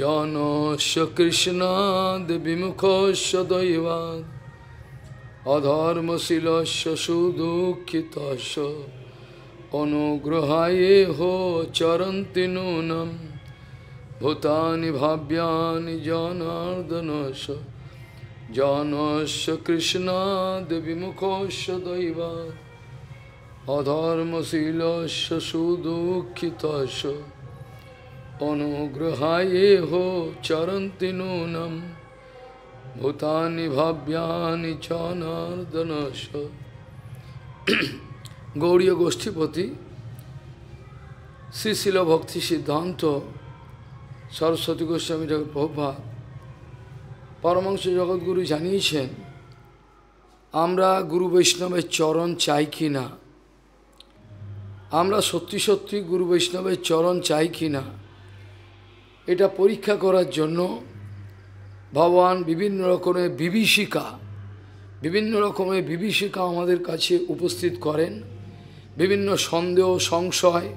জনস্য কৃষ্ণাদ বিমুখস্য দৈবাদ অধর্মশীলস্য সুদুঃখিতস্য অনুগ্রহায়ে হো চরন্তি নূনম ভূতানি ভাব্যানি জনার্দন জনার্দনস কৃষ্ণ কৃষ্ণাদ বিমুখস্য দৈবাদ অধর্মশীলস্য সুদুঃখিতস্য অনুগ্রহায়েহ চরন্তি নূনম ভূতানি ভাব্যানি চ গৌরীয় গোষ্ঠীপতি শ্রীশিল ভক্তি সিদ্ধান্ত সরস্বতী গোস্বামী ঠাকুর প্রভাত পরমাংশ জগৎগুরু জানিয়েছেন আমরা গুরু বৈষ্ণবের চরণ চাই কি না আমরা সত্যি সত্যি গুরু বৈষ্ণবের চরণ চাই কি না এটা পরীক্ষা করার জন্য ভগবান বিভিন্ন রকমের বিভীষিকা বিভিন্ন রকমের বিভীষিকা আমাদের কাছে উপস্থিত করেন বিভিন্ন সন্দেহ সংশয়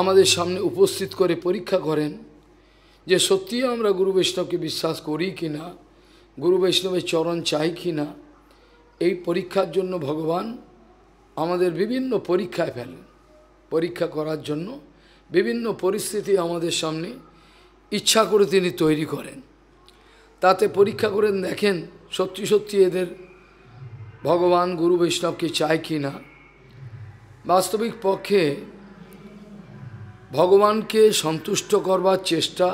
আমাদের সামনে উপস্থিত করে পরীক্ষা করেন যে সত্যি আমরা গুরু বৈষ্ণবকে বিশ্বাস করি কি না গুরু বৈষ্ণবের চরণ চাই কি না এই পরীক্ষার জন্য ভগবান আমাদের বিভিন্ন পরীক্ষায় ফেলেন পরীক্ষা করার জন্য বিভিন্ন পরিস্থিতি আমাদের সামনে ইচ্ছা করে তিনি তৈরি করেন তাতে পরীক্ষা করেন দেখেন সত্যি সত্যি এদের ভগবান গুরু বৈষ্ণবকে চায় কি না বাস্তবিক পক্ষে ভগবানকে সন্তুষ্ট করবার চেষ্টা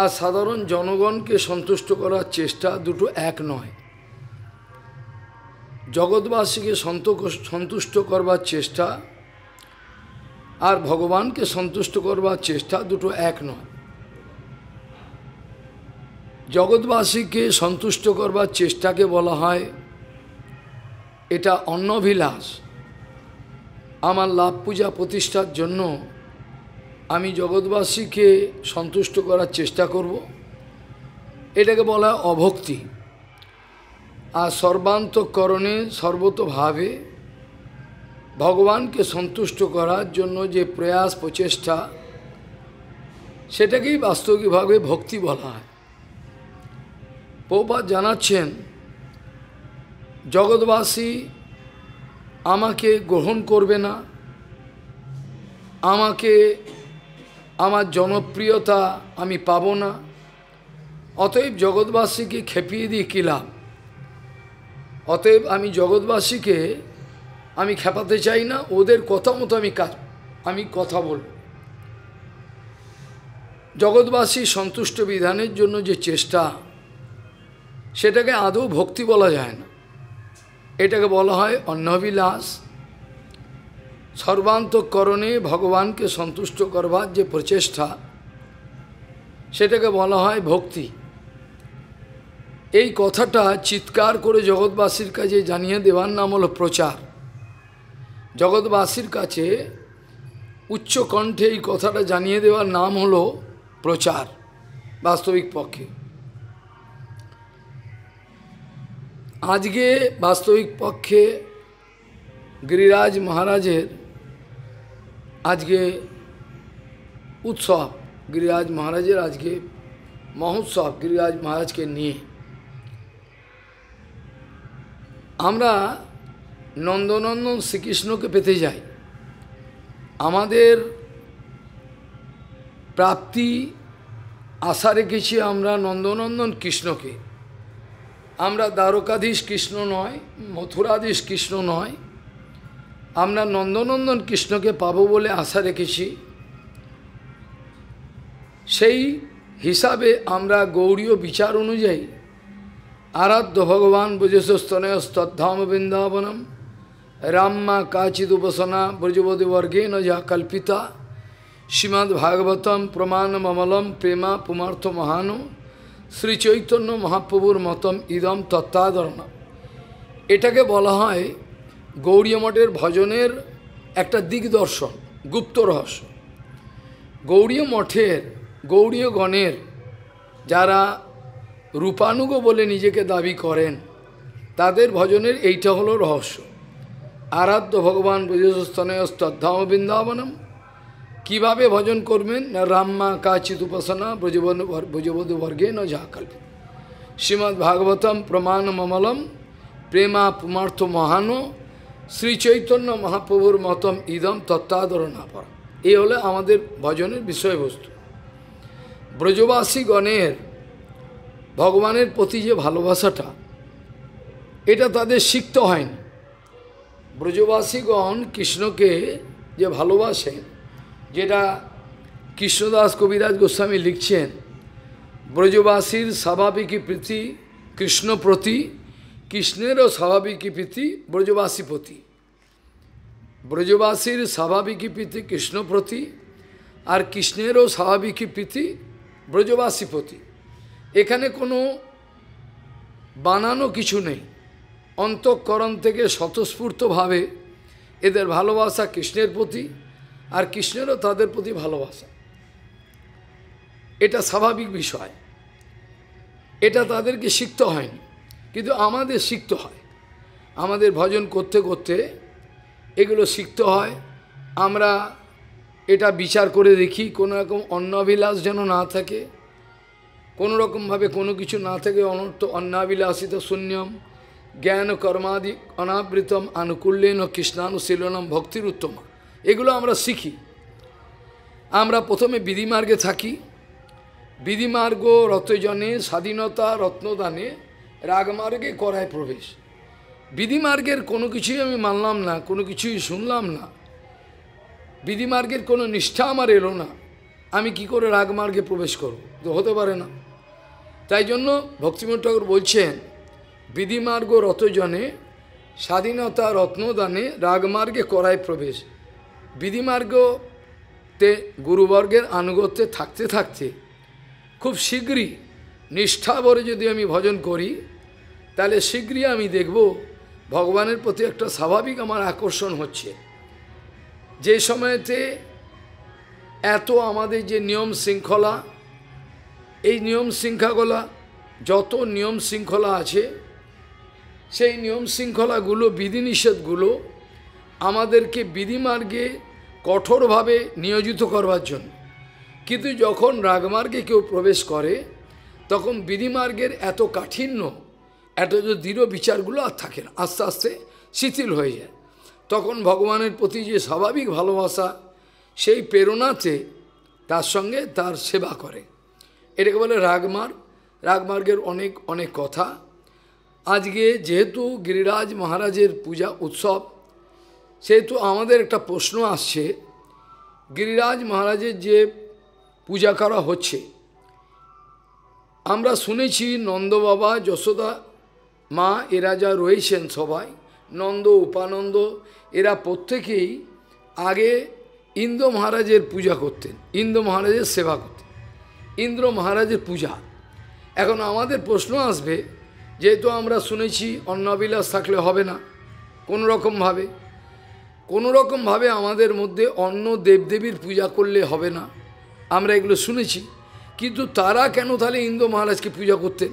আর সাধারণ জনগণকে সন্তুষ্ট করার চেষ্টা দুটো এক নয় জগৎবাসীকে সন্তোষ সন্তুষ্ট করবার চেষ্টা আর ভগবানকে সন্তুষ্ট করবার চেষ্টা দুটো এক নয় জগৎবাসীকে সন্তুষ্ট করবার চেষ্টাকে বলা হয় এটা অন্নভিলাস আমার লাভ পূজা প্রতিষ্ঠার জন্য আমি জগৎবাসীকে সন্তুষ্ট করার চেষ্টা করব এটাকে বলা অভক্তি আর সর্বান্তকরণে সর্বতভাবে ভগবানকে সন্তুষ্ট করার জন্য যে প্রয়াস প্রচেষ্টা সেটাকেই বাস্তবিকভাবে ভক্তি বলা হয় পৌপাত জানাচ্ছেন জগৎবাসী আমাকে গ্রহণ করবে না আমাকে আমার জনপ্রিয়তা আমি পাব না অতএব জগৎবাসীকে খেপিয়ে দিয়ে কিলাম অতএব আমি জগৎবাসীকে আমি খেপাতে চাই না ওদের কথা মতো আমি কাজ আমি কথা বলব জগৎবাসী সন্তুষ্ট বিধানের জন্য যে চেষ্টা সেটাকে আদৌ ভক্তি বলা যায় না এটাকে বলা হয় অন্নবিলাস সর্বান্তকরণে ভগবানকে সন্তুষ্ট করবার যে প্রচেষ্টা সেটাকে বলা হয় ভক্তি এই কথাটা চিৎকার করে জগৎবাসীর কাছে জানিয়ে দেওয়ার নাম হলো প্রচার জগৎবাসীর কাছে উচ্চ কণ্ঠে এই কথাটা জানিয়ে দেওয়ার নাম হল প্রচার বাস্তবিক পক্ষে আজকে বাস্তবিক পক্ষে গিরিরাজ মহারাজের আজকে উৎসব গিরিরাজ মহারাজের আজকে মহোৎসব গিরিরাজ মহারাজকে নিয়ে আমরা নন্দনন্দন শ্রীকৃষ্ণকে পেতে যাই আমাদের প্রাপ্তি আশা রেখেছি আমরা নন্দনন্দন কৃষ্ণকে আমরা দ্বারকাধীশ কৃষ্ণ নয় মথুরাধীশ কৃষ্ণ নয় আমরা নন্দনন্দন কৃষ্ণকে পাবো বলে আশা রেখেছি সেই হিসাবে আমরা গৌরীয় বিচার অনুযায়ী আরাধ্য ভগবান বুঝেছ স্তনে স্তদ্ধাম বৃন্দাবনম Ramma কাচিত Brajavadi Vargena Jaha Kalpita Kalpita Bhagavatam Bhagavatam Amalam Prema পুমার্থ মহানু Shri Chaitanya মহাপ্রভুর মতম ইদম তত্ত্বাদরণ এটাকে বলা হয় গৌরী মঠের ভজনের একটা দিগদর্শন গুপ্ত রহস্য গৌরীয় মঠের গৌরীয় গণের যারা রূপানুগ বলে নিজেকে দাবি করেন তাদের ভজনের এইটা হলো রহস্য আরাধ্য ভগবান ব্রজস্থনেয় শ্রদ্ধাম বৃন্দাবনম কীভাবে ভজন করবেন না রাম্মা কাচিত উপাসনা ব্রজবন ব্রজবধু বর্গে ন ঝাকল্প শ্রীমদ্ ভাগবতম প্রমাণ মমলম প্রেমা পুমার্থ মহান শ্রী চৈতন্য মহাপ্রভুর মতম ইদম তত্ত্বাদরণাপর এই হলো আমাদের ভজনের বিষয়বস্তু ব্রজবাসীগণের ভগবানের প্রতি যে ভালোবাসাটা এটা তাদের শিখতে হয়নি ব্রজবাসীগণ কৃষ্ণকে যে ভালোবাসেন যেটা কৃষ্ণদাস কবিরাজ গোস্বামী লিখছেন ব্রজবাসীর স্বাভাবিক প্রীতি কৃষ্ণ প্রতি কৃষ্ণেরও স্বাভাবিক প্রীতি ব্রজবাসী প্রতি ব্রজবাসীর স্বাভাবিক প্রীতি কৃষ্ণ প্রতি আর কৃষ্ণেরও স্বাভাবিক প্রীতি ব্রজবাসী প্রতি এখানে কোনো বানানো কিছু নেই অন্তঃকরণ থেকে স্বতঃস্ফূর্তভাবে এদের ভালোবাসা কৃষ্ণের প্রতি আর কৃষ্ণেরও তাদের প্রতি ভালোবাসা এটা স্বাভাবিক বিষয় এটা তাদেরকে শিখতে হয়নি কিন্তু আমাদের শিখতে হয় আমাদের ভজন করতে করতে এগুলো শিখতে হয় আমরা এটা বিচার করে দেখি কোনো রকম অন্নাবিলাস যেন না থাকে কোনো রকমভাবে কোনো কিছু না থাকে অনর্থ অন্নাবিলাসিত শূন্যম জ্ঞান কর্মাদি অনাবৃতম আনুকূল্যেন কৃষ্ণানুশীলনম ভক্তির উত্তম এগুলো আমরা শিখি আমরা প্রথমে বিধিমার্গে থাকি বিধিমার্গ রতজনে স্বাধীনতা রত্নদানে রাগমার্গে করায় প্রবেশ বিধিমার্গের কোনো কিছুই আমি মানলাম না কোনো কিছুই শুনলাম না বিধিমার্গের কোনো নিষ্ঠা আমার এলো না আমি কি করে রাগমার্গে প্রবেশ করব তো হতে পারে না তাই জন্য ভক্তিমোহন ঠাকুর বলছেন বিধিমার্গ রতজনে স্বাধীনতা রত্নদানে রাগমার্গে করায় প্রবেশ বিধিমার্গতে গুরুবর্গের আনুগত্যে থাকতে থাকতে খুব শীঘ্রই নিষ্ঠাভরে যদি আমি ভজন করি তাহলে শীঘ্রই আমি দেখব ভগবানের প্রতি একটা স্বাভাবিক আমার আকর্ষণ হচ্ছে যে সময়তে এত আমাদের যে নিয়ম শৃঙ্খলা এই নিয়ম শৃঙ্খলা যত নিয়ম শৃঙ্খলা আছে সেই নিয়ম শৃঙ্খলাগুলো বিধিনিষেধগুলো আমাদেরকে বিধিমার্গে কঠোরভাবে নিয়োজিত করবার জন্য কিন্তু যখন রাগমার্গে কেউ প্রবেশ করে তখন বিধিমার্গের এত কাঠিন্য এত যে দৃঢ় বিচারগুলো আর থাকে না আস্তে আস্তে শিথিল হয়ে যায় তখন ভগবানের প্রতি যে স্বাভাবিক ভালোবাসা সেই প্রেরণাতে তার সঙ্গে তার সেবা করে এটাকে বলে রাগমার্গ রাগমার্গের অনেক অনেক কথা আজকে যেহেতু গিরিরাজ মহারাজের পূজা উৎসব সেহেতু আমাদের একটা প্রশ্ন আসছে গিরিরাজ মহারাজের যে পূজা করা হচ্ছে আমরা শুনেছি নন্দ বাবা যশোদা মা এরা যা রয়েছেন সবাই নন্দ উপানন্দ এরা প্রত্যেকেই আগে ইন্দ্র মহারাজের পূজা করতেন ইন্দ্র মহারাজের সেবা করতেন ইন্দ্র মহারাজের পূজা এখন আমাদের প্রশ্ন আসবে যেহেতু আমরা শুনেছি অন্নাবিলাস থাকলে হবে না কোনো রকমভাবে রকম ভাবে আমাদের মধ্যে অন্য দেবদেবীর পূজা করলে হবে না আমরা এগুলো শুনেছি কিন্তু তারা কেন তাহলে ইন্দ্র মহারাজকে পূজা করতেন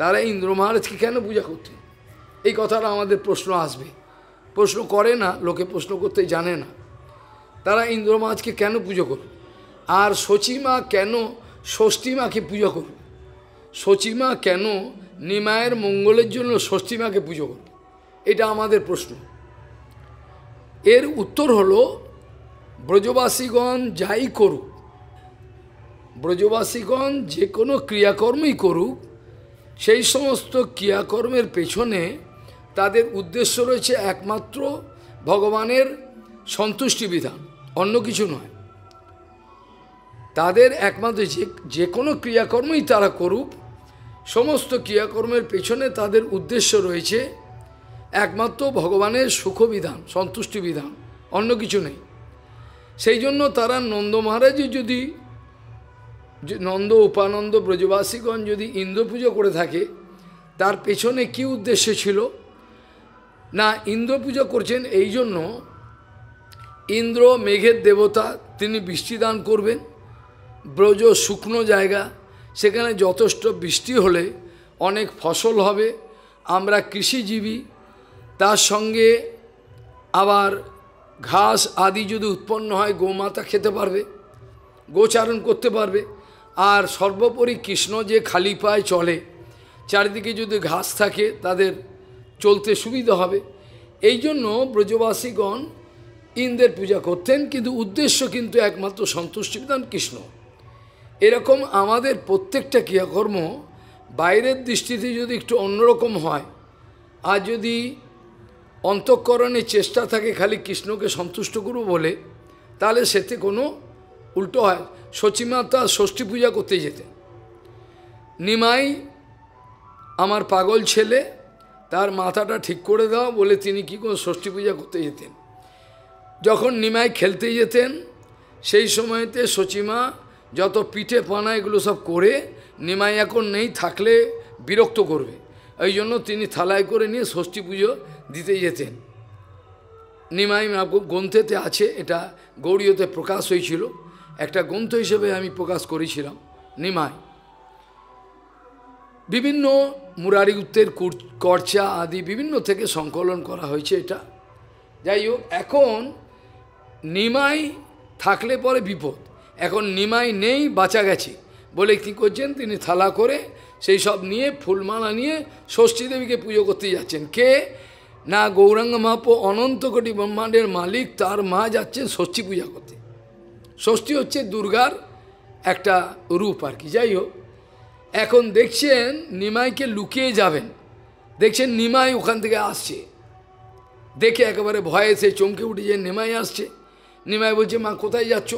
তারা ইন্দ্র মহারাজকে কেন পূজা করতেন এই কথাটা আমাদের প্রশ্ন আসবে প্রশ্ন করে না লোকে প্রশ্ন করতে জানে না তারা ইন্দ্র মহারাজকে কেন পুজো করবে আর সচিমা কেন ষষ্ঠীমাকে পূজা করবে সচিমা কেন নিমায়ের মঙ্গলের জন্য ষষ্ঠীমাকে পুজো করবে এটা আমাদের প্রশ্ন এর উত্তর হলো ব্রজবাসীগণ যাই করুক ব্রজবাসীগণ যে কোনো ক্রিয়াকর্মই করুক সেই সমস্ত ক্রিয়াকর্মের পেছনে তাদের উদ্দেশ্য রয়েছে একমাত্র ভগবানের সন্তুষ্টি বিধান অন্য কিছু নয় তাদের একমাত্র যে যে কোনো ক্রিয়াকর্মই তারা করুক সমস্ত ক্রিয়াকর্মের পেছনে তাদের উদ্দেশ্য রয়েছে একমাত্র ভগবানের সুখবিধান সন্তুষ্টি বিধান অন্য কিছু নেই সেই জন্য তারা নন্দ মহারাজ যদি নন্দ উপানন্দ ব্রজবাসীগণ যদি ইন্দ্র পুজো করে থাকে তার পেছনে কি উদ্দেশ্য ছিল না ইন্দ্র পুজো করছেন এই জন্য ইন্দ্র মেঘের দেবতা তিনি বৃষ্টিদান করবেন ব্রজ শুকনো জায়গা সেখানে যথেষ্ট বৃষ্টি হলে অনেক ফসল হবে আমরা কৃষিজীবী তার সঙ্গে আবার ঘাস আদি যদি উৎপন্ন হয় গোমাতা খেতে পারবে গোচারণ করতে পারবে আর সর্বোপরি কৃষ্ণ যে খালি পায়ে চলে চারিদিকে যদি ঘাস থাকে তাদের চলতে সুবিধা হবে এই জন্য ব্রজবাসীগণ ইন্দ্রের পূজা করতেন কিন্তু উদ্দেশ্য কিন্তু একমাত্র সন্তুষ্টি বিধান কৃষ্ণ এরকম আমাদের প্রত্যেকটা ক্রিয়াকর্ম বাইরের দৃষ্টিতে যদি একটু অন্যরকম হয় আর যদি অন্তঃকরণের চেষ্টা থাকে খালি কৃষ্ণকে সন্তুষ্ট করব বলে তাহলে সেতে কোনো উল্টো হয় তার ষষ্ঠী পূজা করতে যেতেন নিমাই আমার পাগল ছেলে তার মাথাটা ঠিক করে দাও বলে তিনি কী করে ষষ্ঠী পূজা করতে যেতেন যখন নিমাই খেলতে যেতেন সেই সময়তে সচিমা যত পিঠে পানা এগুলো সব করে নিমাই এখন নেই থাকলে বিরক্ত করবে এই জন্য তিনি থালায় করে নিয়ে ষষ্ঠী পুজো দিতে যেতেন নিমাই গ্রন্থেতে আছে এটা গৌরীয়তে প্রকাশ হয়েছিল একটা গ্রন্থ হিসেবে আমি প্রকাশ করেছিলাম নিমাই বিভিন্ন মুরারি উত্তের কর্চা আদি বিভিন্ন থেকে সংকলন করা হয়েছে এটা যাই হোক এখন নিমাই থাকলে পরে বিপদ এখন নিমাই নেই বাঁচা গেছে বলে কী করছেন তিনি থালা করে সেই সব নিয়ে ফুলমালা নিয়ে ষষ্ঠী দেবীকে পুজো করতে যাচ্ছেন কে না গৌরাঙ্গ মাপো অনন্ত কোটি ব্রহ্মাণ্ডের মালিক তার মা যাচ্ছেন ষষ্ঠী পূজা করতে ষষ্ঠী হচ্ছে দুর্গার একটা রূপ আর কি যাই হোক এখন দেখছেন নিমাইকে লুকিয়ে যাবেন দেখছেন নিমাই ওখান থেকে আসছে দেখে একেবারে ভয়ে সে চমকে উঠেছে নিমাই আসছে নিমাই বলছে মা কোথায় যাচ্ছ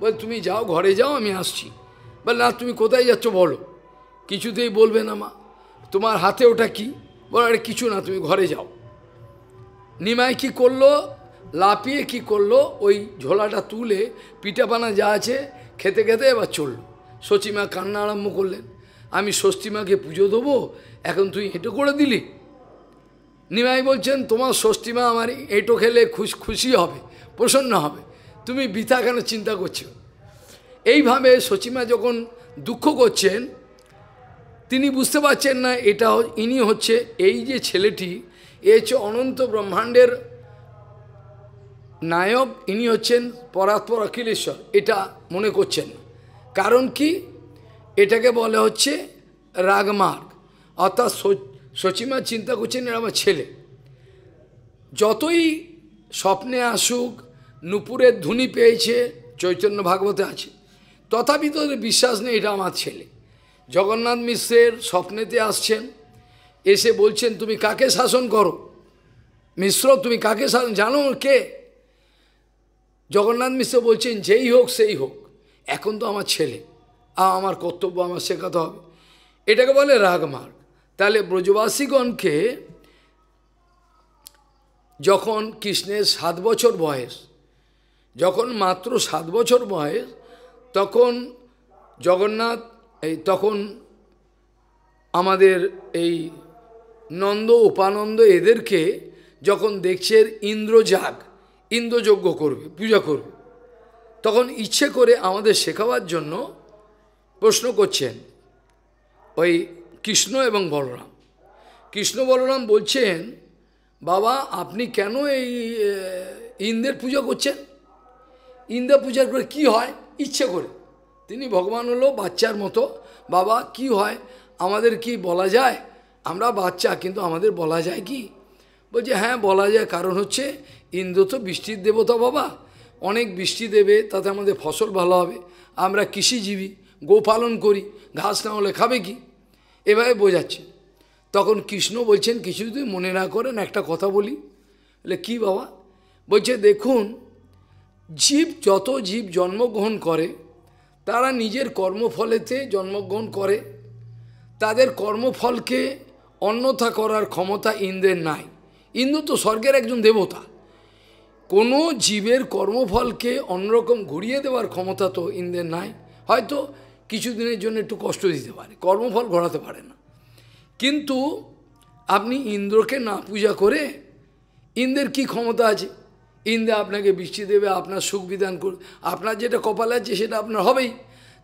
বল তুমি যাও ঘরে যাও আমি আসছি বল না তুমি কোথায় যাচ্ছ বলো কিছুতেই বলবে না মা তোমার হাতে ওটা কি বলো আরে কিছু না তুমি ঘরে যাও নিমাই কি করলো লাপিয়ে কি করলো ওই ঝোলাটা তুলে পিঠাপানা যা আছে খেতে খেতে এবার চললো সচিমা কান্না আরম্ভ করলেন আমি ষষ্ঠীমাকে পুজো দেবো এখন তুই এঁটো করে দিলি নিমাই বলছেন তোমার ষষ্ঠীমা আমার এঁটো খেলে খুশ খুশি হবে প্রসন্ন হবে তুমি বৃথা কেন চিন্তা করছো এইভাবে সচিমা যখন দুঃখ করছেন তিনি বুঝতে পারছেন না এটা ইনি হচ্ছে এই যে ছেলেটি এ হচ্ছে অনন্ত ব্রহ্মাণ্ডের নায়ক ইনি হচ্ছেন পরাত্মর অখিলেশ্বর এটা মনে করছেন কারণ কি এটাকে বলে হচ্ছে রাগমার্গ অর্থাৎ সচিমা চিন্তা করছেন এরা আমার ছেলে যতই স্বপ্নে আসুক নুপুরের ধুনি পেয়েছে চৈতন্য ভাগবতে আছে তথাপি তো বিশ্বাস নেই এটা আমার ছেলে জগন্নাথ মিশ্রের স্বপ্নেতে আসছেন এসে বলছেন তুমি কাকে শাসন করো মিশ্র তুমি কাকে শাসন জানো কে জগন্নাথ মিশ্র বলছেন যেই হোক সেই হোক এখন তো আমার ছেলে আ আমার কর্তব্য আমার শেখাতে হবে এটাকে বলে রাগমার্গ তাহলে ব্রজবাসীগণকে যখন কৃষ্ণের সাত বছর বয়স যখন মাত্র সাত বছর বয়স তখন জগন্নাথ এই তখন আমাদের এই নন্দ উপানন্দ এদেরকে যখন দেখছে ইন্দ্রজাগ ইন্দ্রযজ্ঞ করবে পূজা করবে তখন ইচ্ছে করে আমাদের শেখাবার জন্য প্রশ্ন করছেন ওই কৃষ্ণ এবং বলরাম কৃষ্ণ বলরাম বলছেন বাবা আপনি কেন এই ইন্দ্রের পূজা করছেন ইন্দ্র পূজার করে কি হয় ইচ্ছে করে তিনি ভগবান হলো বাচ্চার মতো বাবা কি হয় আমাদের কি বলা যায় আমরা বাচ্চা কিন্তু আমাদের বলা যায় কি বলছে হ্যাঁ বলা যায় কারণ হচ্ছে ইন্দ্র তো বৃষ্টির দেবতা বাবা অনেক বৃষ্টি দেবে তাতে আমাদের ফসল ভালো হবে আমরা কৃষিজীবী গোপালন করি ঘাস না হলে খাবে কি এভাবে বোঝাচ্ছে তখন কৃষ্ণ বলছেন কিছু যদি মনে না করেন একটা কথা বলি বলে কী বাবা বলছে দেখুন জীব যত জীব জন্মগ্রহণ করে তারা নিজের কর্মফলেতে জন্মগ্রহণ করে তাদের কর্মফলকে অন্যথা করার ক্ষমতা ইন্দ্রের নাই ইন্দ্র তো স্বর্গের একজন দেবতা কোনো জীবের কর্মফলকে অন্যরকম ঘুরিয়ে দেওয়ার ক্ষমতা তো ইন্দ্রের নাই হয়তো কিছুদিনের জন্য একটু কষ্ট দিতে পারে কর্মফল ঘোরাতে পারে না কিন্তু আপনি ইন্দ্রকে না পূজা করে ইন্দ্রের কি ক্ষমতা আছে ইন্দ্র আপনাকে বৃষ্টি দেবে আপনার সুখ বিধান করবে আপনার যেটা কপাল আছে সেটা আপনার হবেই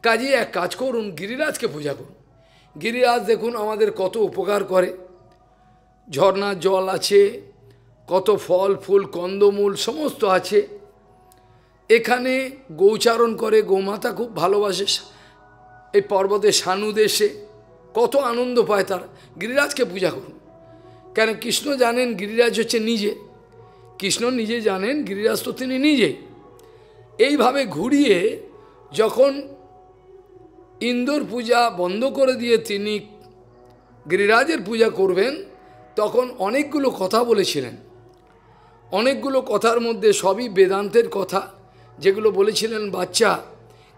কাজে এক কাজ করুন গিরিরাজকে পূজা করুন গিরিরাজ দেখুন আমাদের কত উপকার করে ঝর্নার জল আছে কত ফল ফুল কন্দমূল সমস্ত আছে এখানে গৌচারণ করে গৌমাতা খুব ভালোবাসে এই পর্বতে সানু দেশে কত আনন্দ পায় তার গিরিরাজকে পূজা করুন কেন কৃষ্ণ জানেন গিরিরাজ হচ্ছে নিজে কৃষ্ণ নিজে জানেন গিরিরাজ তো তিনি নিজেই এইভাবে ঘুরিয়ে যখন ইন্দোর পূজা বন্ধ করে দিয়ে তিনি গিরিরাজের পূজা করবেন তখন অনেকগুলো কথা বলেছিলেন অনেকগুলো কথার মধ্যে সবই বেদান্তের কথা যেগুলো বলেছিলেন বাচ্চা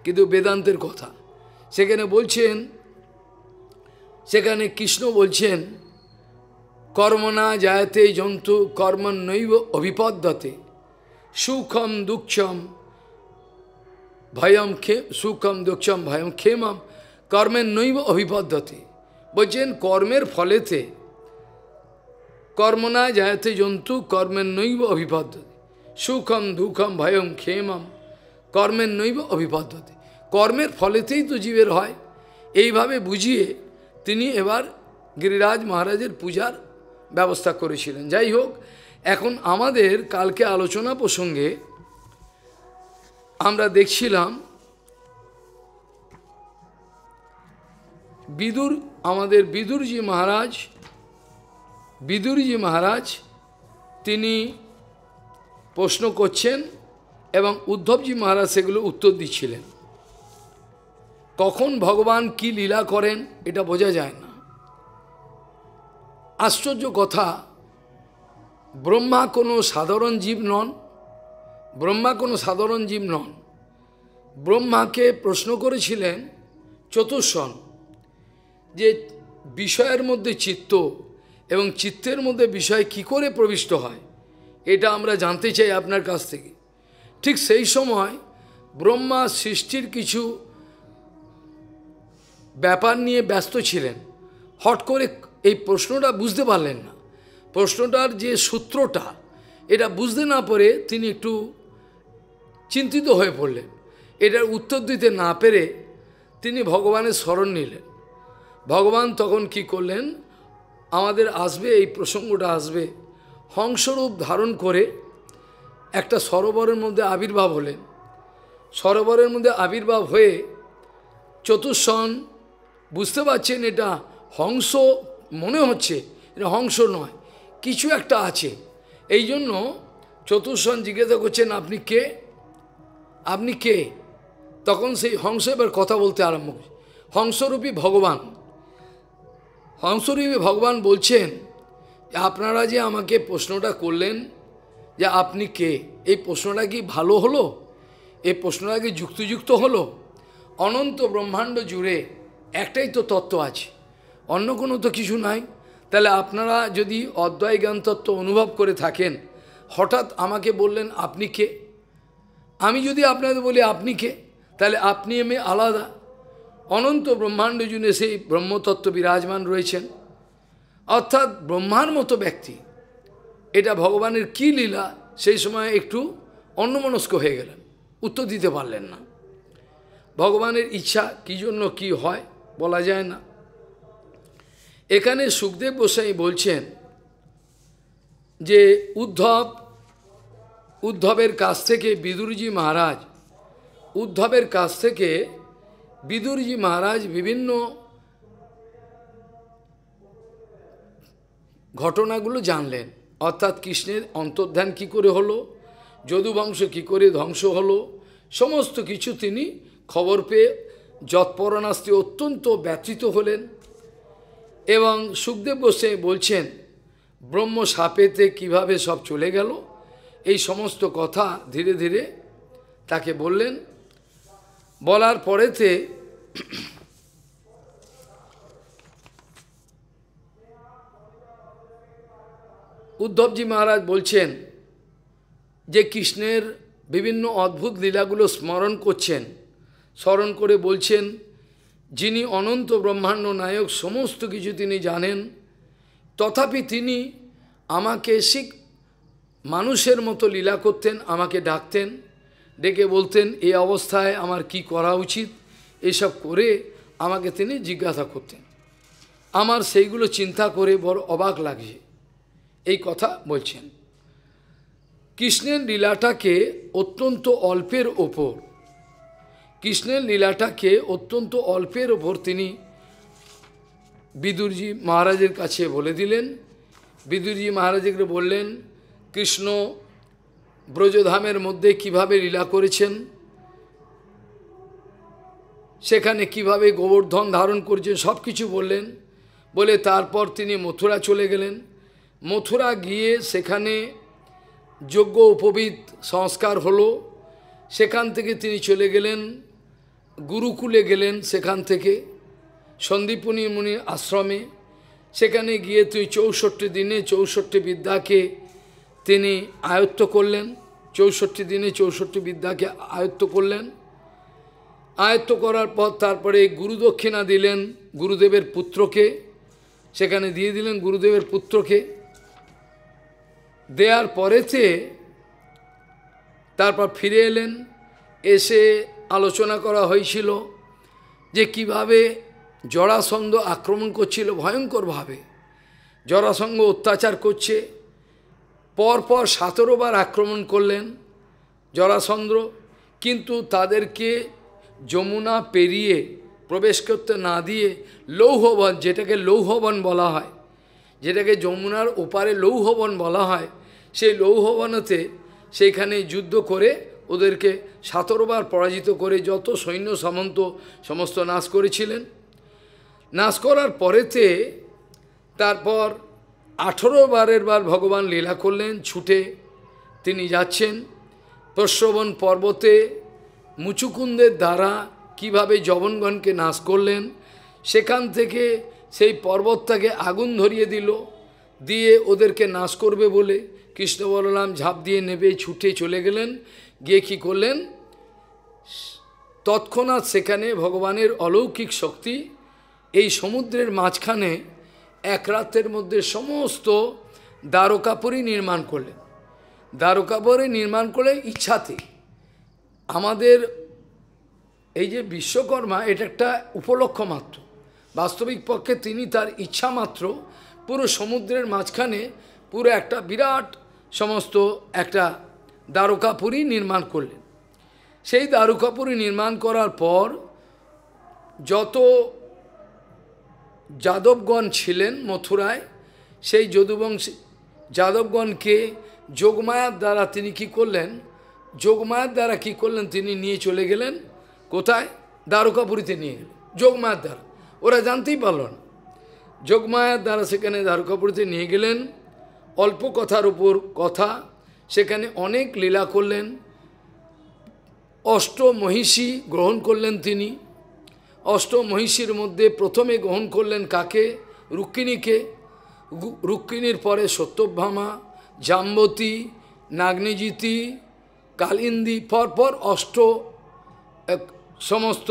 কিন্তু বেদান্তের কথা সেখানে বলছেন সেখানে কৃষ্ণ বলছেন না জায়তে জন্তু নৈব অভিপদ্যতে সুখম দুঃখম ভয়ম খে সুখম দুঃখম ভয়ম ক্ষেমম কর্মের নৈব অভিপদ্যতে বলছেন কর্মের ফলেতে না জায়তে জন্তু কর্মের নৈব অভিপদ্যতে সুখম দুঃখম ভয়ম ক্ষেমম কর্মের নৈব অভিপদ্যতে কর্মের ফলেতেই তো জীবের হয় এইভাবে বুঝিয়ে তিনি এবার গিরিরাজ মহারাজের পূজার ব্যবস্থা করেছিলেন যাই হোক এখন আমাদের কালকে আলোচনা প্রসঙ্গে আমরা দেখছিলাম বিদুর আমাদের বিদুরজি মহারাজ বিদুরজি মহারাজ তিনি প্রশ্ন করছেন এবং উদ্ধবজি মহারাজ সেগুলো উত্তর দিচ্ছিলেন কখন ভগবান কি লীলা করেন এটা বোঝা যায় না আশ্চর্য কথা ব্রহ্মা কোনো সাধারণ জীব নন ব্রহ্মা কোনো সাধারণ জীব নন ব্রহ্মাকে প্রশ্ন করেছিলেন চতুর্ষণ যে বিষয়ের মধ্যে চিত্ত এবং চিত্তের মধ্যে বিষয় কি করে প্রবিষ্ট হয় এটা আমরা জানতে চাই আপনার কাছ থেকে ঠিক সেই সময় ব্রহ্মা সৃষ্টির কিছু ব্যাপার নিয়ে ব্যস্ত ছিলেন হট করে এই প্রশ্নটা বুঝতে পারলেন না প্রশ্নটার যে সূত্রটা এটা বুঝতে না পারে তিনি একটু চিন্তিত হয়ে পড়লেন এটার উত্তর দিতে না পেরে তিনি ভগবানের স্মরণ নিলেন ভগবান তখন কি করলেন আমাদের আসবে এই প্রসঙ্গটা আসবে হংসরূপ ধারণ করে একটা সরোবরের মধ্যে আবির্ভাব হলেন সরোবরের মধ্যে আবির্ভাব হয়ে চতুর্ষণ বুঝতে পারছেন এটা হংস মনে হচ্ছে এটা হংস নয় কিছু একটা আছে এই জন্য চতুর্সন জিজ্ঞাসা করছেন আপনি কে আপনি কে তখন সেই হংস এবার কথা বলতে আরম্ভ করছে হংসরূপী ভগবান হংসরূপী ভগবান বলছেন আপনারা যে আমাকে প্রশ্নটা করলেন যে আপনি কে এই প্রশ্নটা কি ভালো হলো এই প্রশ্নটা কি যুক্তিযুক্ত হলো অনন্ত ব্রহ্মাণ্ড জুড়ে একটাই তো তত্ত্ব আছে অন্য কোনো তো কিছু নাই তাহলে আপনারা যদি অদ্বয় জ্ঞান তত্ত্ব অনুভব করে থাকেন হঠাৎ আমাকে বললেন আপনি কে আমি যদি আপনাদের বলি আপনি কে তাহলে আপনি আমি আলাদা অনন্ত ব্রহ্মাণ্ড জুনে সেই ব্রহ্মতত্ত্ব বিরাজমান রয়েছেন অর্থাৎ ব্রহ্মার মতো ব্যক্তি এটা ভগবানের কি লীলা সেই সময় একটু অন্যমনস্ক হয়ে গেলেন উত্তর দিতে পারলেন না ভগবানের ইচ্ছা কী জন্য কী হয় বলা যায় না এখানে সুখদেব গোসাই বলছেন যে উদ্ধব উদ্ধবের কাছ থেকে বিদুরজি মহারাজ উদ্ধবের কাছ থেকে বিদুরজি মহারাজ বিভিন্ন ঘটনাগুলো জানলেন অর্থাৎ কৃষ্ণের অন্তর্ধান কি করে হলো যদুবংশ কি করে ধ্বংস হলো সমস্ত কিছু তিনি খবর পেয়ে যৎপরণাস্তি অত্যন্ত ব্যথিত হলেন এবং সুখদেব গোস্বাই বলছেন ব্রহ্ম সাপেতে কিভাবে সব চলে গেল এই সমস্ত কথা ধীরে ধীরে তাকে বললেন বলার পরেতে উদ্ধবজি মহারাজ বলছেন যে কৃষ্ণের বিভিন্ন অদ্ভুত লীলাগুলো স্মরণ করছেন স্মরণ করে বলছেন যিনি অনন্ত ব্রহ্মাণ্ড নায়ক সমস্ত কিছু তিনি জানেন তথাপি তিনি আমাকে শিখ মানুষের মতো লীলা করতেন আমাকে ডাকতেন ডেকে বলতেন এই অবস্থায় আমার কি করা উচিত এসব করে আমাকে তিনি জিজ্ঞাসা করতেন আমার সেইগুলো চিন্তা করে বড় অবাক লাগছে এই কথা বলছেন কৃষ্ণের লীলাটাকে অত্যন্ত অল্পের ওপর কৃষ্ণের লীলাটাকে অত্যন্ত অল্পের ওপর তিনি বিদুরজি মহারাজের কাছে বলে দিলেন বিদুরজি মহারাজকে বললেন কৃষ্ণ ব্রজধামের মধ্যে কিভাবে লীলা করেছেন সেখানে কিভাবে গোবর্ধন ধারণ করছেন সব কিছু বললেন বলে তারপর তিনি মথুরা চলে গেলেন মথুরা গিয়ে সেখানে যোগ্য উপবিদ সংস্কার হলো সেখান থেকে তিনি চলে গেলেন গুরুকুলে গেলেন সেখান থেকে সন্দীপনী মুনির আশ্রমে সেখানে গিয়ে তুই চৌষট্টি দিনে চৌষট্টি বিদ্যাকে তিনি আয়ত্ত করলেন চৌষট্টি দিনে চৌষট্টি বিদ্যাকে আয়ত্ত করলেন আয়ত্ত করার পর তারপরে গুরুদক্ষিণা দিলেন গুরুদেবের পুত্রকে সেখানে দিয়ে দিলেন গুরুদেবের পুত্রকে দেয়ার পরেতে তারপর ফিরে এলেন এসে আলোচনা করা হয়েছিল যে কিভাবে জরাসন্ধ আক্রমণ করছিল ভয়ঙ্করভাবে জরাসঙ্গ অত্যাচার করছে পরপর সতেরোবার আক্রমণ করলেন জরাসন্দ্র কিন্তু তাদেরকে যমুনা পেরিয়ে প্রবেশ করতে না দিয়ে লৌহবন যেটাকে লৌহবন বলা হয় যেটাকে যমুনার ওপারে লৌহবন বলা হয় সেই লৌহবনতে সেইখানে যুদ্ধ করে ওদেরকে সাতরবার পরাজিত করে যত সৈন্য সামন্ত সমস্ত নাশ করেছিলেন নাশ করার পরেতে তারপর আঠেরো বারের বার ভগবান লীলা করলেন ছুটে তিনি যাচ্ছেন প্রশ্রবণ পর্বতে মুচুকুন্দের দ্বারা কিভাবে জবনগণকে নাশ করলেন সেখান থেকে সেই পর্বতটাকে আগুন ধরিয়ে দিল দিয়ে ওদেরকে নাশ করবে বলে কৃষ্ণ বলরাম ঝাঁপ দিয়ে নেবে ছুটে চলে গেলেন গিয়ে কী করলেন তৎক্ষণাৎ সেখানে ভগবানের অলৌকিক শক্তি এই সমুদ্রের মাঝখানে এক রাতের মধ্যে সমস্ত দ্বারকাপুরী নির্মাণ করলেন দ্বারকাপুরী নির্মাণ করে ইচ্ছাতে আমাদের এই যে বিশ্বকর্মা এটা একটা উপলক্ষ মাত্র বাস্তবিক পক্ষে তিনি তার ইচ্ছা মাত্র পুরো সমুদ্রের মাঝখানে পুরো একটা বিরাট সমস্ত একটা দ্বারকাপুরী নির্মাণ করলেন সেই দ্বারকাপুরী নির্মাণ করার পর যত যাদবগণ ছিলেন মথুরায় সেই যদুবংশী যাদবগণকে যোগমায়ার দ্বারা তিনি কি করলেন যোগমায়ার দ্বারা কি করলেন তিনি নিয়ে চলে গেলেন কোথায় দ্বারকাপুরীতে নিয়ে গেলেন যোগমায়ার দ্বারা ওরা জানতেই পারল না যোগমায়ার দ্বারা সেখানে দ্বারকাপুরীতে নিয়ে গেলেন অল্প কথার উপর কথা সেখানে অনেক লীলা করলেন অষ্ট মহিষী গ্রহণ করলেন তিনি অষ্ট মহিষীর মধ্যে প্রথমে গ্রহণ করলেন কাকে রুক্মিণীকে রুক্মিণীর পরে সত্যভামা জাম্বতী নাগ্নিজিতি কালিন্দি পরপর অষ্ট সমস্ত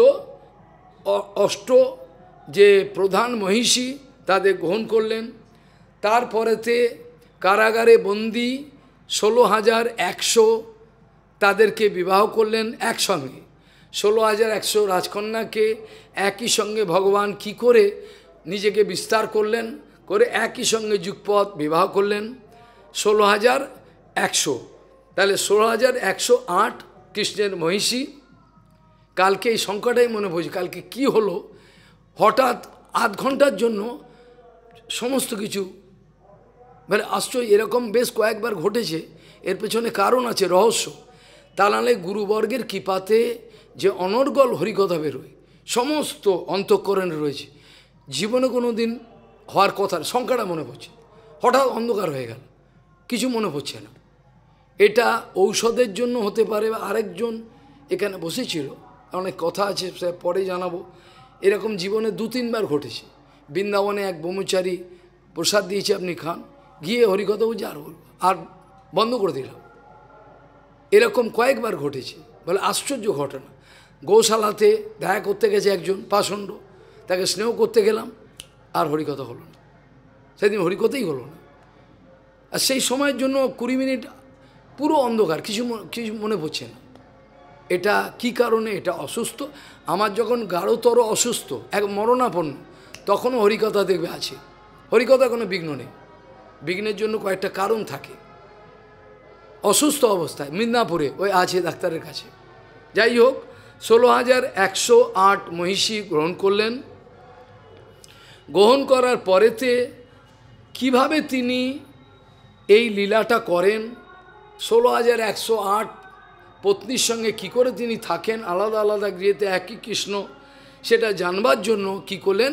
অষ্ট যে প্রধান মহিষী তাদের গ্রহণ করলেন তারপরেতে কারাগারে বন্দি ষোলো হাজার একশো তাদেরকে বিবাহ করলেন একসঙ্গে ষোলো হাজার একশো রাজকন্যাকে একই সঙ্গে ভগবান কি করে নিজেকে বিস্তার করলেন করে একই সঙ্গে যুগপথ বিবাহ করলেন ষোলো হাজার একশো তাহলে ষোলো হাজার একশো আট কৃষ্ণের মহিষী কালকে এই সংখ্যাটাই মনে পড়ছে কালকে কি হলো হঠাৎ আধ ঘন্টার জন্য সমস্ত কিছু বলে আশ্চর্য এরকম বেশ কয়েকবার ঘটেছে এর পেছনে কারণ আছে রহস্য তা নাহলে গুরুবর্গের কৃপাতে যে অনর্গল হরিকথা বেরোয় সমস্ত অন্তঃকরণে রয়েছে জীবনে কোনো দিন হওয়ার কথা সংখ্যাটা মনে পড়ছে হঠাৎ অন্ধকার হয়ে গেল কিছু মনে পড়ছে না এটা ঔষধের জন্য হতে পারে বা আরেকজন এখানে বসেছিল অনেক কথা আছে পরে জানাবো এরকম জীবনে দু তিনবার ঘটেছে বৃন্দাবনে এক ব্রহ্মচারী প্রসাদ দিয়েছে আপনি খান গিয়ে হরিকথা বলছে আর আর বন্ধ করে দিলাম এরকম কয়েকবার ঘটেছে বলে আশ্চর্য ঘটনা গৌশালাতে দেখা করতে গেছে একজন পাষণ্ড তাকে স্নেহ করতে গেলাম আর হরিকথা হলো না সেদিন হরিকথাই হলো না আর সেই সময়ের জন্য কুড়ি মিনিট পুরো অন্ধকার কিছু কিছু মনে পড়ছে না এটা কি কারণে এটা অসুস্থ আমার যখন গাঢ়তর অসুস্থ এক মরণাপন্ন তখনও হরিকথা দেখবে আছে হরিকথা কোনো বিঘ্ন নেই বিঘ্নের জন্য কয়েকটা কারণ থাকে অসুস্থ অবস্থায় মিদনাপুরে ওই আছে ডাক্তারের কাছে যাই হোক ষোলো হাজার একশো আট মহিষী গ্রহণ করলেন গ্রহণ করার পরেতে কিভাবে তিনি এই লীলাটা করেন ষোলো হাজার একশো আট পত্নীর সঙ্গে কি করে তিনি থাকেন আলাদা আলাদা গৃহেতে একই কৃষ্ণ সেটা জানবার জন্য কি করলেন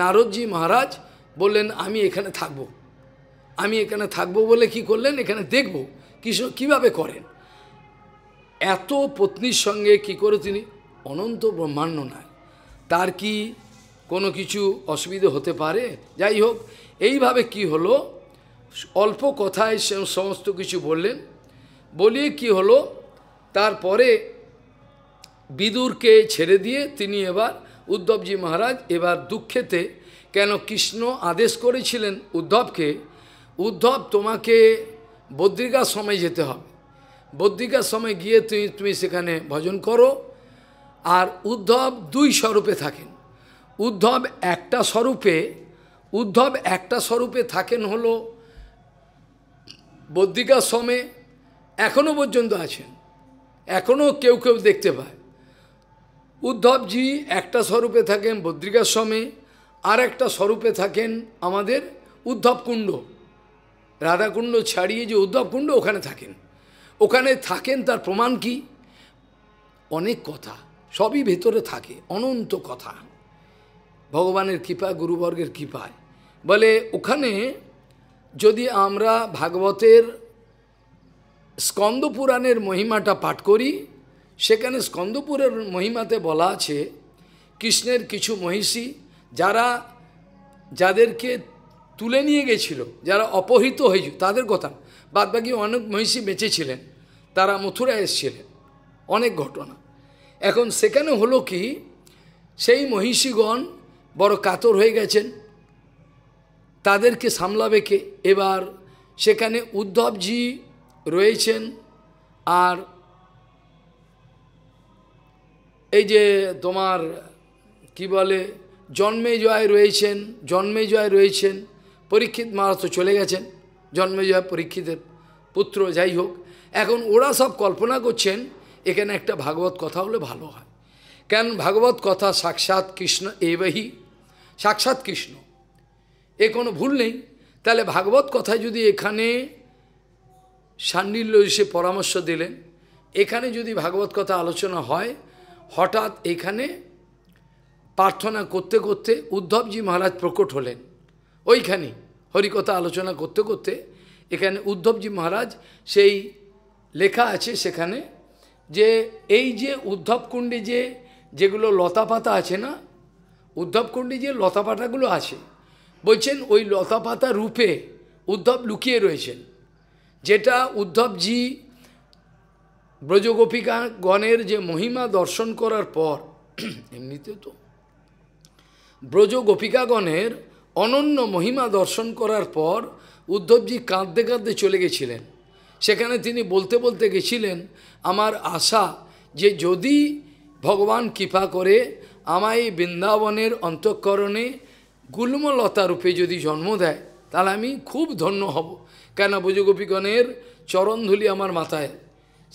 নারদজি মহারাজ বললেন আমি এখানে থাকবো আমি এখানে থাকব বলে কি করলেন এখানে দেখব কৃষ্ণ কিভাবে করেন এত পত্নীর সঙ্গে কি করে তিনি অনন্ত ব্রহ্মাণ্ড নয় তার কি কোনো কিছু অসুবিধে হতে পারে যাই হোক এইভাবে কি হলো অল্প কথায় সমস্ত কিছু বললেন বলিয়ে কি হলো তারপরে বিদুরকে ছেড়ে দিয়ে তিনি এবার উদ্ধবজি মহারাজ এবার দুঃখেতে কেন কৃষ্ণ আদেশ করেছিলেন উদ্ধবকে উদ্ধব তোমাকে বদ্রিকার সময় যেতে হবে বদ্রিকার সময় গিয়ে তুমি তুমি সেখানে ভজন করো আর উদ্ধব দুই স্বরূপে থাকেন উদ্ধব একটা স্বরূপে উদ্ধব একটা স্বরূপে থাকেন হলো বদ্রিকার সময়ে এখনও পর্যন্ত আছেন এখনও কেউ কেউ দেখতে পায় উদ্ধবজি একটা স্বরূপে থাকেন বদ্রিকার সময়ে আর একটা স্বরূপে থাকেন আমাদের উদ্ধবকুণ্ড রাধাকুণ্ড ছাড়িয়ে যে উদ্ধবকুণ্ড ওখানে থাকেন ওখানে থাকেন তার প্রমাণ কি অনেক কথা সবই ভেতরে থাকে অনন্ত কথা ভগবানের কৃপা গুরুবর্গের কৃপায় বলে ওখানে যদি আমরা ভাগবতের স্কন্দপুরাণের মহিমাটা পাঠ করি সেখানে স্কন্দপুরের মহিমাতে বলা আছে কৃষ্ণের কিছু মহিষী যারা যাদেরকে তুলে নিয়ে গেছিল যারা অপহৃত হয়েছিল তাদের কথা বাদবাকি অনেক মহিষী বেঁচে ছিলেন তারা মথুরা এসেছিলেন অনেক ঘটনা এখন সেখানে হলো কি সেই মহিষীগণ বড় কাতর হয়ে গেছেন তাদেরকে সামলাবে কে এবার সেখানে উদ্ধবজি রয়েছেন আর এই যে তোমার কি বলে জন্মে জয় রয়েছেন জন্মে জয় রয়েছেন পরীক্ষিত মারা তো চলে গেছেন জন্মেজয় পরীক্ষিতের পুত্র যাই হোক এখন ওরা সব কল্পনা করছেন এখানে একটা ভাগবত কথা হলে ভালো হয় কেন ভাগবত কথা সাক্ষাৎ কৃষ্ণ বাহি সাক্ষাৎ কৃষ্ণ এ কোনো ভুল নেই তাহলে ভাগবত কথা যদি এখানে সান্নিল্য এসে পরামর্শ দিলেন এখানে যদি ভাগবত কথা আলোচনা হয় হঠাৎ এখানে প্রার্থনা করতে করতে উদ্ধবজি মহারাজ প্রকট হলেন ওইখানে হরিকথা আলোচনা করতে করতে এখানে উদ্ধবজি মহারাজ সেই লেখা আছে সেখানে যে এই যে উদ্ধবকুণ্ডে যে যেগুলো লতাপাতা আছে না উদ্ধবকুণ্ডে যে লতাপাতাগুলো আছে বলছেন ওই লতাপাতা রূপে উদ্ধব লুকিয়ে রয়েছেন যেটা উদ্ধবজি ব্রজগোপিকা গণের যে মহিমা দর্শন করার পর এমনিতে তো ব্রজগোপিকাগণের গণের অনন্য মহিমা দর্শন করার পর উদ্ধবজি কাঁদতে কাঁদতে চলে গেছিলেন সেখানে তিনি বলতে বলতে গেছিলেন আমার আশা যে যদি ভগবান কৃপা করে আমায় বৃন্দাবনের অন্তঃকরণে গুল্মলতা রূপে যদি জন্ম দেয় তাহলে আমি খুব ধন্য হব কেন বুজগোপীগণের চরণধুলি আমার মাথায়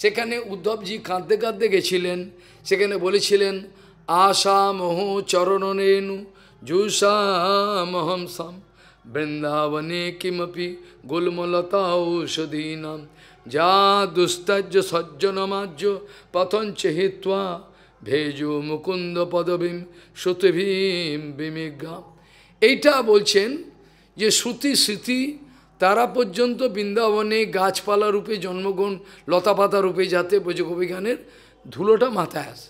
সেখানে উদ্ধবজি কাঁদতে কাঁদতে গেছিলেন সেখানে বলেছিলেন আশা মোহ চরণরেণু জুষামহম সাম বৃন্দাবনে কিমপি গুলমলতা ঔষধীনাম যা দুস্তজ্য সজ্জনমাজ্য পথঞ্চ হিত্বা ভেজো মুকুন্দ পদবীম শ্রুতিভীম বিমিজ্ঞা এইটা বলছেন যে শ্রুতি স্মৃতি তারা পর্যন্ত বৃন্দাবনে গাছপালা রূপে জন্মগ্রহণ লতাপাতা রূপে যাতে ব্রজকবিজ্ঞানের ধুলোটা মাথায় আসে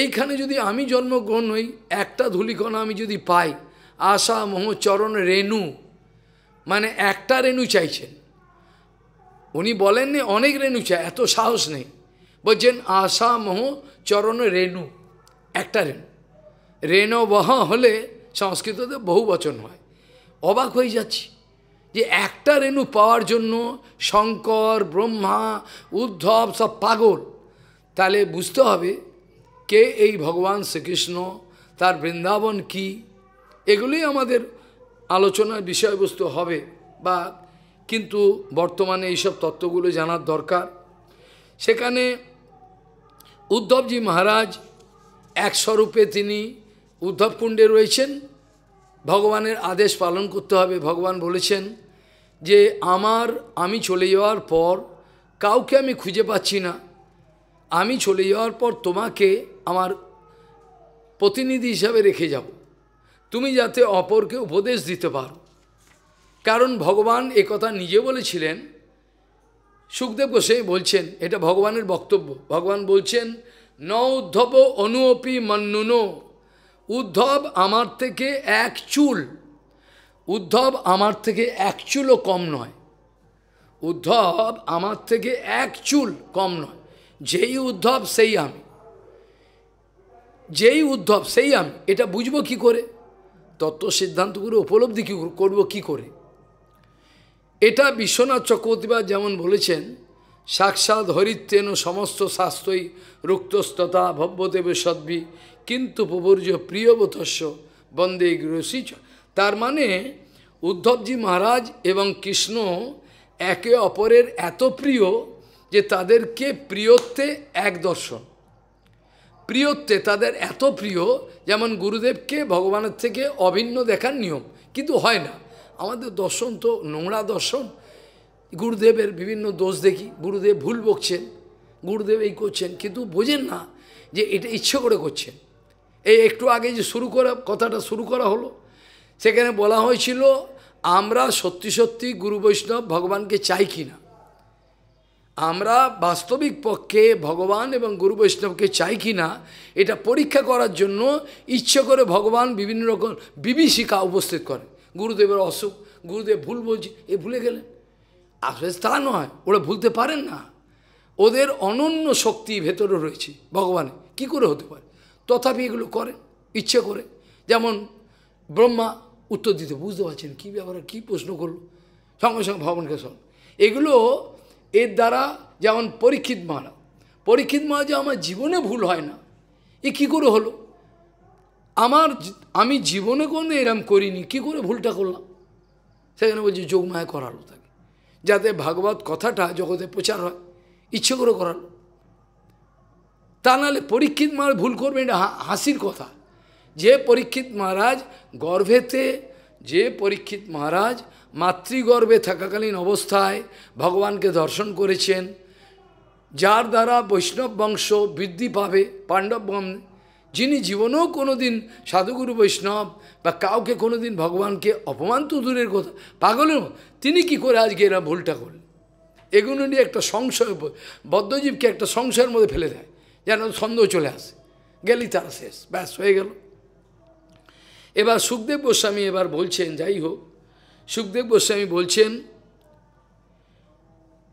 এইখানে যদি আমি জন্মগ্রহণ হই একটা ধুলিকণা আমি যদি পাই আশা মোহ চরণ রেণু মানে একটা রেণু চাইছেন উনি বলেননি অনেক রেণু চাই এত সাহস নেই বলছেন আশা মোহ চরণ রেণু একটা রেণু রেণু বহ হলে সংস্কৃততে বহু বচন হয় অবাক হয়ে যাচ্ছি যে একটা রেণু পাওয়ার জন্য শঙ্কর ব্রহ্মা উদ্ধব সব পাগল তাহলে বুঝতে হবে কে এই ভগবান শ্রীকৃষ্ণ তার বৃন্দাবন কি এগুলি আমাদের আলোচনার বিষয়বস্তু হবে বা কিন্তু বর্তমানে এইসব তত্ত্বগুলো জানার দরকার সেখানে উদ্ধবজি মহারাজ এক স্বরূপে তিনি উদ্ধবকুণ্ডে রয়েছেন ভগবানের আদেশ পালন করতে হবে ভগবান বলেছেন যে আমার আমি চলে যাওয়ার পর কাউকে আমি খুঁজে পাচ্ছি না আমি চলে যাওয়ার পর তোমাকে আমার প্রতিনিধি হিসাবে রেখে যাব তুমি যাতে অপরকে উপদেশ দিতে পারো কারণ ভগবান কথা নিজে বলেছিলেন সুখদেব গোস্বামী বলছেন এটা ভগবানের বক্তব্য ভগবান বলছেন ন উদ্ধব অনুপি মন্নুন উদ্ধব আমার থেকে এক চুল উদ্ধব আমার থেকে এক চুলও কম নয় উদ্ধব আমার থেকে এক চুল কম নয় যেই উদ্ধব সেই আমি যেই উদ্ধব সেই আমি এটা বুঝব কি করে তত্ত্ব সিদ্ধান্তগুলো উপলব্ধি কী করবো কী করে এটা বিশ্বনাথ চক্রবর্তীবার যেমন বলেছেন সাক্ষাৎ হরিত্রেন সমস্ত শাস্ত্রই রুক্তস্ততা ভব্যদেব সদ্বি কিন্তু প্রিয় প্রিয়বতস্য বন্দে গৃহসী তার মানে উদ্ধবজি মহারাজ এবং কৃষ্ণ একে অপরের এত প্রিয় যে তাদেরকে প্রিয়ত্বে এক দর্শন প্রিয়ত্বে তাদের এত প্রিয় যেমন গুরুদেবকে ভগবানের থেকে অভিন্ন দেখার নিয়ম কিন্তু হয় না আমাদের দর্শন তো নোংরা দর্শন গুরুদেবের বিভিন্ন দোষ দেখি গুরুদেব ভুল বকছেন গুরুদেব এই করছেন কিন্তু বোঝেন না যে এটা ইচ্ছে করে করছেন এই একটু আগে যে শুরু করা কথাটা শুরু করা হলো সেখানে বলা হয়েছিল আমরা সত্যি সত্যি গুরু বৈষ্ণব ভগবানকে চাই কি না আমরা বাস্তবিক পক্ষে ভগবান এবং গুরু বৈষ্ণবকে চাই কি না এটা পরীক্ষা করার জন্য ইচ্ছে করে ভগবান বিভিন্ন রকম বিভীষিকা উপস্থিত করে গুরুদেবের অসুখ গুরুদেব ভুল বলছে এ ভুলে গেলেন আসলে তা নয় ওরা ভুলতে পারেন না ওদের অনন্য শক্তি ভেতরে রয়েছে ভগবানে কি করে হতে পারে তথাপি এগুলো করে ইচ্ছে করে যেমন ব্রহ্মা উত্তর দিতে বুঝতে পারছেন কী ব্যাপারে কী প্রশ্ন করলো সঙ্গে সঙ্গে ভগবানকে শোন এগুলো এর দ্বারা যেমন পরীক্ষিত মারা পরীক্ষিত মহারাজ আমার জীবনে ভুল হয় না এ কী করে হলো আমার আমি জীবনে কোনো এরম করিনি কি করে ভুলটা করলাম সেখানে বলছি যোগমায়া করালো তাকে যাতে ভাগবত কথাটা জগতে প্রচার হয় ইচ্ছে করে করালো তা নাহলে পরীক্ষিত মার ভুল করবে এটা হাসির কথা যে পরীক্ষিত মহারাজ গর্ভেতে যে পরীক্ষিত মহারাজ মাতৃগর্ভে থাকাকালীন অবস্থায় ভগবানকে দর্শন করেছেন যার দ্বারা বৈষ্ণব বংশ বৃদ্ধি পাবে পাণ্ডব বংশ যিনি জীবনেও কোনো দিন সাধুগুরু বৈষ্ণব বা কাউকে কোনো দিন ভগবানকে অপমান তো দূরের কথা পাগলের তিনি কি করে আজকে এরা ভুলটা করলেন এগুলো নিয়ে একটা সংশয় বদ্ধজীবকে একটা সংশয়ের মধ্যে ফেলে দেয় যেন সন্দেহ চলে আসে গেলি তারা শেষ ব্যাস হয়ে গেল এবার সুখদেব গোস্বামী এবার বলছেন যাই হোক সুখদেব গোস্বামী বলছেন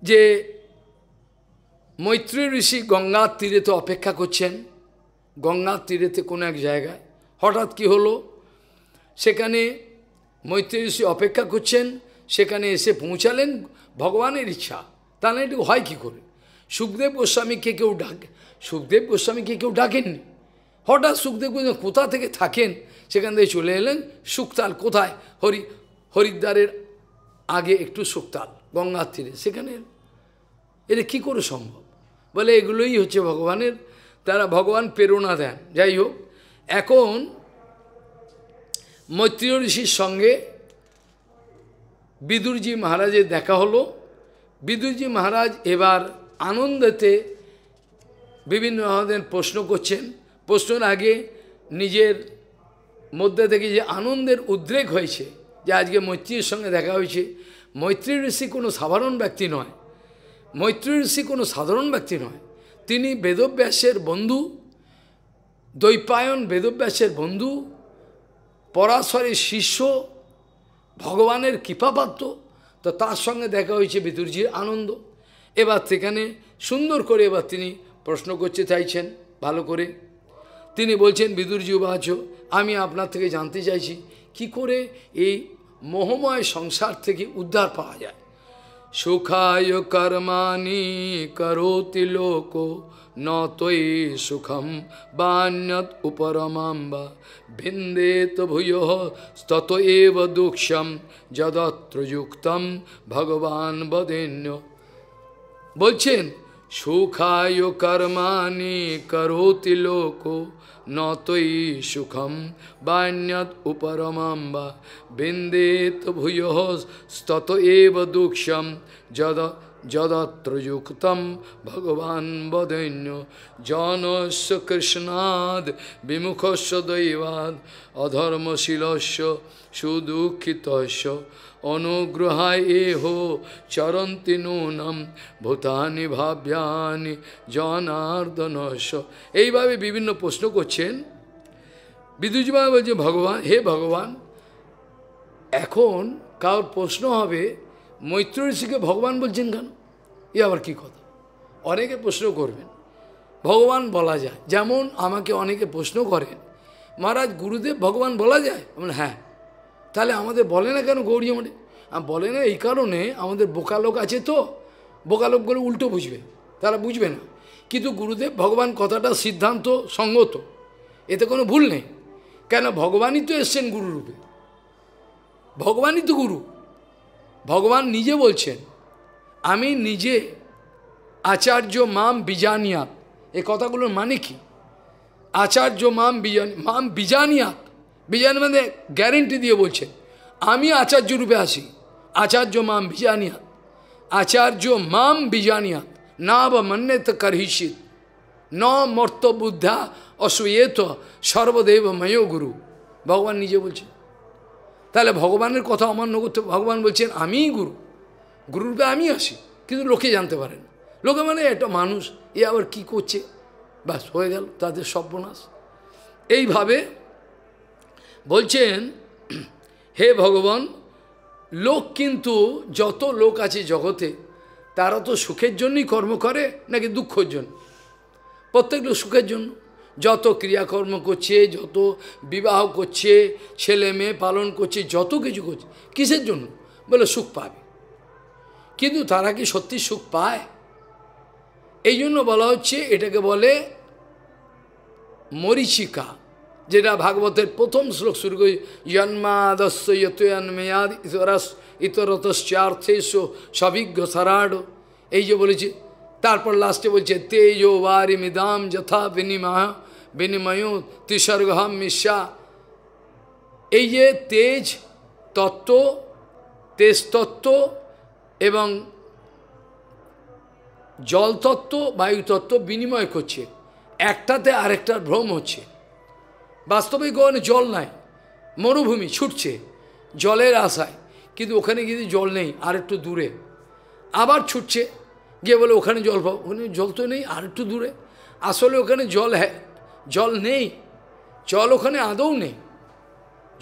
যে মৈত্রী ঋষি গঙ্গার তীরে তো অপেক্ষা করছেন গঙ্গার তীরেতে কোনো এক জায়গায় হঠাৎ কি হলো সেখানে মৈত্রী ঋষি অপেক্ষা করছেন সেখানে এসে পৌঁছালেন ভগবানের ইচ্ছা তাহলে একটু হয় কী করে সুখদেব গোস্বামীকে কেউ ডাক সুখদেব গোস্বামীকে কেউ ডাকেননি হঠাৎ সুখদেব গোস্বামী কোথা থেকে থাকেন সেখান থেকে চলে এলেন সুখতাল কোথায় হরি হরিদ্বারের আগে একটু শোকতাল গঙ্গার তীরে সেখানে এটা কী করে সম্ভব বলে এগুলোই হচ্ছে ভগবানের তারা ভগবান প্রেরণা দেন যাই হোক এখন মৈত্রী ঋষির সঙ্গে বিদুরজি মহারাজের দেখা হলো বিদুরজি মহারাজ এবার আনন্দেতে বিভিন্ন ধরনের প্রশ্ন করছেন প্রশ্নের আগে নিজের মধ্যে থেকে যে আনন্দের উদ্রেক হয়েছে যে আজকে মৈত্রীর সঙ্গে দেখা হয়েছে মৈত্রী ঋষি কোনো সাধারণ ব্যক্তি নয় মৈত্রী ঋষি কোনো সাধারণ ব্যক্তি নয় তিনি বেদব্যাসের বন্ধু দৈপায়ন বেদব্যাসের বন্ধু পরাশরের শিষ্য ভগবানের কৃপাপাত্র তো তার সঙ্গে দেখা হয়েছে বিদুরজির আনন্দ এবার সেখানে সুন্দর করে এবার তিনি প্রশ্ন করতে চাইছেন ভালো করে তিনি বলছেন বিদুরজি বাচ আমি আপনার থেকে জানতে চাইছি কি করে এই মোহময় সংসার থেকে উদ্ধার পাওয়া যায় সুখায় কর্মানি করতি লোক নতৈ সুখম বান্যত উপরমাম্বা ভিন্দেত ভূয় তত এব দুঃখম যদত্রযুক্তম ভগবান বদেন্য বলছেন সুখায় কর্মানি করতি লোক न तयि सुखम वाण्यत उपरमम्ब बिंदित भूय स्तत एव दुक्षम जद जदत्रुक्त भगवान बदैन्य जनस्य कृष्णाद विमुखस्य दैवाद अधर्मशीलस्य सुदुखितस्य অনুগ্রহায় এহ চরন্তি নূনম ভূতানি ভাব্যানি জনার্দন এইভাবে বিভিন্ন প্রশ্ন করছেন বিদ্যুজ্বাই বলছে ভগবান হে ভগবান এখন কার প্রশ্ন হবে মৈত্র ঋষিকে ভগবান বলছেন কেন এ আবার কী কথা অনেকে প্রশ্ন করবেন ভগবান বলা যায় যেমন আমাকে অনেকে প্রশ্ন করেন মহারাজ গুরুদেব ভগবান বলা যায় হ্যাঁ তাহলে আমাদের বলে না কেন গৌরী মঠে বলে না এই কারণে আমাদের বোকা লোক আছে তো বোকা লোকগুলো উল্টো বুঝবে তারা বুঝবে না কিন্তু গুরুদেব ভগবান কথাটা সিদ্ধান্ত সঙ্গত এতে কোনো ভুল নেই কেন ভগবানই তো এসছেন গুরুরূপে ভগবানই তো গুরু ভগবান নিজে বলছেন আমি নিজে আচার্য মাম বিজানিয়া এ কথাগুলোর মানে কি আচার্য মাম বিজানি মাম বিজানিয়া মানে গ্যারেন্টি দিয়ে বলছেন আমি আচার্য রূপে আসি আচার্য মাম বিজানিয়া আচার্য মাম বিজানিয়া না বা মন্যেত করহিষিত ন মর্ত বুদ্ধা অসুয়েত সর্বদেব ময় গুরু ভগবান নিজে বলছেন তাহলে ভগবানের কথা অমান্য করতে ভগবান বলছেন আমিই গুরু গুরুরূপে আমি আসি কিন্তু লোকে জানতে পারে না লোকে মানে একটা মানুষ এ আবার কি করছে ব্যাস হয়ে গেল তাদের সর্বনাশ এইভাবে বলছেন হে ভগবান লোক কিন্তু যত লোক আছে জগতে তারা তো সুখের জন্যই কর্ম করে নাকি দুঃখের জন্য প্রত্যেক লোক সুখের জন্য যত ক্রিয়াকর্ম করছে যত বিবাহ করছে ছেলে মেয়ে পালন করছে যত কিছু করছে কিসের জন্য বলে সুখ পাবে কিন্তু তারা কি সত্যি সুখ পায় এই জন্য বলা হচ্ছে এটাকে বলে মরিচিকা যেটা ভাগবতের প্রথম শ্লোক শুরু করি জন্মাদস্য ইতয়ান্মেয়াদ ইতরাস ইতরতশ্চার্থেশ সবিজ্ঞ সারাড এই যে বলেছি তারপর লাস্টে বলছে তেজ বারি মিদাম যথা বিনিময় বিনিময় তিসর্গহাম মিশা এই যে তেজ তত্ত্ব তেজ তত্ত্ব এবং জলতত্ত্ব বায়ুতত্ত্ব বিনিময় করছে একটাতে আরেকটার ভ্রম হচ্ছে বাস্তবিক ওখানে জল নাই মরুভূমি ছুটছে জলের আশায় কিন্তু ওখানে কিন্তু জল নেই আর একটু দূরে আবার ছুটছে গিয়ে বলে ওখানে জল পাবো ওখানে জল তো নেই আর একটু দূরে আসলে ওখানে জল হ্যাঁ জল নেই জল ওখানে আদৌ নেই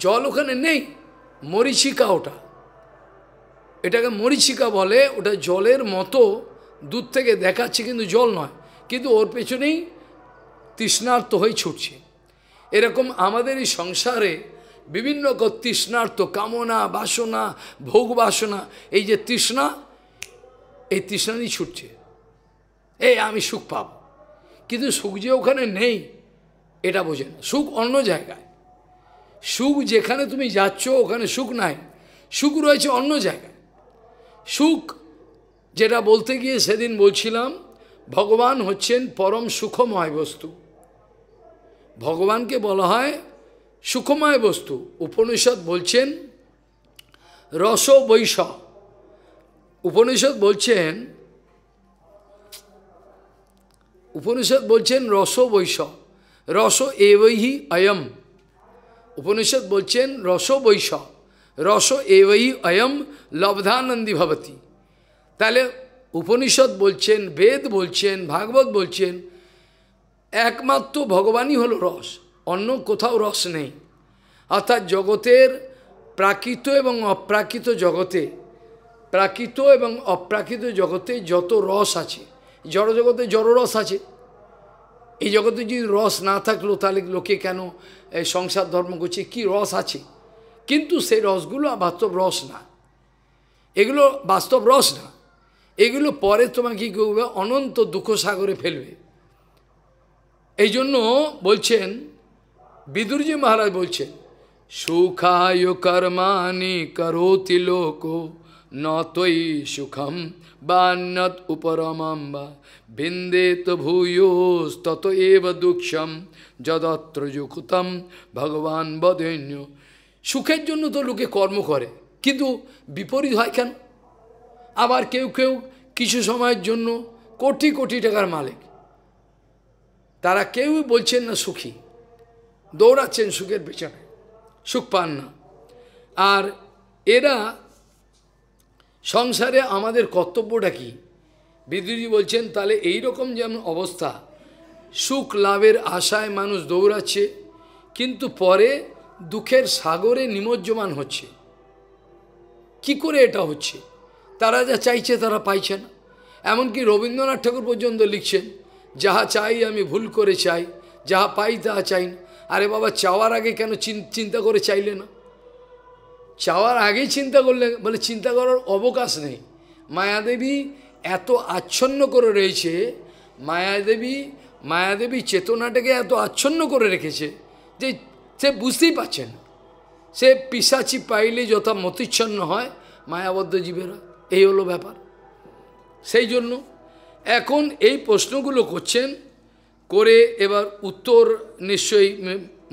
জল ওখানে নেই মরিচিকা ওটা এটাকে মরিচিকা বলে ওটা জলের মতো দূর থেকে দেখাচ্ছে কিন্তু জল নয় কিন্তু ওর পেছনেই তৃষ্ণার্ত হয়ে ছুটছে এরকম আমাদের এই সংসারে বিভিন্ন তৃষ্ণার্থ কামনা বাসনা ভোগ বাসনা এই যে তৃষ্ণা এই তৃষ্ণা নিয়ে ছুটছে এই আমি সুখ পাব কিন্তু সুখ যে ওখানে নেই এটা বোঝে না সুখ অন্য জায়গায় সুখ যেখানে তুমি যাচ্ছ ওখানে সুখ নাই সুখ রয়েছে অন্য জায়গায় সুখ যেটা বলতে গিয়ে সেদিন বলছিলাম ভগবান হচ্ছেন পরম সুখময় বস্তু ভগবানকে বলা হয় সুখময় বস্তু উপনিষদ বলছেন রস বৈষ উপনিষদ বলছেন উপনিষদ বলছেন রস বৈষ রস এবৈহি অয়ম উপনিষদ বলছেন রস বৈষ রস এবৈহি অয়ম লব্ধানন্দী ভবতী তাহলে উপনিষদ বলছেন বেদ বলছেন ভাগবত বলছেন একমাত্র ভগবানই হলো রস অন্য কোথাও রস নেই অর্থাৎ জগতের প্রাকৃত এবং অপ্রাকৃত জগতে প্রাকৃত এবং অপ্রাকৃত জগতে যত রস আছে জড় জগতে জড় রস আছে এই জগতে যদি রস না থাকলো তাহলে লোকে কেন সংসার ধর্ম করছে কি রস আছে কিন্তু সেই রসগুলো বাস্তব রস না এগুলো বাস্তব রস না এগুলো পরে তোমাকে কী করবে অনন্ত দুঃখ সাগরে ফেলবে এই জন্য বলছেন বিদুরজি মহারাজ বলছেন সুখায় কর্মানি করোতি লোক নতই সুখম বা নত উপরমম বা বিন্দেত ভূয়োস্তত এব দুঃখম যদত্র যুক্তম ভগবান বদৈন্য সুখের জন্য তো লোকে কর্ম করে কিন্তু বিপরীত হয় কেন আবার কেউ কেউ কিছু সময়ের জন্য কোটি কোটি টাকার মালিক তারা কেউই বলছেন না সুখী দৌড়াচ্ছেন সুখের পেছনে সুখ পান না আর এরা সংসারে আমাদের কর্তব্যটা কি বিদ্যুজি বলছেন তাহলে এই রকম যেমন অবস্থা সুখ লাভের আশায় মানুষ দৌড়াচ্ছে কিন্তু পরে দুঃখের সাগরে নিমজ্জমান হচ্ছে কি করে এটা হচ্ছে তারা যা চাইছে তারা পাইছে না এমনকি রবীন্দ্রনাথ ঠাকুর পর্যন্ত লিখছেন যাহা চাই আমি ভুল করে চাই যাহা পাই তাহা চাই না আরে বাবা চাওয়ার আগে কেন চিন্তা করে চাইলে না চাওয়ার আগেই চিন্তা করলে বলে চিন্তা করার অবকাশ নেই মায়াদেবী এত আচ্ছন্ন করে রয়েছে মায়াদেবী মায়াদেবী চেতনাটাকে এত আচ্ছন্ন করে রেখেছে যে সে বুঝতেই পারছেন সে পিসাচি পাইলে যথা মতিচ্ছন্ন হয় মায়াবদ্ধ জীবেরা এই হলো ব্যাপার সেই জন্য এখন এই প্রশ্নগুলো করছেন করে এবার উত্তর নিশ্চয়ই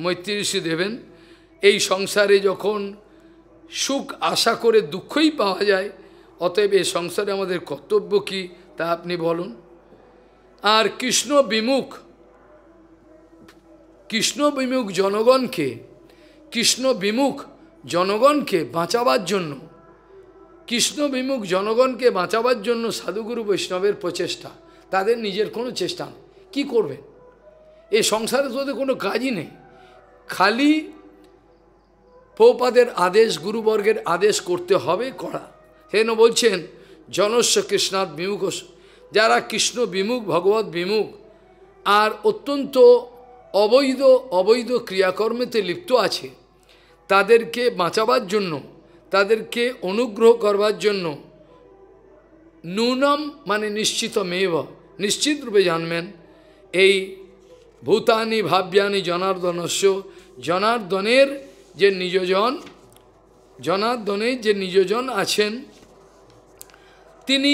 মৈত্রী দেবেন এই সংসারে যখন সুখ আশা করে দুঃখই পাওয়া যায় অতএব এই সংসারে আমাদের কর্তব্য কি তা আপনি বলুন আর কৃষ্ণ বিমুখ কৃষ্ণ বিমুখ জনগণকে কৃষ্ণ বিমুখ জনগণকে বাঁচাবার জন্য কৃষ্ণ বিমুখ জনগণকে বাঁচাবার জন্য সাধুগুরু বৈষ্ণবের প্রচেষ্টা তাদের নিজের কোনো চেষ্টা নেই কী করবেন এ সংসারে তোদের কোনো কাজই নেই খালি পৌপাদের আদেশ গুরুবর্গের আদেশ করতে হবে করা সেন বলছেন জনস্ব কৃষ্ণাদ বিমুখ যারা কৃষ্ণ বিমুখ ভগবত বিমুখ আর অত্যন্ত অবৈধ অবৈধ ক্রিয়াকর্মেতে লিপ্ত আছে তাদেরকে বাঁচাবার জন্য তাদেরকে অনুগ্রহ করবার জন্য নূনম মানে নিশ্চিত মেব নিশ্চিত রূপে জানবেন এই ভূতানি ভাব্যানি জনার্দনস্য জনার্দনের যে নিজজন জনার্দনের যে নিজজন আছেন তিনি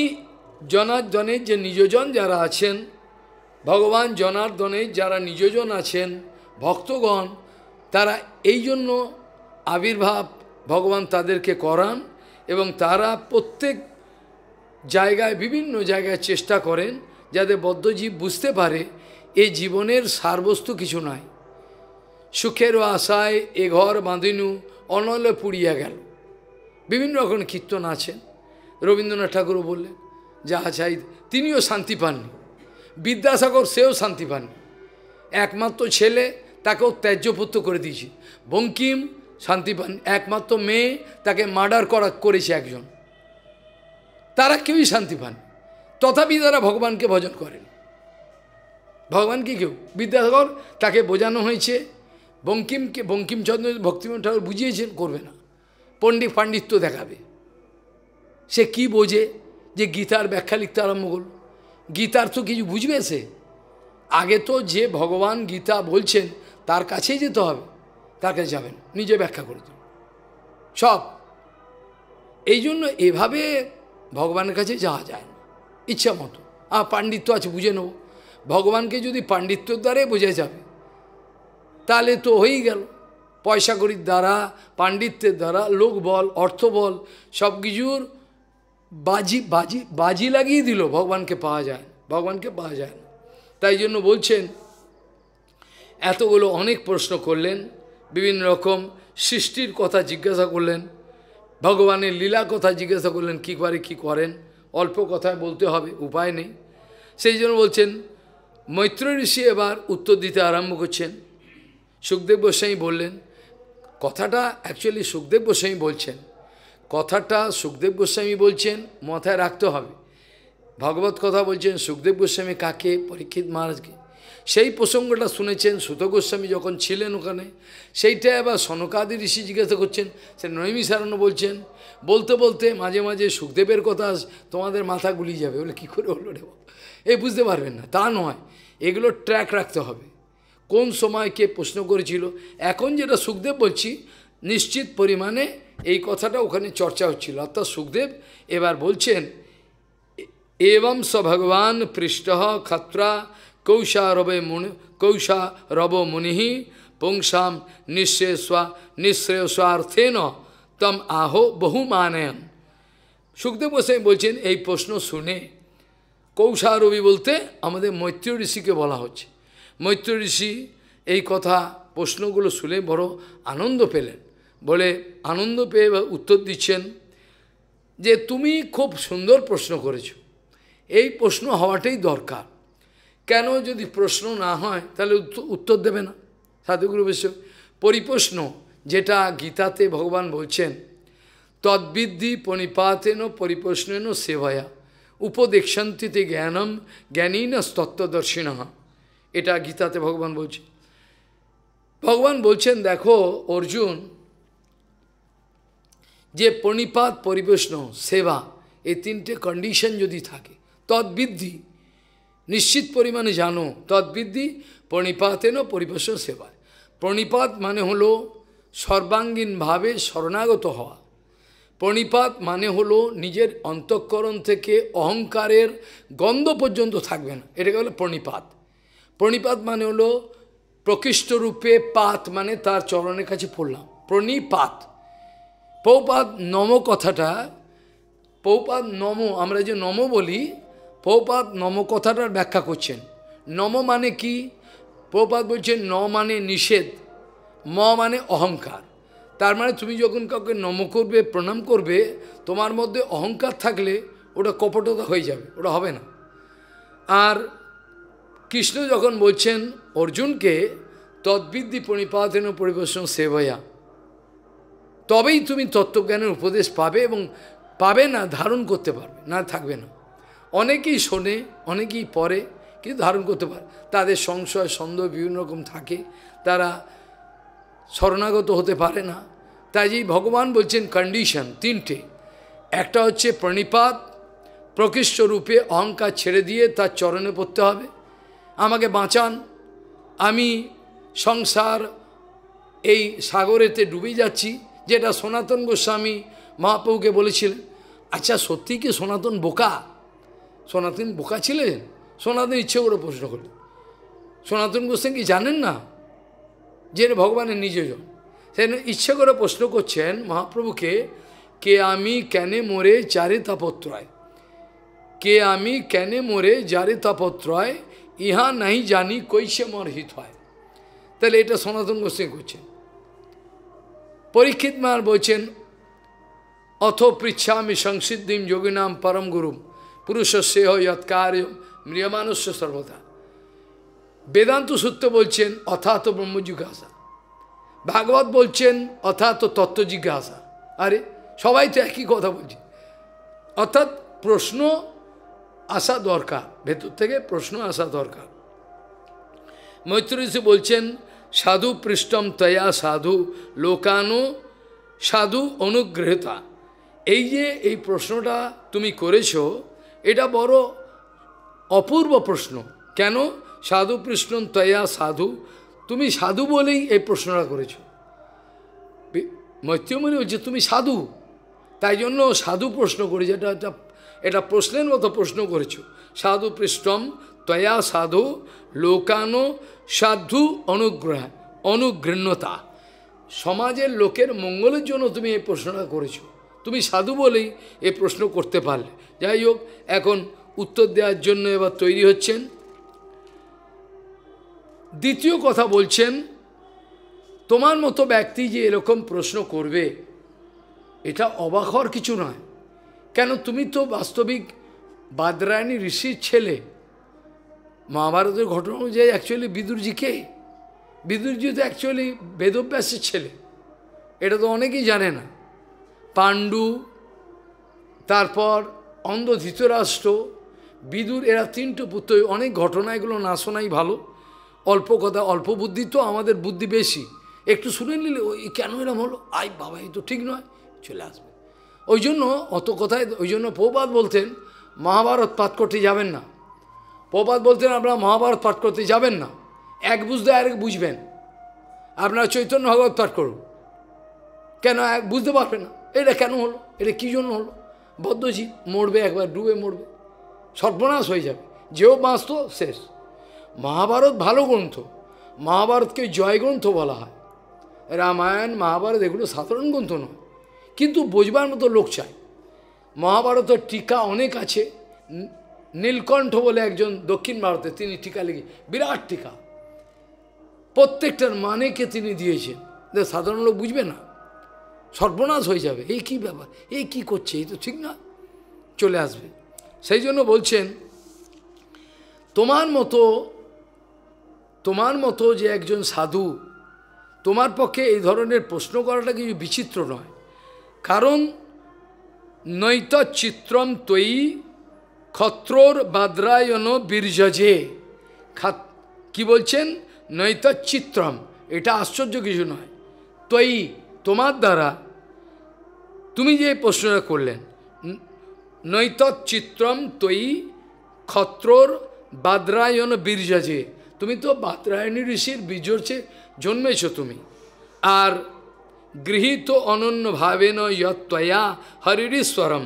জনার্দনের যে নিজজন যারা আছেন ভগবান জনার্দনের যারা নিজজন আছেন ভক্তগণ তারা এই জন্য আবির্ভাব ভগবান তাদেরকে করান এবং তারা প্রত্যেক জায়গায় বিভিন্ন জায়গায় চেষ্টা করেন যাতে বদ্ধজীব বুঝতে পারে এ জীবনের সারবস্তু কিছু নয় সুখের আশায় এ ঘর বাঁধিনু অনলে পুড়িয়া গেল বিভিন্ন রকম কীর্তন আছেন রবীন্দ্রনাথ ঠাকুরও বললেন যা চাই তিনিও শান্তি পাননি বিদ্যাসাগর সেও শান্তি পাননি একমাত্র ছেলে তাকেও ত্যায্যপুত্র করে দিয়েছে বঙ্কিম শান্তি পান একমাত্র মেয়ে তাকে মার্ডার করা করেছে একজন তারা কেউই শান্তি পান তথাপি তারা ভগবানকে ভজন করেন ভগবান কি কেউ বিদ্যাসাগর তাকে বোঝানো হয়েছে বঙ্কিমকে বঙ্কিমচন্দ্র ভক্তিমন ঠাকুর বুঝিয়েছেন করবে না পণ্ডিত পাণ্ডিত্য দেখাবে সে কি বোঝে যে গীতার ব্যাখ্যা লিখতে আরম্ভ করল গীতার তো কিছু বুঝবে সে আগে তো যে ভগবান গীতা বলছেন তার কাছেই যেতে হবে তার কাছে যাবেন নিজে ব্যাখ্যা করে দেবেন সব এই জন্য এভাবে ভগবানের কাছে যাওয়া যায় না ইচ্ছা মতো আর পাণ্ডিত্য আছে বুঝে নেব ভগবানকে যদি পাণ্ডিত্যর দ্বারাই বোঝা যাবে তাহলে তো হয়েই গেল পয়সা করির দ্বারা পাণ্ডিত্যের দ্বারা লোক বল অর্থ বল সব কিছুর বাজি বাজি বাজি লাগিয়ে দিল ভগবানকে পাওয়া যায় ভগবানকে পাওয়া যায় না তাই জন্য বলছেন এতগুলো অনেক প্রশ্ন করলেন বিভিন্ন রকম সৃষ্টির কথা জিজ্ঞাসা করলেন ভগবানের লীলা কথা জিজ্ঞাসা করলেন কী করে কী করেন অল্প কথায় বলতে হবে উপায় নেই সেই জন্য বলছেন মৈত্র ঋষি এবার উত্তর দিতে আরম্ভ করছেন সুখদেব গোস্বাই বললেন কথাটা অ্যাকচুয়ালি সুখদেব গোস্বাই বলছেন কথাটা সুখদেব গোস্বামী বলছেন মাথায় রাখতে হবে ভগবত কথা বলছেন সুখদেব গোস্বামী কাকে পরীক্ষিত মহারাজকে সেই প্রসঙ্গটা শুনেছেন সুত গোস্বামী যখন ছিলেন ওখানে সেইটা আবার সনকাদি ঋষি জিজ্ঞাসা করছেন সে সারণ্য বলছেন বলতে বলতে মাঝে মাঝে সুখদেবের কথা তোমাদের মাথা গুলি যাবে বলে কী করে হলো রে এই বুঝতে পারবেন না তা নয় এগুলো ট্র্যাক রাখতে হবে কোন সময় কে প্রশ্ন করেছিল এখন যেটা সুখদেব বলছি নিশ্চিত পরিমাণে এই কথাটা ওখানে চর্চা হচ্ছিল অর্থাৎ সুখদেব এবার বলছেন এবং স ভগবান পৃষ্ঠ খত্রা কৌশা রবে মুনি কৌশা রব মুনিহি পুংসাম নিঃশ্রেয়স্বা নিঃশ্রেয়স্বার্থেন তম আহো বহু মানয়ন সুখদেব গোসাই বলছেন এই প্রশ্ন শুনে কৌশা রবি বলতে আমাদের মৈত্রী ঋষিকে বলা হচ্ছে মৈত্র ঋষি এই কথা প্রশ্নগুলো শুনে বড় আনন্দ পেলেন বলে আনন্দ পেয়ে উত্তর দিচ্ছেন যে তুমি খুব সুন্দর প্রশ্ন করেছ এই প্রশ্ন হওয়াটাই দরকার কেন যদি প্রশ্ন না হয় তাহলে উত্তর দেবে না সাধুগুরু বৈশ্য পরিপ্রশ্ন যেটা গীতাতে ভগবান বলছেন তদ্বিদ্ধি পণিপাতেন পরিপ্রশ্নেন সেভায়া উপদেক্ষন্তিতে জ্ঞানম জ্ঞানীন তত্ত্বদর্শিন এটা গীতাতে ভগবান বলছে ভগবান বলছেন দেখো অর্জুন যে পণিপাত পরিবেশন সেবা এই তিনটে কন্ডিশন যদি থাকে তদ্বিদ্ধি নিশ্চিত পরিমাণে জানো তদ্বিদ্ধি প্রণিপাতেন পরিবেশ সেবা প্রণিপাত মানে হলো সর্বাঙ্গীনভাবে শরণাগত হওয়া প্রণিপাত মানে হলো নিজের অন্তঃকরণ থেকে অহংকারের গন্ধ পর্যন্ত থাকবে না এটাকে হলো প্রণিপাত প্রণিপাত মানে হলো প্রকৃষ্ট রূপে পাত মানে তার চরণের কাছে পড়লাম প্রণিপাত পৌপাত নম কথাটা পৌপাত নম আমরা যে নম বলি প্রপাত নম কথাটার ব্যাখ্যা করছেন নম মানে কি প্রপাত বলছেন ন মানে নিষেধ ম মানে অহংকার তার মানে তুমি যখন কাউকে নম করবে প্রণাম করবে তোমার মধ্যে অহংকার থাকলে ওটা কপটতা হয়ে যাবে ওটা হবে না আর কৃষ্ণ যখন বলছেন অর্জুনকে তদ্বিদ্যি পরিপাতেন পরিবেশন সেবয়া তবেই তুমি তত্ত্বজ্ঞানের উপদেশ পাবে এবং পাবে না ধারণ করতে পারবে না থাকবে না অনেকেই শোনে অনেকেই পরে কিন্তু ধারণ করতে পারে তাদের সংশয় সন্দেহ বিভিন্ন রকম থাকে তারা শরণাগত হতে পারে না তাই যেই ভগবান বলছেন কন্ডিশন তিনটে একটা হচ্ছে প্রণিপাত প্রকৃষ্ট রূপে অহংকার ছেড়ে দিয়ে তার চরণে পড়তে হবে আমাকে বাঁচান আমি সংসার এই সাগরেতে ডুবে যাচ্ছি যেটা সনাতন গোস্বামী মহাপ্রভুকে বলেছিলেন আচ্ছা সত্যি কি সনাতন বোকা সনাতন বোকা ছিলেন সনাতন ইচ্ছে করে প্রশ্ন করলেন সনাতন গোস্বামী কি জানেন না যে ভগবানের নিজজন সে ইচ্ছে করে প্রশ্ন করছেন মহাপ্রভুকে কে আমি কেনে মোরে যারে তাপত্রয় কে আমি কেনে মোরে যারে তাপত্রয় ইহা নাই জানি কৈশে মর হিত হয় তাহলে এটা সনাতন গোস্বামী করছেন পরীক্ষিত মার বলছেন অথ পৃচ্ছামি সংসিদ্ধিম যোগিনাম পরম গুরুম পুরুষস্যেহ ইৎকার্য মৃয়মানুষ্য সর্বদা বেদান্ত সূত্র বলছেন অথাত ব্রহ্ম জিজ্ঞাসা ভাগবত বলছেন অথাত তত্ত্ব জিজ্ঞাসা আরে সবাই তো একই কথা বলছে অর্থাৎ প্রশ্ন আসা দরকার ভেতর থেকে প্রশ্ন আসা দরকার ঋষি বলছেন সাধু পৃষ্ঠম তয়া সাধু লোকানু সাধু অনুগ্রহতা এই যে এই প্রশ্নটা তুমি করেছো এটা বড় অপূর্ব প্রশ্ন কেন সাধু কৃষ্ণ তয়া সাধু তুমি সাধু বলেই এই প্রশ্নটা করেছ মৈত্রমণি হচ্ছে তুমি সাধু তাই জন্য সাধু প্রশ্ন করেছে এটা এটা এটা প্রশ্নের মতো প্রশ্ন করেছো সাধু পৃষ্ঠম তয়া সাধু লোকানো সাধু অনুগ্রহ অনুগৃণ্যতা সমাজের লোকের মঙ্গলের জন্য তুমি এই প্রশ্নটা করেছো তুমি সাধু বলেই এ প্রশ্ন করতে পারলে যাই হোক এখন উত্তর দেওয়ার জন্য এবার তৈরি হচ্ছেন দ্বিতীয় কথা বলছেন তোমার মতো ব্যক্তি যে এরকম প্রশ্ন করবে এটা অবাক হওয়ার কিছু নয় কেন তুমি তো বাস্তবিক বাদরায়ণী ঋষির ছেলে মহাভারতের ঘটনা অনুযায়ী অ্যাকচুয়ালি বিদুরজিকে কে বিদুরজি তো অ্যাকচুয়ালি বেদব্যাসের ছেলে এটা তো অনেকেই জানে না পাণ্ডু তারপর অন্ধ ধৃতরাষ্ট্র বিদুর এরা তিনটে পুত্র অনেক ঘটনা এগুলো না শোনাই ভালো অল্প কথা অল্প বুদ্ধি তো আমাদের বুদ্ধি বেশি একটু শুনে নিলে ওই কেন এরম হলো আই বাবা এই তো ঠিক নয় চলে আসবে ওই জন্য অত কথায় ওই জন্য প্রবাদ বলতেন মহাভারত পাঠ করতে যাবেন না প্রবাদ বলতেন আপনারা মহাভারত পাঠ করতে যাবেন না এক বুঝতে আরেক বুঝবেন আপনারা চৈতন্য ভগবত পাঠ করুন কেন এক বুঝতে পারবে না এটা কেন হলো এটা কী জন্য হলো বদ্ধজীব মরবে একবার ডুবে মরবে সর্বনাশ হয়ে যাবে যেও বাঁচত শেষ মহাভারত ভালো গ্রন্থ মহাভারতকে জয়গ্রন্থ বলা হয় রামায়ণ মহাভারত এগুলো সাধারণ গ্রন্থ নয় কিন্তু বোঝবার মতো লোক চায় মহাভারতের টিকা অনেক আছে নীলকণ্ঠ বলে একজন দক্ষিণ ভারতে তিনি টিকা লিখে বিরাট টিকা প্রত্যেকটার মানেকে তিনি দিয়েছেন সাধারণ লোক বুঝবে না সর্বনাশ হয়ে যাবে এই কি ব্যাপার এই কি করছে এই তো ঠিক না চলে আসবে সেই জন্য বলছেন তোমার মতো তোমার মতো যে একজন সাধু তোমার পক্ষে এই ধরনের প্রশ্ন করাটা কিছু বিচিত্র নয় কারণ নৈত চিত্রম তৈ ক্ষত্রর বাদ্রায়ণ বীর্যজে খাত কি বলছেন নৈত চিত্রম এটা আশ্চর্য কিছু নয় তৈ তোমার দ্বারা তুমি যে প্রশ্নটা করলেন নৈতৎ চিত্রম তৈ ক্ষত্রর বাদ্রায়ণ বীরজাজে তুমি তো বাদ্রায়ণী ঋষির বীর্যছে জন্মেছ তুমি আর গৃহীত অনন্য ভাবেন ইয়ত্বয়া হরিরীশ্বরম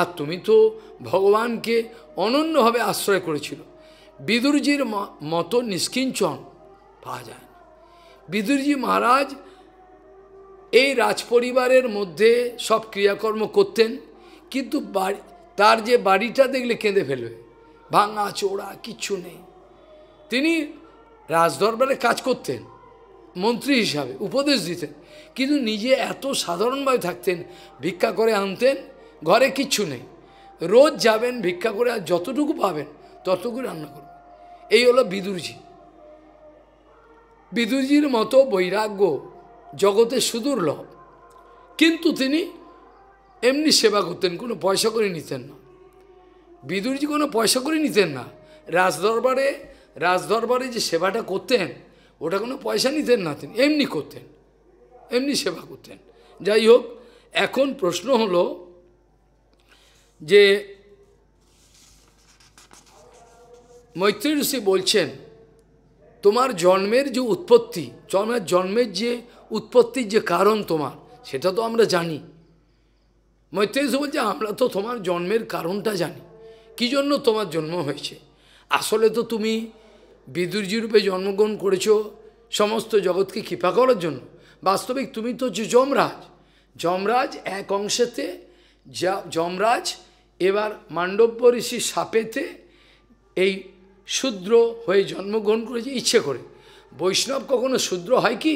আর তুমি তো ভগবানকে অনন্যভাবে আশ্রয় করেছিল বিদুরজির মতো নিষ্কিঞ্চন পাওয়া যায় বিদুরজি মহারাজ এই রাজপরিবারের মধ্যে সব ক্রিয়াকর্ম করতেন কিন্তু বাড়ি তার যে বাড়িটা দেখলে কেঁদে ফেলবে ভাঙা চোড়া কিচ্ছু নেই তিনি রাজদরবারে কাজ করতেন মন্ত্রী হিসাবে উপদেশ দিতেন কিন্তু নিজে এত সাধারণভাবে থাকতেন ভিক্ষা করে আনতেন ঘরে কিচ্ছু নেই রোজ যাবেন ভিক্ষা করে আর যতটুকু পাবেন ততটুকু রান্না করবেন এই হলো বিদুরজি বিদুরজির মতো বৈরাগ্য জগতে সুদুর্লভ কিন্তু তিনি এমনি সেবা করতেন কোনো পয়সা করে নিতেন না বিদুরজি কোনো পয়সা করে নিতেন না রাজদরবারে রাজদরবারে যে সেবাটা করতেন ওটা কোনো পয়সা নিতেন না তিনি এমনি করতেন এমনি সেবা করতেন যাই হোক এখন প্রশ্ন হলো যে মৈত্রী ঋষি বলছেন তোমার জন্মের যে উৎপত্তি তোমার জন্মের যে উৎপত্তির যে কারণ তোমার সেটা তো আমরা জানি মৈত্রেশ বলছে আমরা তো তোমার জন্মের কারণটা জানি কি জন্য তোমার জন্ম হয়েছে আসলে তো তুমি বিদুরজি রূপে জন্মগ্রহণ করেছ সমস্ত জগৎকে কৃপা করার জন্য বাস্তবিক তুমি তো যে যমরাজ যমরাজ এক অংশেতে যা যমরাজ এবার মাণ্ডব্য ঋষি সাপেতে এই শূদ্র হয়ে জন্মগ্রহণ করেছে ইচ্ছে করে বৈষ্ণব কখনো শূদ্র হয় কি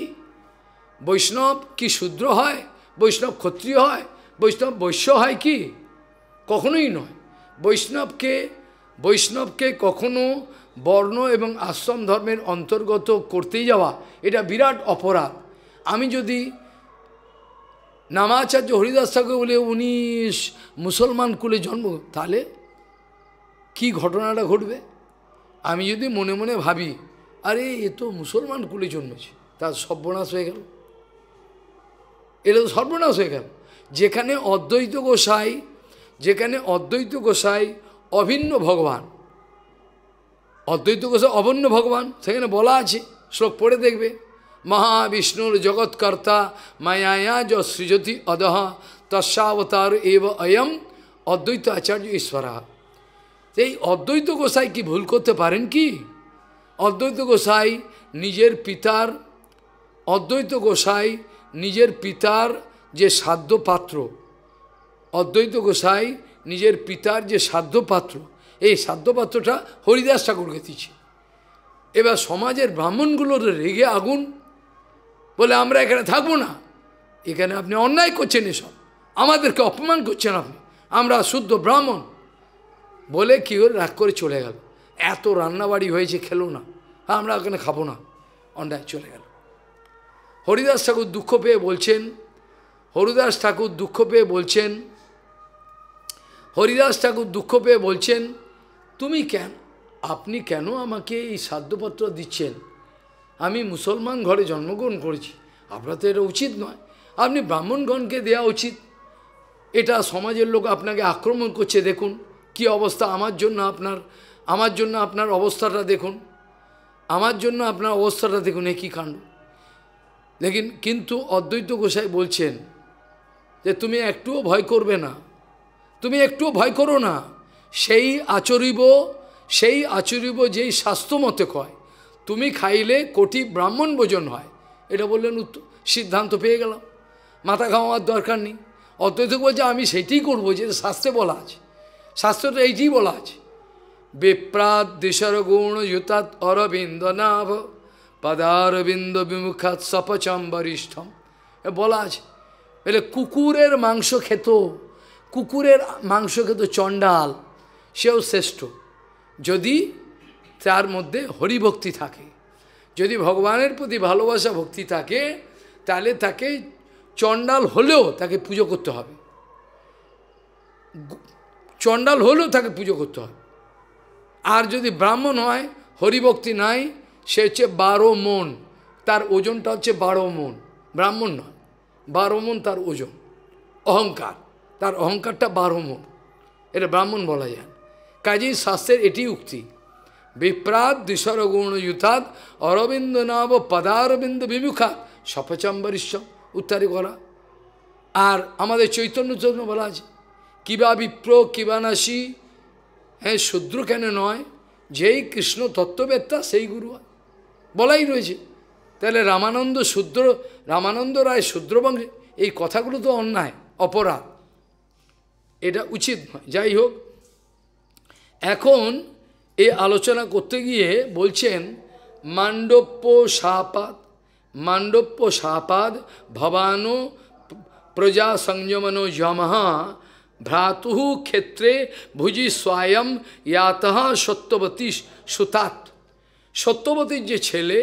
বৈষ্ণব কি শূদ্র হয় বৈষ্ণব ক্ষত্রিয় হয় বৈষ্ণব বৈশ্য হয় কি কখনোই নয় বৈষ্ণবকে বৈষ্ণবকে কখনো বর্ণ এবং আশ্রম ধর্মের অন্তর্গত করতেই যাওয়া এটা বিরাট অপরাধ আমি যদি নামাচার্য হরিদাস ঠাকুর বলে উনি মুসলমান কুলে জন্ম তাহলে কি ঘটনাটা ঘটবে আমি যদি মনে মনে ভাবি আরে এ তো মুসলমান কুলে জন্মেছে তার সর্বনাশ হয়ে গেল এটা তো সর্বনাশ হয়ে গেল যেখানে অদ্বৈত গোসাই যেখানে অদ্বৈত গোসাই অভিন্ন ভগবান অদ্বৈত গোসাই অভিন্ন ভগবান সেখানে বলা আছে শ্লোক পড়ে দেখবে মহাবিষ্ণুর জগৎকর্তা মায়ায়া য সৃজতি অদহ তস্যাবতার এব অয়ম অদ্বৈত আচার্য ঈশ্বরা এই অদ্বৈত গোসাই কি ভুল করতে পারেন কি অদ্বৈত গোসাই নিজের পিতার অদ্বৈত গোসাই নিজের পিতার যে সাধ্য পাত্র অদ্বৈত গোসাই নিজের পিতার যে সাধ্য পাত্র এই সাধ্য পাত্রটা হরিদাস ঠাকুরকে দিচ্ছে এবার সমাজের ব্রাহ্মণগুলো রেগে আগুন বলে আমরা এখানে থাকবো না এখানে আপনি অন্যায় করছেন এসব আমাদেরকে অপমান করছেন আপনি আমরা শুদ্ধ ব্রাহ্মণ বলে কি হল রাগ করে চলে গেল এত রান্নাবাড়ি হয়েছে খেলো না আমরা ওখানে খাবো না অন্যায় চলে গেল হরিদাস ঠাকুর দুঃখ পেয়ে বলছেন হরিদাস ঠাকুর দুঃখ পেয়ে বলছেন হরিদাস ঠাকুর দুঃখ পেয়ে বলছেন তুমি কেন আপনি কেন আমাকে এই সাধ্যপত্র দিচ্ছেন আমি মুসলমান ঘরে জন্মগ্রহণ করেছি আপনার তো এটা উচিত নয় আপনি ব্রাহ্মণগণকে দেওয়া উচিত এটা সমাজের লোক আপনাকে আক্রমণ করছে দেখুন কি অবস্থা আমার জন্য আপনার আমার জন্য আপনার অবস্থাটা দেখুন আমার জন্য আপনার অবস্থাটা দেখুন এ কী কাণ্ড লেকিন কিন্তু অদ্বৈত গোসাই বলছেন যে তুমি একটুও ভয় করবে না তুমি একটুও ভয় করো না সেই আচরিব সেই আচরিব যেই স্বাস্থ্যমতে কয় তুমি খাইলে কোটি ব্রাহ্মণ ভোজন হয় এটা বললেন সিদ্ধান্ত পেয়ে গেলাম মাথা ঘামার দরকার নেই অদ্বৈত বলছে আমি সেটাই করবো যেটা শাস্ত্রে বলা আছে শাস্ত্রটা এইটাই বলা আছে বিপ্রাত দিশর গুণ ইউতাৎ অরবিন্দ নাভ পাদারবিন্দ বিমুখাত সপচম বরিষ্ঠম এ বলা আছে এলে কুকুরের মাংস খেত কুকুরের মাংস খেত চণ্ডাল সেও শ্রেষ্ঠ যদি তার মধ্যে হরিভক্তি থাকে যদি ভগবানের প্রতি ভালোবাসা ভক্তি থাকে তাহলে তাকে চণ্ডাল হলেও তাকে পুজো করতে হবে চণ্ডাল হলেও তাকে পুজো করতে হবে আর যদি ব্রাহ্মণ হয় হরিভক্তি নাই সে হচ্ছে বারো মন তার ওজনটা হচ্ছে বারো মন ব্রাহ্মণ নয় বারো মন তার ওজন অহংকার তার অহংকারটা বারো মন এটা ব্রাহ্মণ বলা যায় কাজী শাস্ত্রের এটি উক্তি বিপ্রাত দ্বিশর গুণ ইউথাত অরবিন্দ নব পদারবিন্দ বিমুখা সপচম্বরিশ্ব উত্তারি করা আর আমাদের চৈতন্য চৈতন্য বলা আছে কিবা বিপ্র কিবা নাশি হ্যাঁ শুদ্র কেন নয় যেই কৃষ্ণ তত্ত্ববেত্তা সেই গুরু বলাই রয়েছে তাহলে রামানন্দ শূদ্র রামানন্দ রায় শূদ্রবংশে এই কথাগুলো তো অন্যায় অপরাধ এটা উচিত নয় যাই হোক এখন এই আলোচনা করতে গিয়ে বলছেন মাণ্ডব্য সাপাদ মাণ্ডব্য সাপাদ ভবানো প্রজা সংযমন যমহা ভ্রাতু ক্ষেত্রে ভুজি স্বয়ং ইয়াত সত্যবতী সুতাত সত্যবতীর যে ছেলে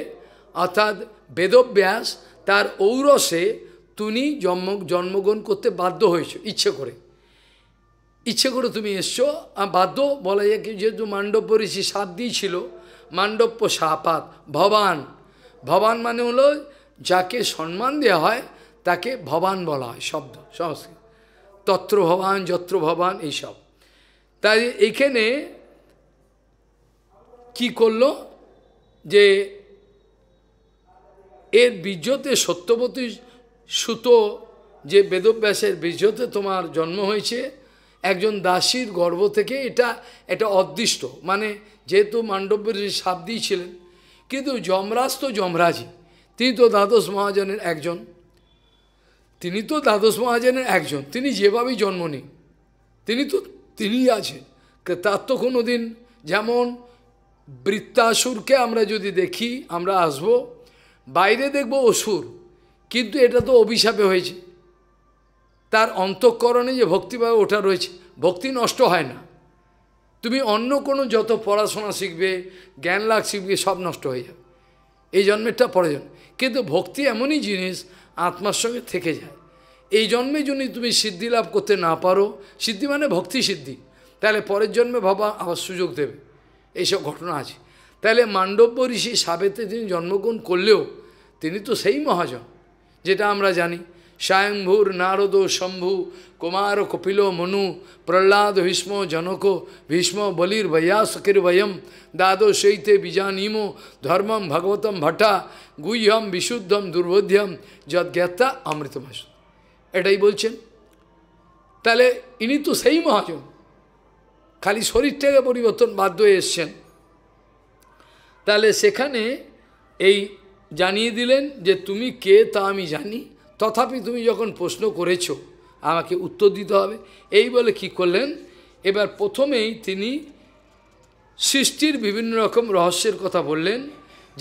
অর্থাৎ বেদব্যাস তার ঔরসে তুমি জন্ম জন্মগ্রহণ করতে বাধ্য হয়েছো ইচ্ছে করে ইচ্ছে করে তুমি এসছো বাধ্য বলা যায় যেহেতু মাণ্ডব্য ঋষি সাপ দিয়েছিল মাণ্ডব্য সাপাত ভবান ভবান মানে হলো যাকে সম্মান দেওয়া হয় তাকে ভবান বলা হয় শব্দ সংস্কৃত তত্র ভবান যত্র ভবান এইসব তাই এইখানে কি করলো যে এর বীজতে সত্যবতী সুতো যে বেদব্যাসের বীজতে তোমার জন্ম হয়েছে একজন দাসীর গর্ভ থেকে এটা এটা অদৃষ্ট মানে যেহেতু মাণ্ডব্যের সাপ দিয়েছিলেন কিন্তু যমরাজ তো যমরাজই তিনি তো দ্বাদশ মহাজনের একজন তিনি তো দ্বাদশ মহাজনের একজন তিনি যেভাবেই জন্ম নিন তিনি তো তিনিই আছেন তার তো কোনো দিন যেমন বৃত্তাসুরকে আমরা যদি দেখি আমরা আসব বাইরে দেখব অসুর কিন্তু এটা তো অভিশাপে হয়েছে তার অন্তঃকরণে যে ভক্তিভাবে ওটা রয়েছে ভক্তি নষ্ট হয় না তুমি অন্য কোনো যত পড়াশোনা শিখবে জ্ঞান লাভ শিখবে সব নষ্ট হয়ে যাবে এই জন্মেরটা প্রয়োজন কিন্তু ভক্তি এমনই জিনিস আত্মার সঙ্গে থেকে যায় এই জন্মে যদি তুমি সিদ্ধি লাভ করতে না পারো সিদ্ধি মানে ভক্তি সিদ্ধি তাহলে পরের জন্মে ভাবা আবার সুযোগ দেবে এইসব ঘটনা আছে তাহলে মাণ্ডব্য ঋষি সাবেতে তিনি জন্মগ্রহণ করলেও তিনি তো সেই মহাজন যেটা আমরা জানি স্বয়ম্ভুর নারদ শম্ভু কুমার কপিল মনু প্রহ্লাদ ভীষ্ম জনক ভীষ্ম বলির বয়াসকির বয়ম দাদো শৈতে বীজানিম ধর্মম ভগবতম ভটা গুহ্যম বিশুদ্ধম দুর্বোধ্যম যজ্ঞাতা অমৃতমাস এটাই বলছেন তাহলে ইনি তো সেই মহাজন খালি শরীরটাকে পরিবর্তন বাধ্য হয়ে এসছেন তাহলে সেখানে এই জানিয়ে দিলেন যে তুমি কে তা আমি জানি তথাপি তুমি যখন প্রশ্ন করেছ আমাকে উত্তর দিতে হবে এই বলে কি করলেন এবার প্রথমেই তিনি সৃষ্টির বিভিন্ন রকম রহস্যের কথা বললেন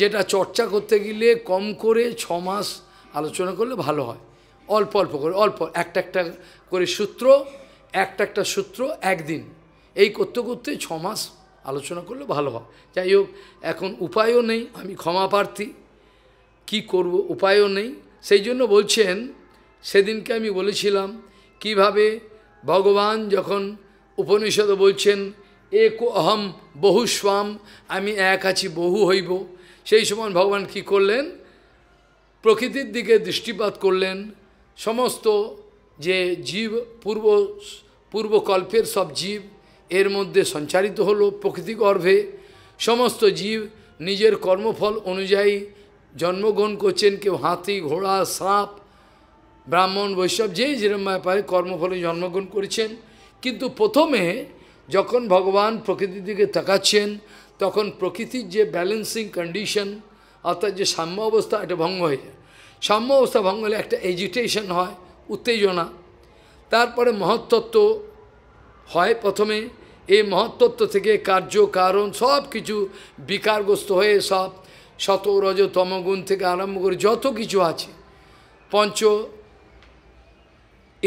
যেটা চর্চা করতে গেলে কম করে ছ মাস আলোচনা করলে ভালো হয় অল্প অল্প করে অল্প একটা একটা করে সূত্র একটা একটা সূত্র একদিন এই করতে করতে ছমাস আলোচনা করলে ভালো হয় যাই হোক এখন উপায়ও নেই আমি ক্ষমা প্রার্থী কী করব উপায়ও নেই সেই জন্য বলছেন সেদিনকে আমি বলেছিলাম কিভাবে ভগবান যখন উপনিষদ বলছেন এক অহম বহু স্বাম আমি এক আছি বহু হইব সেই সময় ভগবান কি করলেন প্রকৃতির দিকে দৃষ্টিপাত করলেন সমস্ত যে জীব পূর্ব পূর্বকল্পের সব জীব এর মধ্যে সঞ্চারিত হল প্রকৃতি গর্ভে সমস্ত জীব নিজের কর্মফল অনুযায়ী জন্মগ্রহণ করছেন কেউ হাতি ঘোড়া সাপ ব্রাহ্মণ বৈষ্ণব যেই যেরম ব্যাপারে কর্মফলে জন্মগ্রহণ করেছেন কিন্তু প্রথমে যখন ভগবান প্রকৃতির দিকে তাকাচ্ছেন তখন প্রকৃতির যে ব্যালেন্সিং কন্ডিশন অর্থাৎ যে সাম্য অবস্থা এটা ভঙ্গ হয়ে যায় সাম্য অবস্থা ভঙ্গ হলে একটা এজিটেশন হয় উত্তেজনা তারপরে মহত্তত্ত্ব হয় প্রথমে এই মহত্তত্ব থেকে কার্য কারণ সব কিছু বিকারগ্রস্ত হয়ে সব শত রজ তমগুণ থেকে আরম্ভ করে যত কিছু আছে পঞ্চ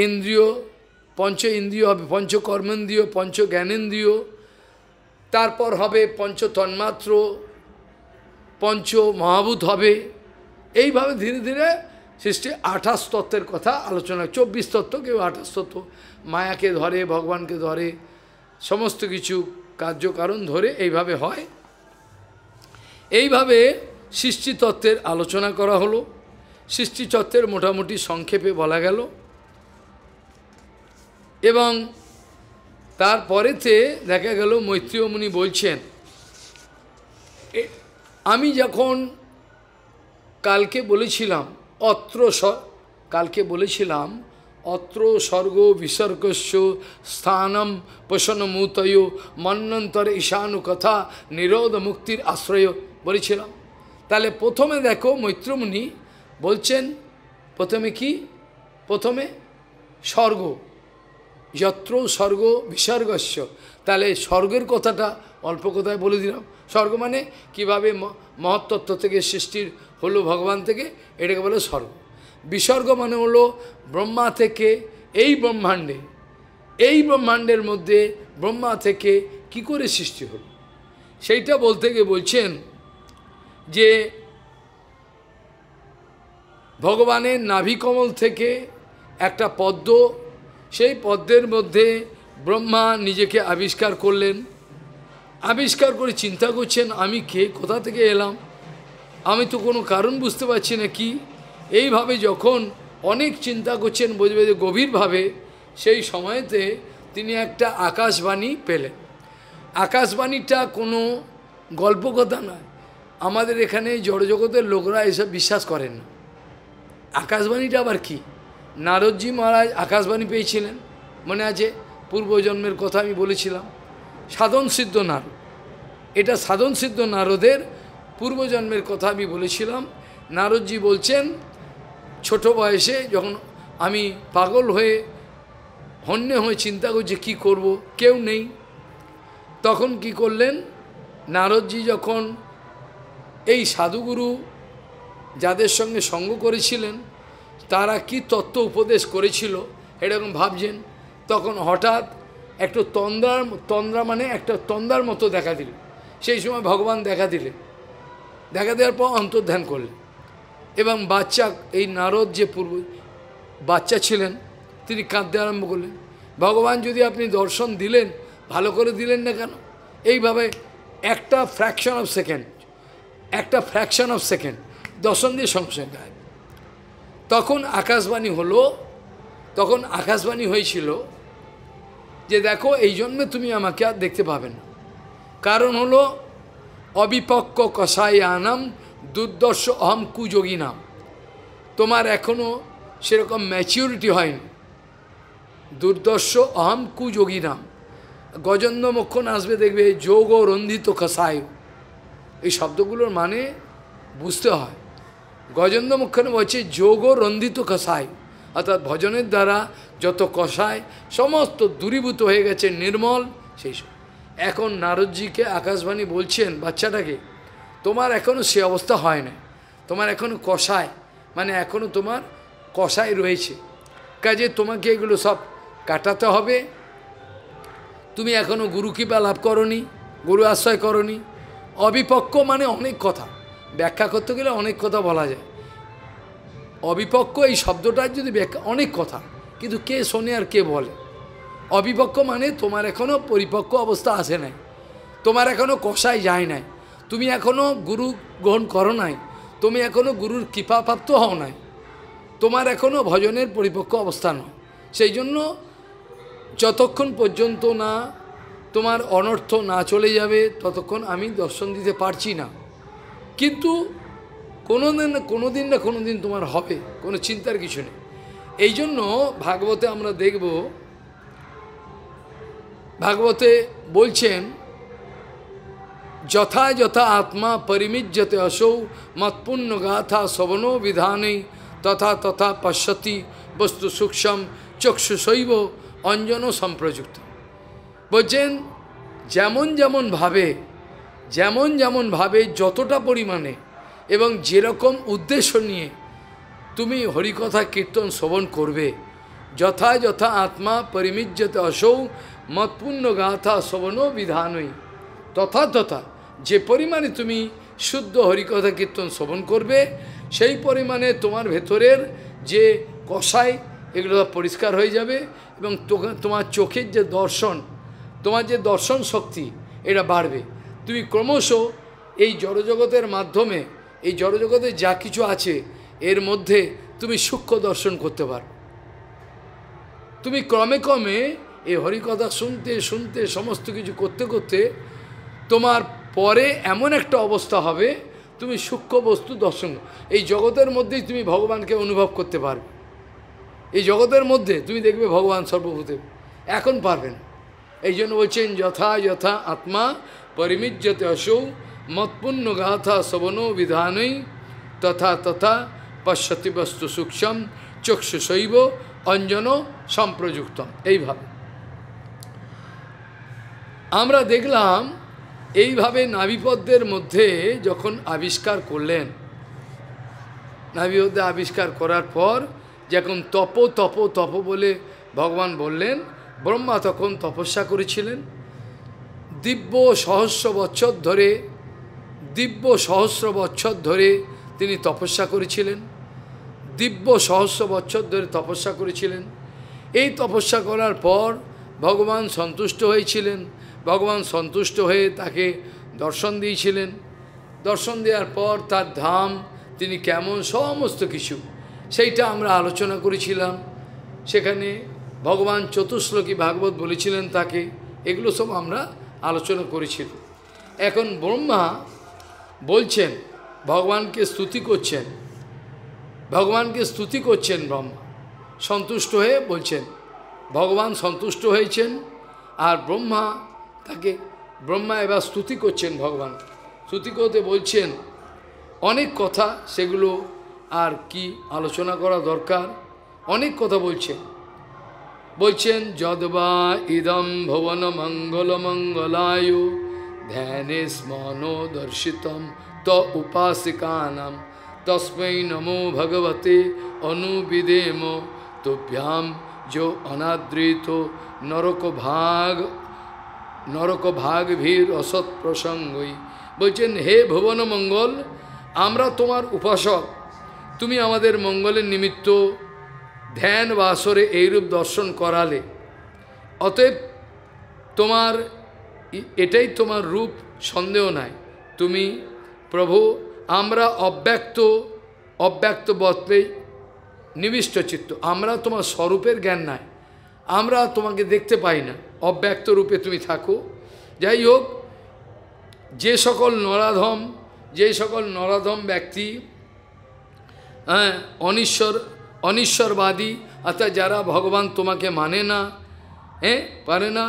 ইন্দ্রিয় পঞ্চ ইন্দ্রিয় হবে পঞ্চ পঞ্চ জ্ঞানেন্দ্রিয় তারপর হবে পঞ্চ তন্মাত্র পঞ্চ মহাভূত হবে এইভাবে ধীরে ধীরে সৃষ্টি আঠাশ তত্ত্বের কথা আলোচনা চব্বিশ তত্ত্ব কেউ আঠাশ তত্ত্ব মায়াকে ধরে ভগবানকে ধরে সমস্ত কিছু কার্যকারণ ধরে এইভাবে হয় এইভাবে সৃষ্টিতত্ত্বের আলোচনা করা হলো সৃষ্টিতত্ত্বের মোটামুটি সংক্ষেপে বলা গেল এবং তারপরেতে দেখা গেল মৈত্রীয়মুনি বলছেন আমি যখন কালকে বলেছিলাম অত্র কালকে বলেছিলাম অত্র স্বর্গ বিসর্গস্য স্থানম পোষণমূতয় মন্নন্তর ঈশানু কথা নিরোধ মুক্তির আশ্রয় বলেছিলাম তাহলে প্রথমে দেখো মৈত্রমুনি বলছেন প্রথমে কি প্রথমে স্বর্গ যত্র স্বর্গ বিসর্গস্য তাহলে স্বর্গের কথাটা অল্প কথায় বলে দিলাম স্বর্গ মানে কীভাবে মহত্তত্ত্ব থেকে সৃষ্টির হলো ভগবান থেকে এটাকে বলে স্বর্গ বিসর্গ মানে হলো ব্রহ্মা থেকে এই ব্রহ্মাণ্ডে এই ব্রহ্মাণ্ডের মধ্যে ব্রহ্মা থেকে কি করে সৃষ্টি হল সেইটা বলতে গিয়ে বলছেন যে ভগবানের নাভিকমল থেকে একটা পদ্ম সেই পদ্মের মধ্যে ব্রহ্মা নিজেকে আবিষ্কার করলেন আবিষ্কার করে চিন্তা করছেন আমি কে কোথা থেকে এলাম আমি তো কোনো কারণ বুঝতে পারছি না কি এইভাবে যখন অনেক চিন্তা করছেন বোঝবে যে গভীরভাবে সেই সময়তে তিনি একটা আকাশবাণী পেলেন আকাশবাণীটা কোনো গল্পকথা নয় আমাদের এখানে জড়জগতের লোকরা এসব বিশ্বাস করেন না আকাশবাণীটা আবার কি নারদজি মহারাজ আকাশবাণী পেয়েছিলেন মনে আছে পূর্বজন্মের কথা আমি বলেছিলাম সাধন সিদ্ধ নারদ এটা সাধন সিদ্ধ নারদের পূর্বজন্মের কথা আমি বলেছিলাম নারদজি বলছেন ছোট বয়সে যখন আমি পাগল হয়ে হন্য হয়ে চিন্তা করছি কি করব কেউ নেই তখন কি করলেন নারদজি যখন এই সাধুগুরু যাদের সঙ্গে সঙ্গ করেছিলেন তারা কি তত্ত্ব উপদেশ করেছিল এরকম ভাবছেন তখন হঠাৎ একটু তন্দ্রার তন্দ্রা মানে একটা তন্দ্রার মতো দেখা দিল সেই সময় ভগবান দেখা দিলে দেখা দেওয়ার পর অন্তর্ধান করলেন এবং বাচ্চা এই নারদ যে পূর্ব বাচ্চা ছিলেন তিনি কাঁদতে আরম্ভ করলেন ভগবান যদি আপনি দর্শন দিলেন ভালো করে দিলেন না কেন এইভাবে একটা ফ্র্যাকশন অফ সেকেন্ড একটা ফ্র্যাকশন অফ সেকেন্ড দর্শন দিয়ে সংসার গায়েব তখন আকাশবাণী হলো তখন আকাশবাণী হয়েছিল যে দেখো এই জন্মে তুমি আমাকে আর দেখতে পাবে না কারণ হলো অবিপক্ক কষায় আনাম দুর্দর্শ অহম কুযোগী নাম তোমার এখনও সেরকম ম্যাচিউরিটি হয়নি দুর্দর্শ অহম কুযোগী নাম গজেন্দ্র মক্ষণ আসবে দেখবে যোগ ও রন্ধিত খসায়ু এই শব্দগুলোর মানে বুঝতে হয় গজেন্দ্র মুখ্যান বলছে যোগ ও রন্ধিত খসায়ু অর্থাৎ ভজনের দ্বারা যত কষায় সমস্ত দূরীভূত হয়ে গেছে নির্মল সেই সব এখন নারদজিকে আকাশবাণী বলছেন বাচ্চাটাকে তোমার এখনও সে অবস্থা হয় না তোমার এখনও কষায় মানে এখনও তোমার কষায় রয়েছে কাজে তোমাকে এগুলো সব কাটাতে হবে তুমি এখনও গুরু কৃপা লাভ করনি গুরু আশ্রয় করনি অবিপক্ক মানে অনেক কথা ব্যাখ্যা করতে গেলে অনেক কথা বলা যায় অবিপক্ক এই শব্দটার যদি ব্যাখ্যা অনেক কথা কিন্তু কে শোনে আর কে বলে অবিপক্ক মানে তোমার এখনও পরিপক্ক অবস্থা আসে নাই তোমার এখনও কষায় যায় নাই তুমি এখনও গুরু গ্রহণ করো নাই তুমি এখনও গুরুর কৃপাপ্রাপ্ত হও নাই তোমার এখনও ভজনের পরিপক্ক অবস্থান সেই জন্য যতক্ষণ পর্যন্ত না তোমার অনর্থ না চলে যাবে ততক্ষণ আমি দর্শন দিতে পারছি না কিন্তু কোনো দিন কোনো দিন না কোনো দিন তোমার হবে কোনো চিন্তার কিছু নেই এই জন্য ভাগবতে আমরা দেখব ভাগবতে বলছেন যথা যথা আত্মা পরিমিজ্যতে অসৌ মৎপুণ্য গাথা শবনো বিধানে তথা তথা পশ্যতি বস্তু সূক্ষ্ম চক্ষুশৈব অঞ্জন সম্প্রযুক্ত বলছেন যেমন যেমন ভাবে যেমন যেমন ভাবে যতটা পরিমাণে এবং যেরকম উদ্দেশ্য নিয়ে তুমি হরিকথা কীর্তন শ্রবণ করবে যথা যথা আত্মা পরিমিজ্যতে অসৌ মৎপুণ্য গাথা শ্রবণও বিধানই তথা তথা যে পরিমাণে তুমি শুদ্ধ হরিকথা কীর্তন শ্রবণ করবে সেই পরিমাণে তোমার ভেতরের যে কষায় এগুলো পরিষ্কার হয়ে যাবে এবং তোমার চোখের যে দর্শন তোমার যে দর্শন শক্তি এটা বাড়বে তুমি ক্রমশ এই জড়জগতের মাধ্যমে এই জড়জগতে যা কিছু আছে এর মধ্যে তুমি সূক্ষ্ম দর্শন করতে পারো তুমি ক্রমে ক্রমে এই হরিকথা শুনতে শুনতে সমস্ত কিছু করতে করতে তোমার পরে এমন একটা অবস্থা হবে তুমি সূক্ষ্ম বস্তু দর্শন এই জগতের মধ্যেই তুমি ভগবানকে অনুভব করতে পারবে এই জগতের মধ্যে তুমি দেখবে ভগবান সর্বভূত এখন পারবেন এই জন্য বলছেন যথা যথা আত্মা পরিমিজ্যতে অসৌ মৎপূর্ণ গাথা শবন বিধানই তথা তথা পশ্যতি বস্তু সূক্ষ্ম শৈব অঞ্জন সম্প্রযুক্তম এইভাবে আমরা দেখলাম এইভাবে নাবিপদ্মের মধ্যে যখন আবিষ্কার করলেন নাবিপদ্মে আবিষ্কার করার পর যখন তপ তপ তপ বলে ভগবান বললেন ব্রহ্মা তখন তপস্যা করেছিলেন দিব্য সহস্র বছর ধরে দিব্য সহস্র বছর ধরে তিনি তপস্যা করেছিলেন দিব্য সহস্র বছর ধরে তপস্যা করেছিলেন এই তপস্যা করার পর ভগবান সন্তুষ্ট হয়েছিলেন ভগবান সন্তুষ্ট হয়ে তাকে দর্শন দিয়েছিলেন দর্শন দেওয়ার পর তার ধাম তিনি কেমন সমস্ত কিছু সেইটা আমরা আলোচনা করেছিলাম সেখানে ভগবান চতুশ্লোকী ভাগবত বলেছিলেন তাকে এগুলো সব আমরা আলোচনা করেছিলাম এখন ব্রহ্মা বলছেন ভগবানকে স্তুতি করছেন ভগবানকে স্তুতি করছেন ব্রহ্মা সন্তুষ্ট হয়ে বলছেন ভগবান সন্তুষ্ট হয়েছেন আর ব্রহ্মা তাকে ব্রহ্মা এবার স্তুতি করছেন ভগবান স্তুতি করতে বলছেন অনেক কথা সেগুলো আর কি আলোচনা করা দরকার অনেক কথা বলছেন বলছেন যদবা ইদম ভুবন মঙ্গল মঙ্গলায়ু ধ্যানে স্মন দর্শিতম ত উপাসিকানম তস্মৈ নমো ভগবতে অনুবিদেম তোভ্যাম যো অনাদৃত নরক ভাগ নরক ভাগ ভীর অসৎ প্রসঙ্গই বলছেন হে ভুবন মঙ্গল আমরা তোমার উপাসক তুমি আমাদের মঙ্গলের নিমিত্ত ধ্যান বা আসরে এইরূপ দর্শন করালে অতএব তোমার এটাই তোমার রূপ সন্দেহ নাই তুমি প্রভু আমরা অব্যক্ত অব্যক্ত বত্রেই নিবিষ্ট চিত্ত আমরা তোমার স্বরূপের জ্ঞান নাই আমরা তোমাকে দেখতে পাই না অব্যক্ত রূপে তুমি থাকো যাই হোক যে সকল নরাধম যে সকল নরাধম ব্যক্তি হ্যাঁ অনিশ্বর অনিশ্বরবাদী অর্থাৎ যারা ভগবান তোমাকে মানে না হ্যাঁ পারে না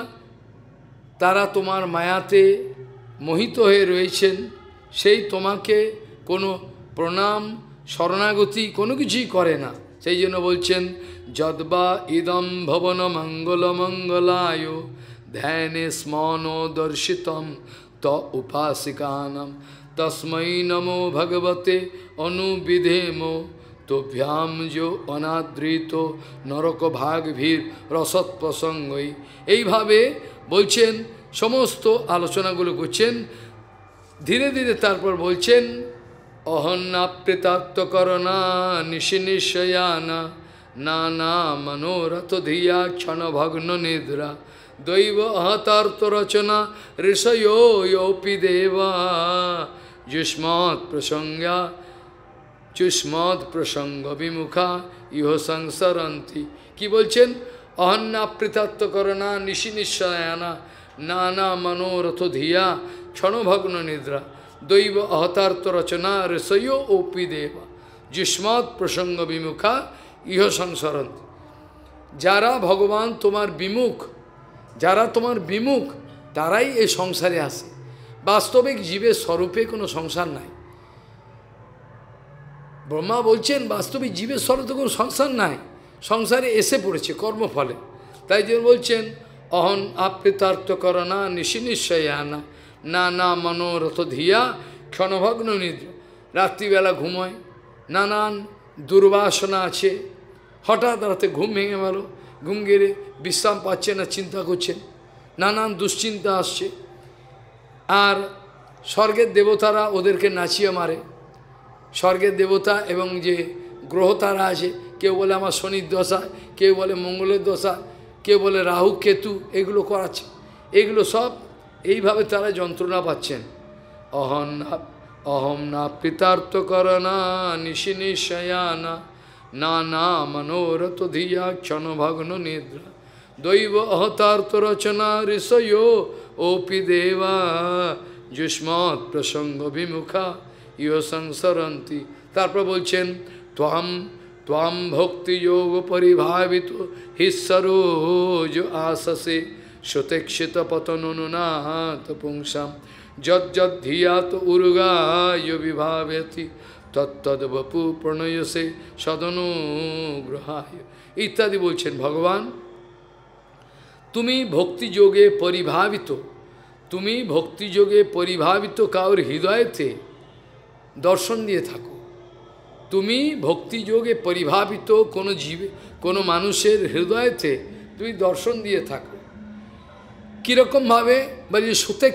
তারা তোমার মায়াতে মোহিত হয়ে রয়েছেন সেই তোমাকে কোনো প্রণাম শরণাগতি কোনো কিছুই করে না সেই জন্য বলছেন যদবা ইদম ভবন মঙ্গল মঙ্গলায় ধ্যানে স্মন দর্শিতম ত উপাসিকানম তস্মৈ নমো ভগবতে অনুবিধেম তোভ্যাম যো অনাদৃত নরক ভাগভীর রসৎ প্রসঙ্গই এইভাবে বলছেন সমস্ত আলোচনাগুলো করছেন ধীরে ধীরে তারপর বলছেন অহন্যাপ্রেতাত্মকরণা নিশিনিশয়ানা নানা মনোরথ ধিয়া ক্ষণভগ্ন নিদ্রা দৈব অহতার্থ রচনা ঋষয়োপি দেবা যুষ্মৎ প্রসঙ্গা যুষ্মৎ প্রসঙ্গ বিমুখা ইহ সংসরন্তি কি বলছেন অহন্যা পৃথাত্মকরণা নিশিনিশ্চয়ানা নানা মনোরথ ধিয়া ক্ষণভগ্ন নিদ্রা দৈব অহতার্থ রচনা রেসয় ওপি দেব যুষ্মৎ প্রসঙ্গ বিমুখা ইহ সংসরণ যারা ভগবান তোমার বিমুখ যারা তোমার বিমুখ তারাই এই সংসারে আসে বাস্তবিক জীবের স্বরূপে কোনো সংসার নাই ব্রহ্মা বলছেন বাস্তবিক জীবের স্বরূপে কোনো সংসার নাই সংসারে এসে পড়েছে কর্মফলে তাই যে বলছেন অহন আপ্রেতার্থ করনা নিশিনিশ্চয় আনা নানা মনোরথ ধিয়া ক্ষণভগ্ন নিদ্র রাত্রিবেলা ঘুমোয় নানান দুর্বাসনা আছে হঠাৎ রাতে ঘুম ভেঙে গেল ঘুম গেড়ে বিশ্রাম পাচ্ছে না চিন্তা করছেন নানান দুশ্চিন্তা আসছে আর স্বর্গের দেবতারা ওদেরকে নাচিয়ে মারে স্বর্গের দেবতা এবং যে গ্রহ তারা আছে কেউ বলে আমার শনির দশা কেউ বলে মঙ্গলের দশা কেউ বলে রাহু কেতু এগুলো করাচ্ছে এগুলো সব এইভাবে তারা যন্ত্রণা পাচ্ছেন অহন অহম না পিতার্থ করনা নিশি নিশয়ানা না না মনোরথ ধিয়া ভগ্ন নিদ্রা দৈব অহতার্থ রচনা ঋষয় ওপি দেবা যুষ্ম প্রসঙ্গ বিমুখা ইহ সংসরন্তি তারপর বলছেন ত্বাম ত্বাম ভক্তিযোগ পরিভাবিত হিসরোজ আশসে পতন অনুনাহাত পুংসাম যজ্জদ্ধিয়াত উর্গায় বিভাবেতি তত্তদ বপু প্রণয়সে সদনুগ্রহায় ইত্যাদি বলছেন ভগবান তুমি ভক্তিযোগে পরিভাবিত তুমি ভক্তিযোগে পরিভাবিত কাউর হৃদয়তে দর্শন দিয়ে থাকো তুমি ভক্তিযোগে পরিভাবিত কোনো জীবে কোনো মানুষের হৃদয়তে তুমি দর্শন দিয়ে থাকো কীরকমভাবে বলি সুতে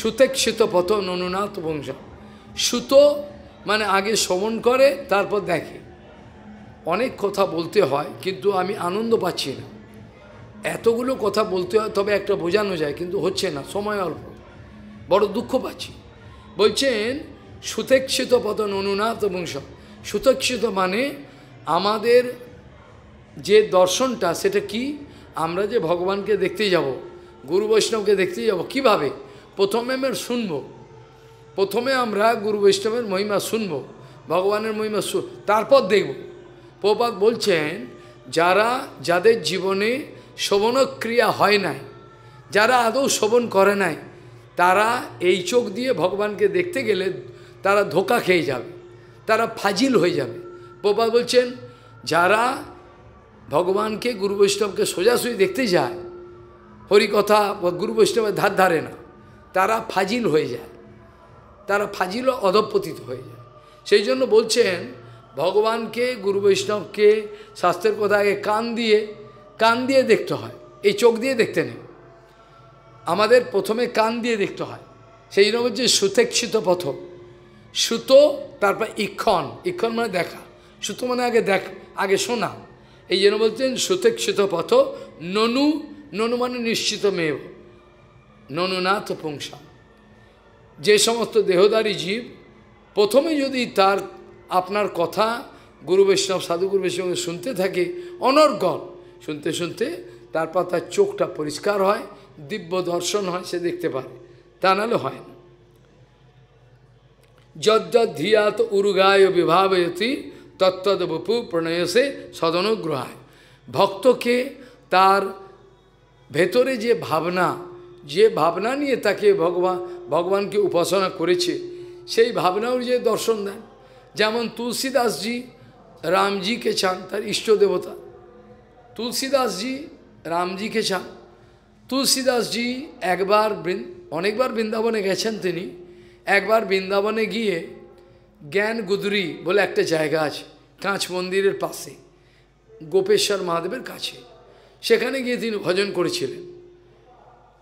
সুতেক্ষিত শীত পথন বংশ সুতো মানে আগে শ্রবণ করে তারপর দেখে অনেক কথা বলতে হয় কিন্তু আমি আনন্দ পাচ্ছি না এতগুলো কথা বলতে হয় তবে একটা বোঝানো যায় কিন্তু হচ্ছে না সময় অল্প বড় দুঃখ পাচ্ছি বলছেন সুতেক্ষিত পতন অনুনাথ বংশ সুতেক্ষিত মানে আমাদের যে দর্শনটা সেটা কি আমরা যে ভগবানকে দেখতে যাব গুরু বৈষ্ণবকে দেখতে যাব কিভাবে প্রথমে আমরা শুনব প্রথমে আমরা গুরু বৈষ্ণবের মহিমা শুনব ভগবানের মহিমা শুন তারপর দেখব প্রপাত বলছেন যারা যাদের জীবনে শোভনক্রিয়া হয় নাই যারা আদৌ শোভন করে নাই তারা এই চোখ দিয়ে ভগবানকে দেখতে গেলে তারা ধোকা খেয়ে যাবে তারা ফাজিল হয়ে যাবে প্রপাত বলছেন যারা ভগবানকে গুরু বৈষ্ণবকে সোজাসুজি দেখতে যায় হরিকথা গুরু বৈষ্ণবের ধার ধারে না তারা ফাজিল হয়ে যায় তারা ফাজিল অধপতিত হয়ে যায় সেই জন্য বলছেন ভগবানকে গুরু বৈষ্ণবকে কথা কথাকে কান দিয়ে কান দিয়ে দেখতে হয় এই চোখ দিয়ে দেখতে নেই আমাদের প্রথমে কান দিয়ে দেখতে হয় সেই জন্য বলছে সুতেক্ষিত পথ সুতো তারপর ইক্ষণ ইক্ষণ মানে দেখা সুতো মানে আগে দেখ আগে শোনা এই জন্য বলছেন সুতেক্ষিত পথ ননু ননু মানে নিশ্চিত মেব ননুনাথ পুংসা যে সমস্ত দেহদারী জীব প্রথমে যদি তার আপনার কথা গুরু বৈষ্ণব সাধু গুরু বৈষ্ণব শুনতে থাকে অনর্গল শুনতে শুনতে তারপর তার চোখটা পরিষ্কার হয় দিব্য দর্শন হয় সে দেখতে পারে তা নাহলে হয় না ধিয়াত উরুগায় বিভাবয়তি তত্তদ বপু প্রণয়সে সদনগ্রহায় ভক্তকে তার ভেতরে যে ভাবনা যে ভাবনা নিয়ে তাকে ভগবান ভগবানকে উপাসনা করেছে সেই ভাবনা যে দর্শন দেন যেমন তুলসীদাসজি রামজিকে চান তার ইষ্ট দেবতা তুলসীদাসজি রামজিকে চান তুলসীদাসজি একবার অনেকবার বৃন্দাবনে গেছেন তিনি একবার বৃন্দাবনে গিয়ে জ্ঞান গুদরি বলে একটা জায়গা আছে কাঁচ মন্দিরের পাশে গোপেশ্বর মহাদেবের কাছে সেখানে গিয়ে তিনি ভজন করেছিলেন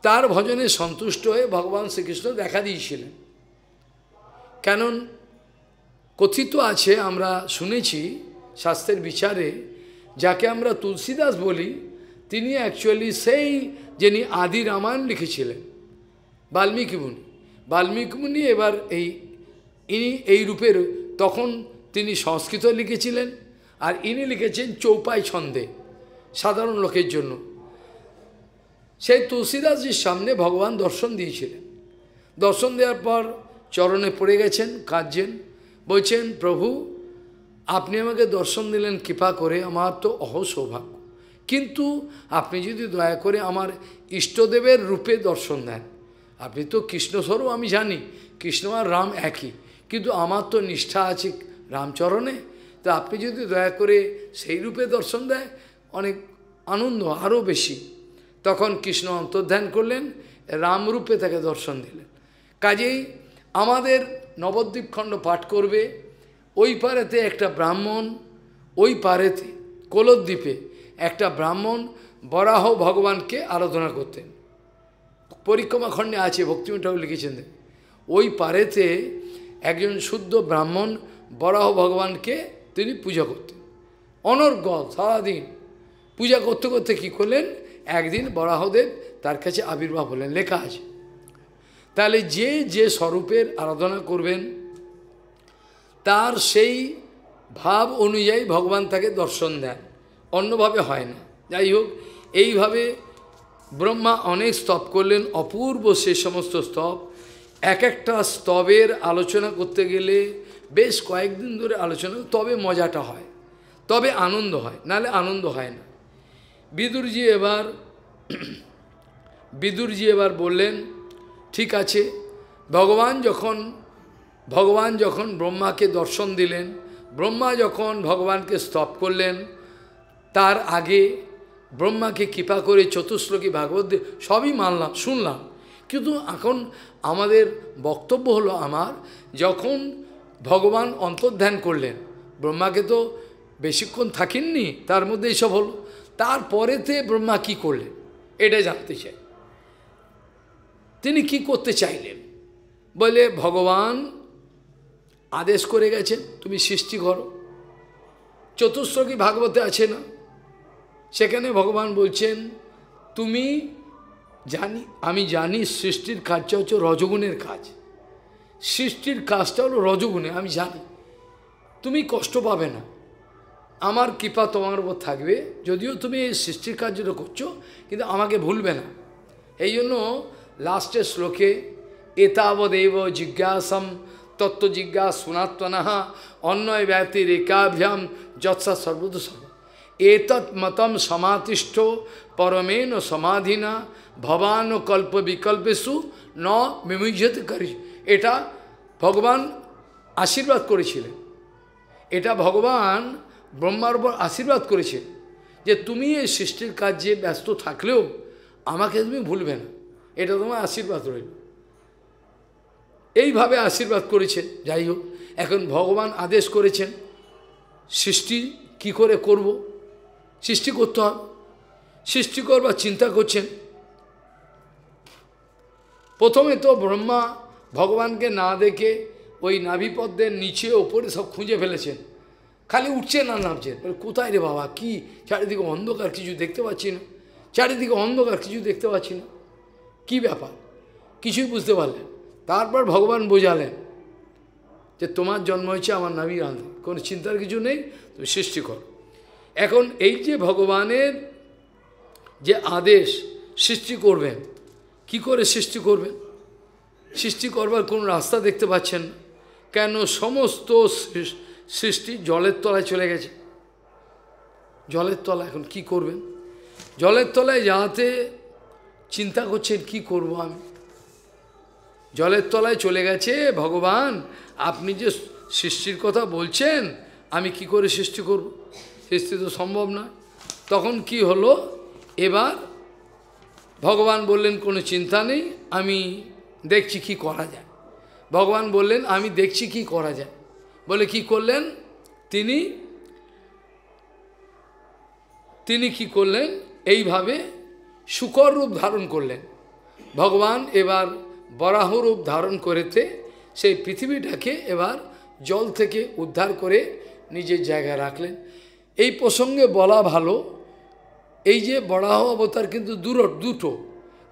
তার ভজনে সন্তুষ্ট হয়ে ভগবান শ্রীকৃষ্ণ দেখা দিয়েছিলেন কেন কথিত আছে আমরা শুনেছি শাস্ত্রের বিচারে যাকে আমরা তুলসীদাস বলি তিনি অ্যাকচুয়ালি সেই যিনি আদি রামায়ণ লিখেছিলেন বাল্মীকি মুনি বাল্মীকি মুনি এবার এই ইনি এই রূপের তখন তিনি সংস্কৃত লিখেছিলেন আর ইনি লিখেছেন চৌপাই ছন্দে সাধারণ লোকের জন্য সেই তুলসীদাসজির সামনে ভগবান দর্শন দিয়েছিলেন দর্শন দেওয়ার পর চরণে পড়ে গেছেন কাঁদছেন বলছেন প্রভু আপনি আমাকে দর্শন দিলেন কৃপা করে আমার তো অহ সৌভাগ্য কিন্তু আপনি যদি দয়া করে আমার ইষ্টদেবের রূপে দর্শন দেন আপনি তো কৃষ্ণস্বরূপ আমি জানি কৃষ্ণ আর রাম একই কিন্তু আমার তো নিষ্ঠা আছে রামচরণে তা আপনি যদি দয়া করে সেই রূপে দর্শন দেয় অনেক আনন্দ আরও বেশি তখন কৃষ্ণ অন্তর্ধান করলেন রামরূপে তাকে দর্শন দিলেন কাজেই আমাদের নবদ্বীপখণ্ড পাঠ করবে ওই পারেতে একটা ব্রাহ্মণ ওই পারেতে কোলদ্বীপে একটা ব্রাহ্মণ বরাহ ভগবানকে আরাধনা করতেন পরিক্রমা খণ্ডে আছে ভক্তিমী ঠাকুর লিখেছেন ওই পারেতে একজন শুদ্ধ ব্রাহ্মণ বরাহ ভগবানকে তিনি পূজা করতেন অনর্গল সারাদিন পূজা করতে করতে কী করলেন একদিন বরাহদেব তার কাছে আবির্ভাব হলেন লেখা আছে তাহলে যে যে স্বরূপের আরাধনা করবেন তার সেই ভাব অনুযায়ী ভগবান তাকে দর্শন দেন অন্যভাবে হয় না যাই হোক এইভাবে ব্রহ্মা অনেক স্তব করলেন অপূর্ব সে সমস্ত স্তব এক একটা স্তবের আলোচনা করতে গেলে বেশ কয়েকদিন ধরে আলোচনা তবে মজাটা হয় তবে আনন্দ হয় নালে আনন্দ হয় না বিদুরজি এবার বিদুরজি এবার বললেন ঠিক আছে ভগবান যখন ভগবান যখন ব্রহ্মাকে দর্শন দিলেন ব্রহ্মা যখন ভগবানকে স্তব করলেন তার আগে ব্রহ্মাকে কৃপা করে চতুশ্লোকী ভাগবত সবই মানলাম শুনলাম কিন্তু এখন আমাদের বক্তব্য হলো আমার যখন ভগবান অন্তর্ধান করলেন ব্রহ্মাকে তো বেশিক্ষণ থাকেননি তার মধ্যে এইসব হলো তারপরেতে ব্রহ্মা কি করলেন এটা জানতে চাই তিনি কি করতে চাইলেন বলে ভগবান আদেশ করে গেছেন তুমি সৃষ্টি করো কি ভাগবতে আছে না সেখানে ভগবান বলছেন তুমি জানি আমি জানি সৃষ্টির কাজটা হচ্ছে রজগুণের কাজ সৃষ্টির কাজটা হলো রজগুণে আমি জানি তুমি কষ্ট পাবে না আমার কৃপা তোমার উপর থাকবে যদিও তুমি এই সৃষ্টির কার্যটা করছো কিন্তু আমাকে ভুলবে না এই জন্য লাস্টের শ্লোকে এতাবদেব জিজ্ঞাসাম তত্ত্ব জিজ্ঞাস সোনাত্মনাহা অন্নয় ব্যক্তি রেখাভ্যাম যৎসা সর্বদ সর্ব এতৎ মতম সমাতিষ্ঠ পরমেন সমাধিনা ভবান কল্প বিকল্পেশু ন মিমিজত করি এটা ভগবান আশীর্বাদ করেছিলেন এটা ভগবান ব্রহ্মার উপর আশীর্বাদ করেছে যে তুমি এই সৃষ্টির কাজে ব্যস্ত থাকলেও আমাকে তুমি ভুলবে না এটা তোমার আশীর্বাদ রইল এইভাবে আশীর্বাদ করেছে যাই হোক এখন ভগবান আদেশ করেছেন সৃষ্টি কি করে করব সৃষ্টি করতে হবে সৃষ্টি করবার চিন্তা করছেন প্রথমে তো ব্রহ্মা ভগবানকে না দেখে ওই নাভিপদ্মের নিচে ওপরে সব খুঁজে ফেলেছেন খালি উঠছে না নামছে কোথায় রে বাবা কি চারিদিকে অন্ধকার কিছু দেখতে পাচ্ছি না চারিদিকে অন্ধকার কিছু দেখতে পাচ্ছি না কি ব্যাপার কিছুই বুঝতে পারলেন তারপর ভগবান বোঝালেন যে তোমার জন্ম হয়েছে আমার নামই রাঁধে কোনো চিন্তার কিছু নেই তুমি সৃষ্টি কর এখন এই যে ভগবানের যে আদেশ সৃষ্টি করবেন কি করে সৃষ্টি করবেন সৃষ্টি করবার কোন রাস্তা দেখতে পাচ্ছেন কেন সমস্ত সৃষ্টি জলের তলায় চলে গেছে জলের তলা এখন কি করবেন জলের তলায় যাহাতে চিন্তা করছেন কি করব আমি জলের তলায় চলে গেছে ভগবান আপনি যে সৃষ্টির কথা বলছেন আমি কি করে সৃষ্টি করব সৃষ্টি তো সম্ভব নয় তখন কি হলো এবার ভগবান বললেন কোনো চিন্তা নেই আমি দেখছি কি করা যায় ভগবান বললেন আমি দেখছি কি করা যায় বলে কি করলেন তিনি তিনি কি করলেন এইভাবে শুকর রূপ ধারণ করলেন ভগবান এবার বরাহ রূপ ধারণ করেতে সেই পৃথিবীটাকে এবার জল থেকে উদ্ধার করে নিজের জায়গায় রাখলেন এই প্রসঙ্গে বলা ভালো এই যে বরাহ অবতার কিন্তু দূর দুটো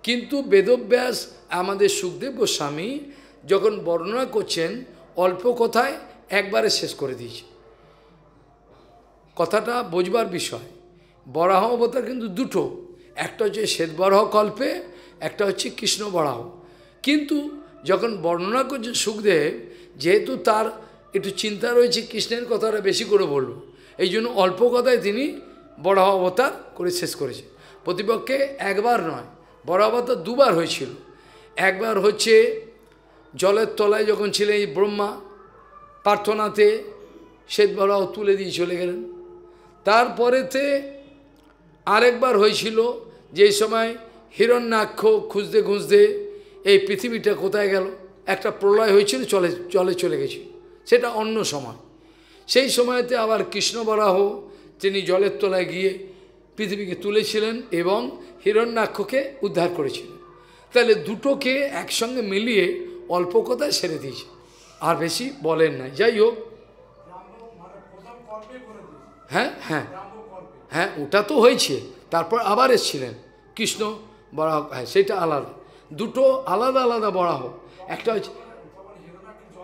কিন্তু বেদব্যাস আমাদের সুখদেব গোস্বামী যখন বর্ণনা করছেন অল্প কথায় একবারে শেষ করে দিয়েছে কথাটা বোঝবার বিষয় বরাহ অবতার কিন্তু দুটো একটা হচ্ছে শ্বেত বরাহ কল্পে একটা হচ্ছে কৃষ্ণ বরাহ কিন্তু যখন বর্ণনা করছে সুখদেব যেহেতু তার একটু চিন্তা রয়েছে কৃষ্ণের কথাটা বেশি করে বলব এই জন্য অল্প কথায় তিনি বরাহ অবতার করে শেষ করেছে প্রতিপক্ষে একবার নয় বরাহ অবতার দুবার হয়েছিল একবার হচ্ছে জলের তলায় যখন ছিলেন এই ব্রহ্মা প্রার্থনাতে শ্বেত বরাহ তুলে দিয়ে চলে গেলেন তারপরেতে আরেকবার হয়েছিল যে সময় হিরণ্যাক্ষ খুঁজতে খুঁজতে এই পৃথিবীটা কোথায় গেল একটা প্রলয় হয়েছিল চলে চলে চলে গেছিল সেটা অন্য সময় সেই সময়তে আবার কৃষ্ণবরাহ তিনি জলের তলায় গিয়ে পৃথিবীকে তুলেছিলেন এবং হিরণ্যাক্ষকে উদ্ধার করেছিলেন তাহলে দুটোকে একসঙ্গে মিলিয়ে অল্প কথায় সেরে দিয়েছে আর বেশি বলেন না যাই হোক হ্যাঁ হ্যাঁ হ্যাঁ ওটা তো হয়েছে তারপর আবার এসছিলেন কৃষ্ণ বরাহ হ্যাঁ সেটা আলাদা দুটো আলাদা আলাদা বরাহ একটা হচ্ছে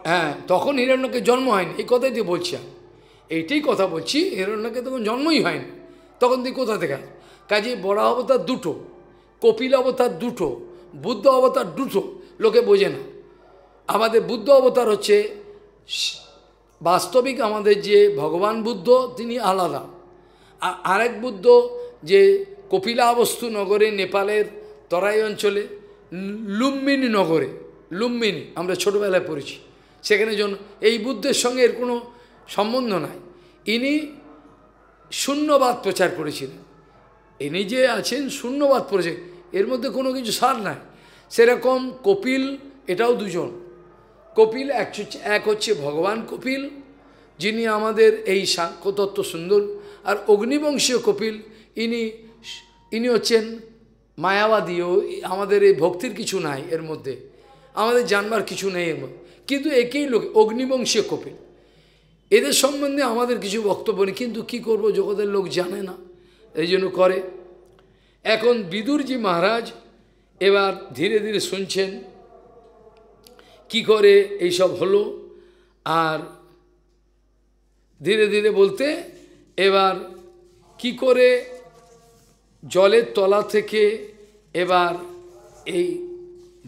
হ্যাঁ তখন হিরণ্যকে জন্ম হয়নি এই কথাই দিয়ে বলছি আমি এইটাই কথা বলছি হিরণ্যকে তখন জন্মই হয়নি তখন তুই কোথা থেকে কাজে বড় অবতার দুটো কপিল অবতার দুটো বুদ্ধ অবতার দুটো লোকে বোঝে না আমাদের বুদ্ধ অবতার হচ্ছে বাস্তবিক আমাদের যে ভগবান বুদ্ধ তিনি আলাদা আর আরেক বুদ্ধ যে কপিলাবস্তু নগরে নেপালের তরাই অঞ্চলে লুম্বিনী নগরে লুম্বিনী আমরা ছোটোবেলায় পড়েছি সেখানে জন এই বুদ্ধের সঙ্গে এর কোনো সম্বন্ধ নাই ইনি শূন্যবাদ প্রচার করেছিলেন ইনি যে আছেন শূন্যবাদ প্রচার এর মধ্যে কোনো কিছু সার নাই সেরকম কপিল এটাও দুজন কপিল এক হচ্ছে ভগবান কপিল যিনি আমাদের এই সাক্ষ্যতত্ত্ব সুন্দর আর অগ্নিবংশীয় কপিল ইনি ইনি হচ্ছেন মায়াবাদীও আমাদের এই ভক্তির কিছু নাই এর মধ্যে আমাদের জানবার কিছু নেই এর মধ্যে কিন্তু একেই লোক অগ্নিবংশীয় কপিল এদের সম্বন্ধে আমাদের কিছু বক্তব্য নেই কিন্তু কি করব জগতের লোক জানে না এই জন্য করে এখন বিদুরজি মহারাজ এবার ধীরে ধীরে শুনছেন কি করে এইসব হলো আর ধীরে ধীরে বলতে এবার কি করে জলের তলা থেকে এবার এই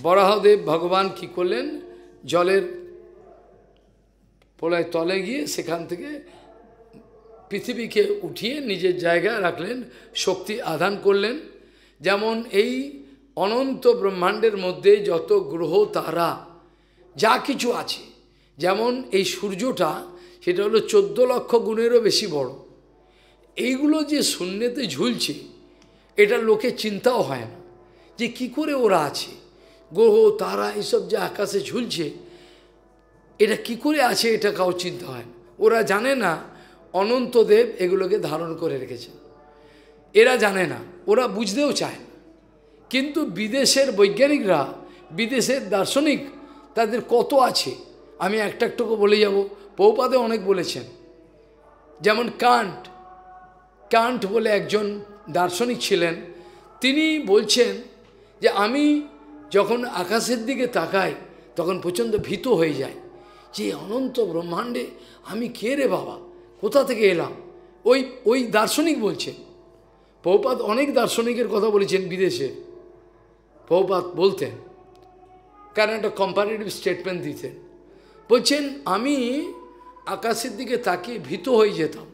বরাহদেব ভগবান কি করলেন জলের পোলায় তলে গিয়ে সেখান থেকে পৃথিবীকে উঠিয়ে নিজের জায়গায় রাখলেন শক্তি আধান করলেন যেমন এই অনন্ত ব্রহ্মাণ্ডের মধ্যে যত গ্রহ তারা যা কিছু আছে যেমন এই সূর্যটা সেটা হলো চোদ্দ লক্ষ গুণেরও বেশি বড় এইগুলো যে শূন্যতে ঝুলছে এটা লোকে চিন্তাও হয় না যে কি করে ওরা আছে গ্রহ তারা এসব যে আকাশে ঝুলছে এটা কি করে আছে এটা কাউ চিন্তা হয় না ওরা জানে না অনন্তদেব এগুলোকে ধারণ করে রেখেছে এরা জানে না ওরা বুঝতেও চায় কিন্তু বিদেশের বৈজ্ঞানিকরা বিদেশের দার্শনিক তাদের কত আছে আমি একটা একটুকু বলে যাব পৌপাদে অনেক বলেছেন যেমন কান্ট কান্ট বলে একজন দার্শনিক ছিলেন তিনি বলছেন যে আমি যখন আকাশের দিকে তাকাই তখন প্রচণ্ড ভীত হয়ে যায় যে অনন্ত ব্রহ্মাণ্ডে আমি কে রে বাবা কোথা থেকে এলাম ওই ওই দার্শনিক বলছেন পৌপাত অনেক দার্শনিকের কথা বলেছেন বিদেশে পৌপাত বলতেন কেন একটা কম্পারেটিভ স্টেটমেন্ট দিতেন বলছেন আমি আকাশের দিকে তাকিয়ে ভীত হয়ে যেতাম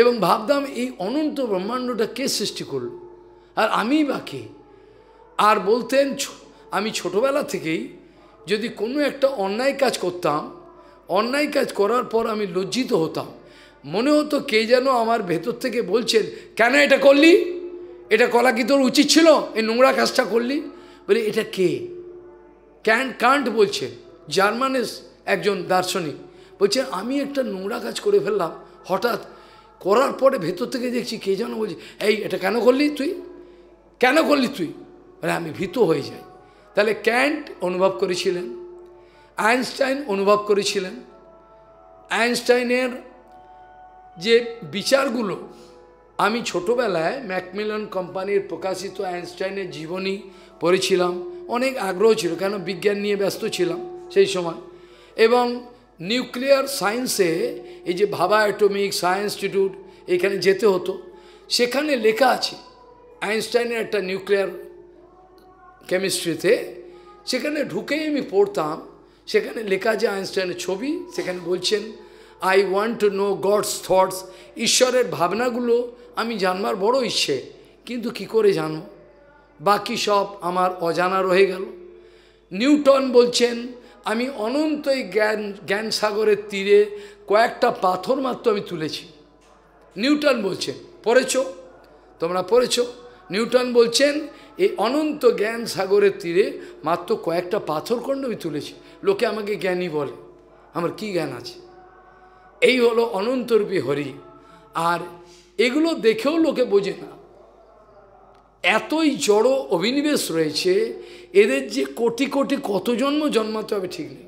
এবং ভাবতাম এই অনন্ত ব্রহ্মাণ্ডটা কে সৃষ্টি করল আর আমি বা কে আর বলতেন আমি ছোটবেলা থেকেই যদি কোনো একটা অন্যায় কাজ করতাম অন্যায় কাজ করার পর আমি লজ্জিত হতাম মনে হতো কে যেন আমার ভেতর থেকে বলছেন কেন এটা করলি এটা কলা কি তোর উচিত ছিল এই নোংরা কাজটা করলি বলে এটা কে ক্যান্ট কান্ট বলছেন জার্মানের একজন দার্শনিক বলছেন আমি একটা নোংরা কাজ করে ফেললাম হঠাৎ করার পরে ভেতর থেকে দেখছি কে যেন বলছে এই এটা কেন করলি তুই কেন করলি তুই মানে আমি ভীত হয়ে যাই তাহলে ক্যান্ট অনুভব করেছিলেন আইনস্টাইন অনুভব করেছিলেন আইনস্টাইনের যে বিচারগুলো আমি ছোটোবেলায় ম্যাকমিলন কোম্পানির প্রকাশিত আইনস্টাইনের জীবনী পড়েছিলাম অনেক আগ্রহ ছিল কেন বিজ্ঞান নিয়ে ব্যস্ত ছিলাম সেই সময় এবং নিউক্লিয়ার সায়েন্সে এই যে ভাবা অ্যাটমিক সায়েন্স ইনস্টিটিউট এখানে যেতে হতো সেখানে লেখা আছে আইনস্টাইনের একটা নিউক্লিয়ার কেমিস্ট্রিতে সেখানে ঢুকেই আমি পড়তাম সেখানে লেখা যে আইনস্টাইনের ছবি সেখানে বলছেন I want to know God's thoughts ঈশ্বরের ভাবনাগুলো আমি জানবার বড় ইচ্ছে কিন্তু কি করে জানো বাকি সব আমার অজানা রয়ে গেল নিউটন বলছেন আমি অনন্ত এই জ্ঞান জ্ঞান সাগরের তীরে কয়েকটা পাথর মাত্র আমি তুলেছি নিউটন বলছেন পড়েছ তোমরা পড়েছ নিউটন বলছেন এই অনন্ত জ্ঞান সাগরের তীরে মাত্র কয়েকটা পাথরখণ্ড আমি তুলেছি লোকে আমাকে জ্ঞানী বলে আমার কি জ্ঞান আছে এই হলো অনন্তরূপী হরি আর এগুলো দেখেও লোকে বোঝে না এতই জড়ো অভিনিবেশ রয়েছে এদের যে কোটি কোটি কত জন্ম জন্মাতে হবে ঠিক নেই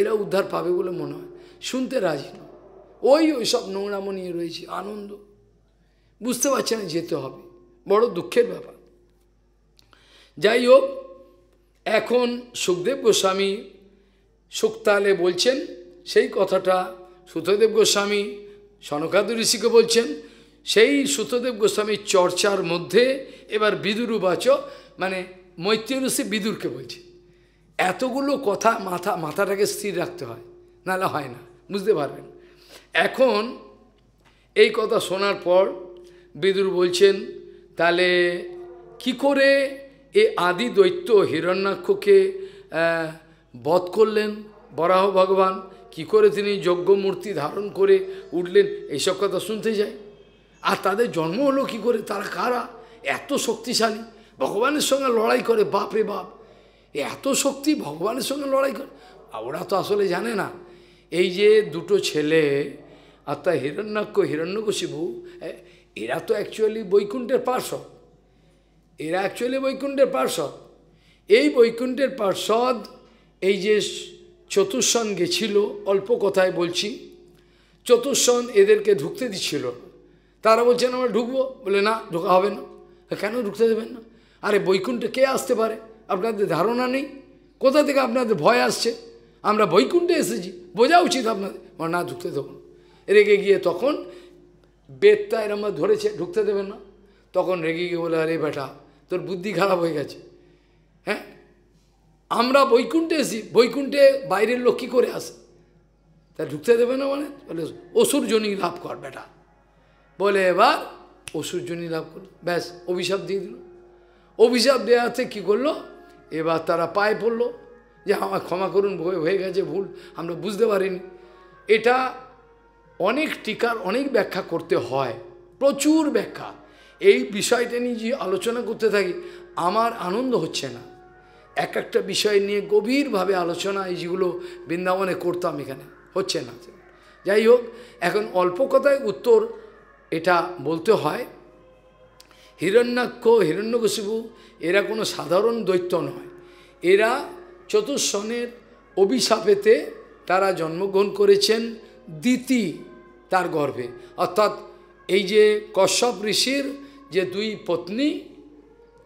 এরা উদ্ধার পাবে বলে মনে হয় শুনতে রাজি না ওই ওই সব নোংরামো নিয়ে রয়েছে আনন্দ বুঝতে পারছে না যেতে হবে বড় দুঃখের ব্যাপার যাই হোক এখন সুখদেব গোস্বামী শুক্তালে বলছেন সেই কথাটা সুতদেব গোস্বামী সনকাদু ঋষিকে বলছেন সেই সুতদেব গোস্বামীর চর্চার মধ্যে এবার বিদুরুবাচক মানে মৈত্রী বিদুরকে বলছে এতগুলো কথা মাথা মাথাটাকে স্থির রাখতে হয় নাহলে হয় না বুঝতে পারবেন এখন এই কথা শোনার পর বিদুর বলছেন তাহলে কি করে এ আদি দৈত্য হিরণ্যাক্ষকে বধ করলেন বরাহ ভগবান কি করে তিনি যজ্ঞমূর্তি ধারণ করে উঠলেন এইসব কথা শুনতে যায় আর তাদের জন্ম হলো কী করে তারা কারা এত শক্তিশালী ভগবানের সঙ্গে লড়াই করে বাপ বাপ এত শক্তি ভগবানের সঙ্গে লড়াই করে ওরা তো আসলে জানে না এই যে দুটো ছেলে আর তা হিরণ্যাক্ষ হিরণ্যকশিভু এরা তো অ্যাকচুয়ালি বৈকুণ্ঠের পার্শ্বদ এরা অ্যাকচুয়ালি বৈকুণ্ঠের পার্শ্বদ এই বৈকুণ্ঠের পার্শ্বদ এই যে চতুর্সন গেছিল অল্প কথায় বলছি চতুর্সন এদেরকে ঢুকতে দিচ্ছিল তারা বলছেন আমরা ঢুকবো বলে না ঢোকা হবে না কেন ঢুকতে দেবেন না আরে বৈকুণ্ঠে কে আসতে পারে আপনাদের ধারণা নেই কোথা থেকে আপনাদের ভয় আসছে আমরা বৈকুণ্ঠে এসেছি বোঝা উচিত আপনাদের না ঢুকতে না রেগে গিয়ে তখন বেদটা এরম ধরেছে ঢুকতে দেবেন না তখন রেগে গিয়ে বলে আরে বেটা তোর বুদ্ধি খারাপ হয়ে গেছে হ্যাঁ আমরা বৈকুণ্ঠে এসি বৈকুণ্ঠে বাইরের লোক কী করে আসে তা ঢুকতে দেবে না মানে বলে অসুর জনি লাভ কর বেটা বলে এবার জন্য লাভ করল ব্যাস অভিশাপ দিয়ে দিল অভিশাপ দেওয়াতে কি করলো এবার তারা পায়ে পড়লো যে আমার ক্ষমা করুন হয়ে গেছে ভুল আমরা বুঝতে পারিনি এটা অনেক টিকার অনেক ব্যাখ্যা করতে হয় প্রচুর ব্যাখ্যা এই বিষয়টা নিয়ে যে আলোচনা করতে থাকি আমার আনন্দ হচ্ছে না এক একটা বিষয় নিয়ে গভীরভাবে আলোচনা এই যেগুলো বৃন্দাবনে করতাম এখানে হচ্ছে না যাই হোক এখন অল্প কথায় উত্তর এটা বলতে হয় হিরণ্যাক্ষ হিরণ্যকশিবু এরা কোনো সাধারণ দৈত্য নয় এরা চতুর্শনের অভিশাপেতে তারা জন্মগ্রহণ করেছেন দিতি তার গর্ভে অর্থাৎ এই যে কশ্যপ ঋষির যে দুই পত্নী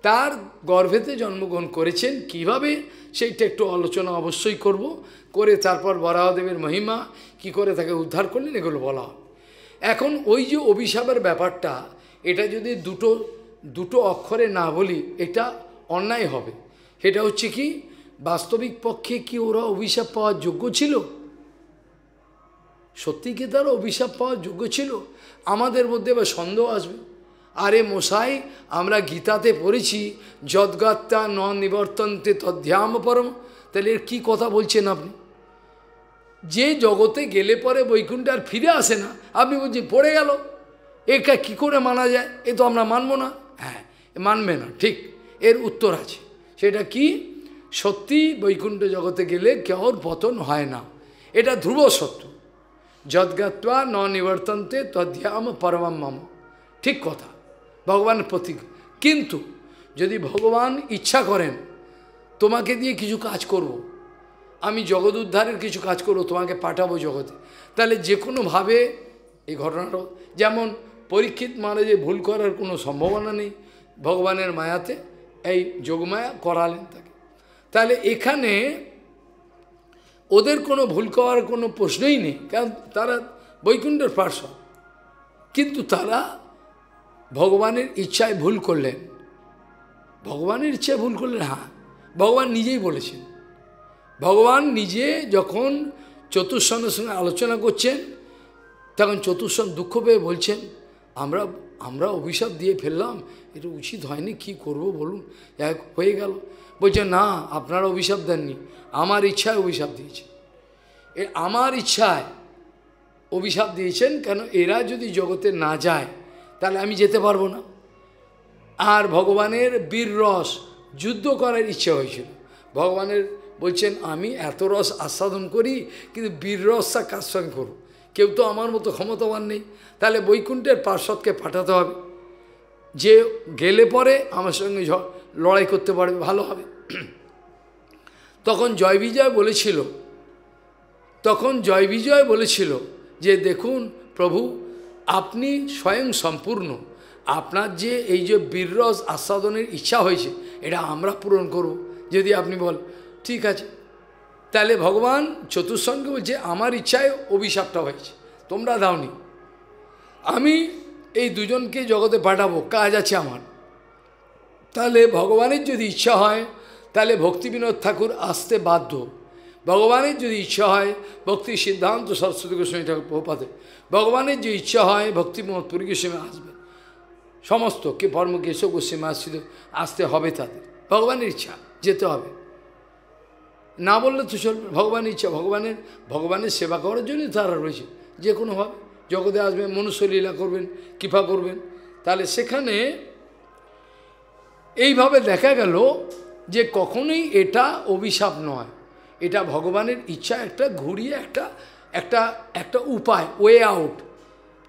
তার গর্ভেতে জন্মগ্রহণ করেছেন কিভাবে সেইটা একটু আলোচনা অবশ্যই করব করে তারপর বরাহদেবের মহিমা কি করে তাকে উদ্ধার করলেন এগুলো বলা হবে এখন ওই যে অভিশাপের ব্যাপারটা এটা যদি দুটো দুটো অক্ষরে না বলি এটা অন্যায় হবে সেটা হচ্ছে কি বাস্তবিক পক্ষে কি ওরা অভিশাপ পাওয়ার যোগ্য ছিল সত্যি কি তারা অভিশাপ পাওয়ার যোগ্য ছিল আমাদের মধ্যে বা সন্দেহ আসবে আরে মশাই আমরা গীতাতে পড়েছি যদ্গাত্তা ন নিবর্তন্তে তধ্যাম পরম তাহলে এর কী কথা বলছেন আপনি যে জগতে গেলে পরে বৈকুণ্ঠে আর ফিরে আসে না আপনি বলছেন পড়ে গেল এটা কি করে মানা যায় এ তো আমরা মানব না হ্যাঁ মানবে না ঠিক এর উত্তর আছে সেটা কি সত্যি বৈকুণ্ঠ জগতে গেলে কেউর পতন হয় না এটা ধ্রুব সত্য যদ্গাত্বা ন নিবর্তন্তে তদ্যাম পরমাম মাম ঠিক কথা ভগবানের প্রতীক কিন্তু যদি ভগবান ইচ্ছা করেন তোমাকে দিয়ে কিছু কাজ করবো আমি জগৎ উদ্ধারের কিছু কাজ করবো তোমাকে পাঠাবো জগতে তাহলে যে কোনোভাবে এই ঘটনাটা যেমন পরীক্ষিত যে ভুল করার কোনো সম্ভাবনা নেই ভগবানের মায়াতে এই যোগমায়া করালেন তাকে তাহলে এখানে ওদের কোনো ভুল করার কোনো প্রশ্নই নেই কারণ তারা বৈকুণ্ঠের পার্শ্ব কিন্তু তারা ভগবানের ইচ্ছায় ভুল করলেন ভগবানের ইচ্ছায় ভুল করলেন হ্যাঁ ভগবান নিজেই বলেছেন ভগবান নিজে যখন চতুর্সনের সঙ্গে আলোচনা করছেন তখন চতুর্সন দুঃখ পেয়ে বলছেন আমরা আমরা অভিশাপ দিয়ে ফেললাম এটা উচিত হয়নি কি করব বলুন এক হয়ে গেল বলছে না আপনারা অভিশাপ দেননি আমার ইচ্ছায় অভিশাপ দিয়েছে এ আমার ইচ্ছায় অভিশাপ দিয়েছেন কেন এরা যদি জগতে না যায় তাহলে আমি যেতে পারবো না আর ভগবানের বীর রস যুদ্ধ করার ইচ্ছে হয়েছিল ভগবানের বলছেন আমি এত রস আস্বাদন করি কিন্তু বীর রসটা কার সঙ্গে করব কেউ তো আমার মতো ক্ষমতাবান নেই তাহলে বৈকুণ্ঠের পার্শ্বদকে পাঠাতে হবে যে গেলে পরে আমার সঙ্গে লড়াই করতে পারবে ভালো হবে তখন জয় বিজয় বলেছিল তখন জয় বিজয় বলেছিল যে দেখুন প্রভু আপনি স্বয়ং সম্পূর্ণ আপনার যে এই যে বীররস আস্বাদনের ইচ্ছা হয়েছে এটা আমরা পূরণ করব যদি আপনি বল ঠিক আছে তাহলে ভগবান চতুর্সঙ্গে বলছে আমার ইচ্ছায় অভিশাপটা হয়েছে তোমরা দাওনি আমি এই দুজনকে জগতে পাঠাবো কাজ আছে আমার তাহলে ভগবানের যদি ইচ্ছা হয় তাহলে ভক্তি বিনোদ ঠাকুর আসতে বাধ্য ভগবানের যদি ইচ্ছা হয় ভক্তি সিদ্ধান্ত সরস্বতী গোস্বামী ঠাকুর প্রপাতে ভগবানের যে ইচ্ছা হয় ভক্তি বিনোদ পুরী গোস্বামী আসবে সমস্ত কে বর্ম কেশব গোস্বামী আসছিল আসতে হবে তাদের ভগবানের ইচ্ছা যেতে হবে না বললে তো চলবে ভগবান ইচ্ছা ভগবানের ভগবানের সেবা করার জন্যই তারা রয়েছে যে কোনোভাবে জগতে আসবেন মনুষ্যলীলা করবেন কৃপা করবেন তাহলে সেখানে এইভাবে দেখা গেল যে কখনোই এটা অভিশাপ নয় এটা ভগবানের ইচ্ছা একটা ঘুরিয়ে একটা একটা একটা উপায় ওয়ে আউট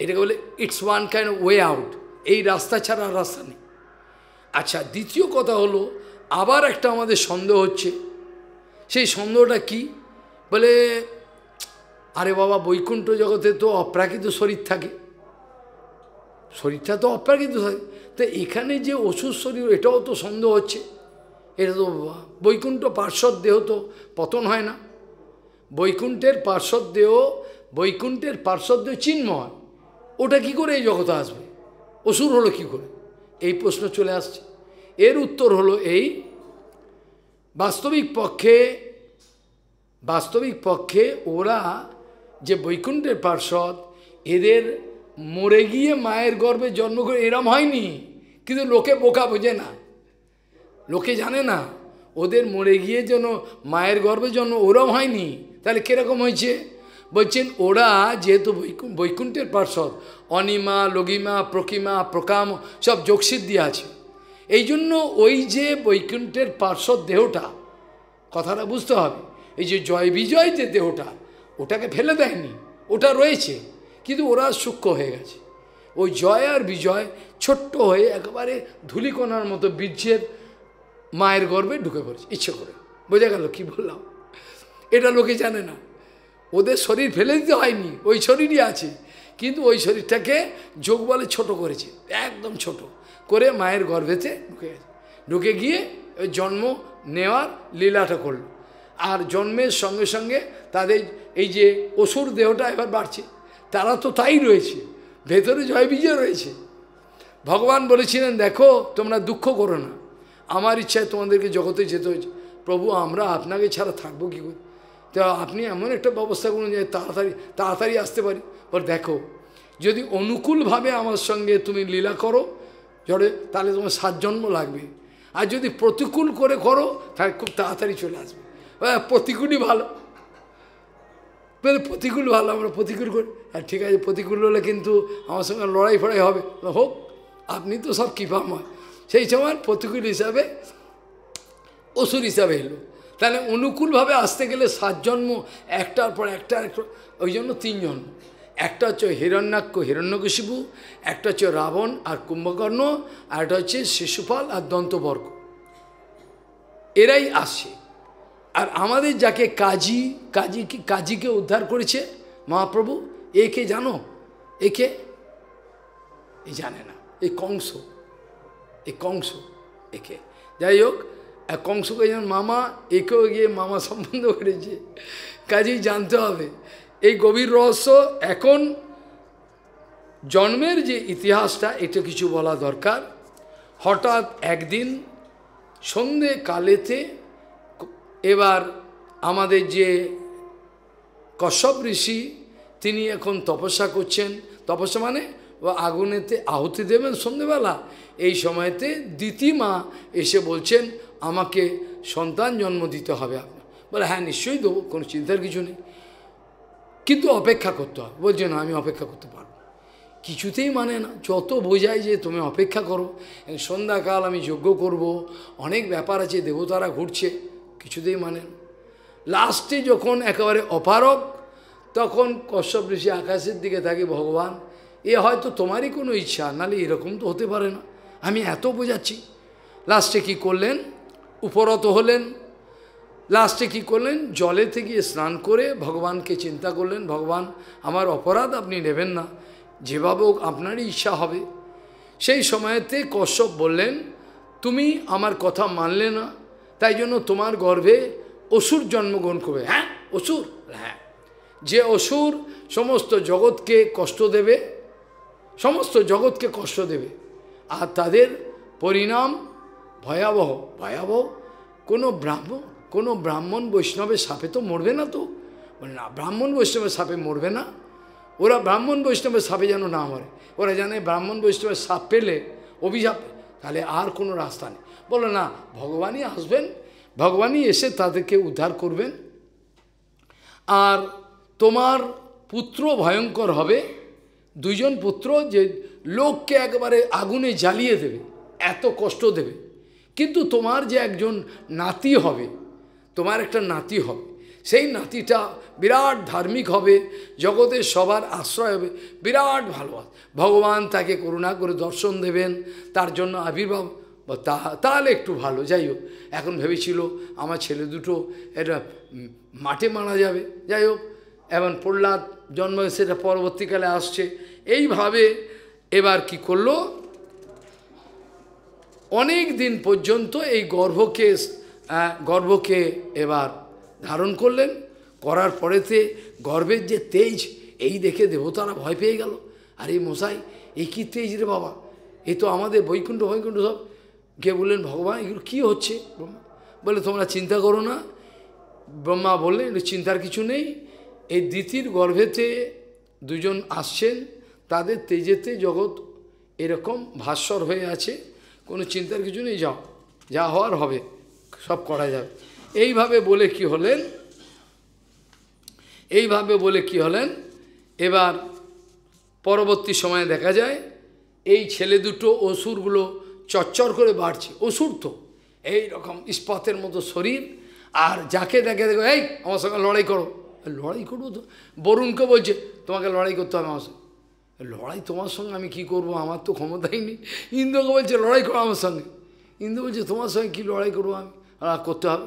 এটাকে বলে it's one kind way out এই রাস্তা ছাড়া রাস্তা নেই আচ্ছা দ্বিতীয় কথা হলো আবার একটা আমাদের সন্দেহ হচ্ছে সেই সন্দেহটা কি বলে আরে বাবা বৈকুণ্ঠ জগতে তো অপ্রাকৃত শরীর থাকে শরীরটা তো অপ্রাকৃত থাকে তো এখানে যে অসুর শরীর এটাও তো সন্দেহ হচ্ছে এটা তো বৈকুণ্ঠ পার্শ্বদ দেহ তো পতন হয় না বৈকুণ্ঠের পার্শ্বদ দেহ বৈকুণ্ঠের পার্শ্বদ দেহ চিন্ময় ওটা কি করে এই জগতে আসবে অসুর হলো কি করে এই প্রশ্ন চলে আসছে এর উত্তর হলো এই বাস্তবিক পক্ষে বাস্তবিক পক্ষে ওরা যে বৈকুণ্ঠের পার্শ্বদ এদের মরে গিয়ে মায়ের গর্বে জন্ম করে এরম হয়নি কিন্তু লোকে বোকা বোঝে না লোকে জানে না ওদের মরে গিয়ে যেন মায়ের গর্বে জন্ম ওরম হয়নি তাহলে কীরকম হয়েছে বলছেন ওরা যেহেতু বৈকুণ্ঠের পার্শ্বদ অনিমা লগিমা প্রকিমা প্রকাম সব যোগসিদ্ধি আছে এই জন্য ওই যে বৈকুণ্ঠের পার্শ্বদ দেহটা কথাটা বুঝতে হবে এই যে জয় বিজয় যে দেহটা ওটাকে ফেলে দেয়নি ওটা রয়েছে কিন্তু ওরা সূক্ষ্ম হয়ে গেছে ওই জয় আর বিজয় ছোট্ট হয়ে একেবারে ধুলিকোনার মতো বীর্যের মায়ের গর্বে ঢুকে পড়েছে ইচ্ছে করে বোঝা গেল কী বললাম এটা লোকে জানে না ওদের শরীর ফেলে দিতে হয়নি ওই শরীরই আছে কিন্তু ওই শরীরটাকে যোগ বলে ছোট করেছে একদম ছোটো করে মায়ের গর্ভেতে ঢুকে গেছে ঢুকে গিয়ে ওই জন্ম নেওয়ার লীলাটা করল আর জন্মের সঙ্গে সঙ্গে তাদের এই যে অসুর দেহটা এবার বাড়ছে তারা তো তাই রয়েছে ভেতরে জয় বিজয় রয়েছে ভগবান বলেছিলেন দেখো তোমরা দুঃখ করো না আমার ইচ্ছায় তোমাদেরকে জগতে যেতে হয়েছে প্রভু আমরা আপনাকে ছাড়া থাকবো কী করে তো আপনি এমন একটা ব্যবস্থা করুন যে তাড়াতাড়ি তাড়াতাড়ি আসতে পারি পর দেখো যদি অনুকূলভাবে আমার সঙ্গে তুমি লীলা করো জড়ে তাহলে তোমার সাত জন্ম লাগবে আর যদি প্রতিকূল করে করো তাহলে খুব তাড়াতাড়ি চলে আসবে হ্যাঁ প্রতিকূলই ভালো প্রতিকূল ভালো আমরা প্রতিকূল করি আর ঠিক আছে প্রতিকূল হলে কিন্তু আমার সঙ্গে লড়াই ফড়াই হবে হোক আপনি তো সব কৃপাময় সেই সময় প্রতিকূল হিসাবে অসুর হিসাবে এলো তাহলে অনুকূলভাবে আসতে গেলে সাত জন্ম একটার পর একটা ওই জন্য তিন জন্ম একটা হচ্ছে হিরণ্যাক্ষ হিরণ্যকশিবু একটা হচ্ছে রাবণ আর কুম্ভকর্ণ আর একটা হচ্ছে শিশুপাল আর দন্তবর্গ এরাই আসছে আর আমাদের যাকে কাজী কাজীকে কাজীকে উদ্ধার করেছে মহাপ্রভু একে জানো একে এ জানে না এই কংস এই কংস একে যাই হোক কংসকে যেন মামা একেও গিয়ে মামা সম্বন্ধ করেছে কাজেই জানতে হবে এই গভীর রহস্য এখন জন্মের যে ইতিহাসটা এটা কিছু বলা দরকার হঠাৎ একদিন সন্ধে কালেতে এবার আমাদের যে কশ্যপ ঋষি তিনি এখন তপস্যা করছেন তপস্যা মানে ও আগুনেতে আহুতি দেবেন সন্ধেবেলা এই সময়তে মা এসে বলছেন আমাকে সন্তান জন্ম দিতে হবে আপনার বলে হ্যাঁ নিশ্চয়ই দেবো কোনো চিন্তার কিছু নেই কিন্তু অপেক্ষা করতে হবে বলছে না আমি অপেক্ষা করতে পারবো কিছুতেই মানে না যত বোঝায় যে তুমি অপেক্ষা করো সন্ধ্যাকাল আমি যজ্ঞ করব অনেক ব্যাপার আছে দেবতারা ঘুরছে কিছুতেই মানে না লাস্টে যখন একেবারে অপারক তখন কশ্যপ ঋষি আকাশের দিকে থাকে ভগবান এ হয়তো তোমারই কোনো ইচ্ছা নালে এরকম তো হতে পারে না আমি এত বোঝাচ্ছি লাস্টে কি করলেন উপরত হলেন লাস্টে কী করলেন জলে থেকে স্নান করে ভগবানকে চিন্তা করলেন ভগবান আমার অপরাধ আপনি নেবেন না যেভাবে হোক আপনারই ইচ্ছা হবে সেই সময়তে কশ্যপ বললেন তুমি আমার কথা মানলে না তাই জন্য তোমার গর্ভে অসুর জন্মগ্রহণ করবে হ্যাঁ অসুর হ্যাঁ যে অসুর সমস্ত জগৎকে কষ্ট দেবে সমস্ত জগৎকে কষ্ট দেবে আর তাদের পরিণাম ভয়াবহ ভয়াবহ কোনো ব্রাহ্মণ কোনো ব্রাহ্মণ বৈষ্ণবের সাপে তো মরবে না তো বলে না ব্রাহ্মণ বৈষ্ণবের সাপে মরবে না ওরা ব্রাহ্মণ বৈষ্ণবের সাপে যেন না মরে ওরা জানে ব্রাহ্মণ বৈষ্ণবের সাপ পেলে অভিশাপ তাহলে আর কোনো রাস্তা নেই বলো না ভগবানই আসবেন ভগবানই এসে তাদেরকে উদ্ধার করবেন আর তোমার পুত্র ভয়ঙ্কর হবে দুইজন পুত্র যে লোককে একবারে আগুনে জ্বালিয়ে দেবে এত কষ্ট দেবে কিন্তু তোমার যে একজন নাতি হবে তোমার একটা নাতি হবে সেই নাতিটা বিরাট ধার্মিক হবে জগতের সবার আশ্রয় হবে বিরাট ভালোবাস ভগবান তাকে করুণা করে দর্শন দেবেন তার জন্য আবির্ভাব তা তাহলে একটু ভালো যাই হোক এখন ভেবেছিল আমার ছেলে দুটো এটা মাঠে মারা যাবে যাই হোক এবং প্রহ্লাদ জন্ম সেটা পরবর্তীকালে আসছে এইভাবে এবার কি করলো অনেক দিন পর্যন্ত এই গর্ভকে গর্বকে এবার ধারণ করলেন করার পরেতে গর্বের যে তেজ এই দেখে দেবতারা ভয় পেয়ে গেল আর এই মশাই এই কী তেজ রে বাবা এ তো আমাদের বৈকুণ্ঠ বৈকুণ্ঠ সব কে বললেন ভগবান এগুলো কী হচ্ছে ব্রহ্মা বলে তোমরা চিন্তা করো না ব্রহ্মা বললেন এটা চিন্তার কিছু নেই এই দ্বিতীয় গর্ভেতে দুজন আসছেন তাদের তেজেতে জগৎ এরকম ভাস্বর হয়ে আছে কোনো চিন্তার কিছু নেই যাও যা হওয়ার হবে সব করা যাবে এইভাবে বলে কি হলেন এইভাবে বলে কি হলেন এবার পরবর্তী সময়ে দেখা যায় এই ছেলে দুটো অসুরগুলো চচ্চর করে বাড়ছে অসুর তো এই রকম ইস্পাতের মতো শরীর আর যাকে দেখে দেখো এই আমার সঙ্গে লড়াই করো লড়াই করবো তো বরুণকে বলছে তোমাকে লড়াই করতে হবে আমার সঙ্গে লড়াই তোমার সঙ্গে আমি কি করব আমার তো ক্ষমতাই নেই ইন্দ্রকে বলছে লড়াই করো আমার সঙ্গে ইন্দ্র বলছে তোমার সঙ্গে কি লড়াই করবো আমি করতে হবে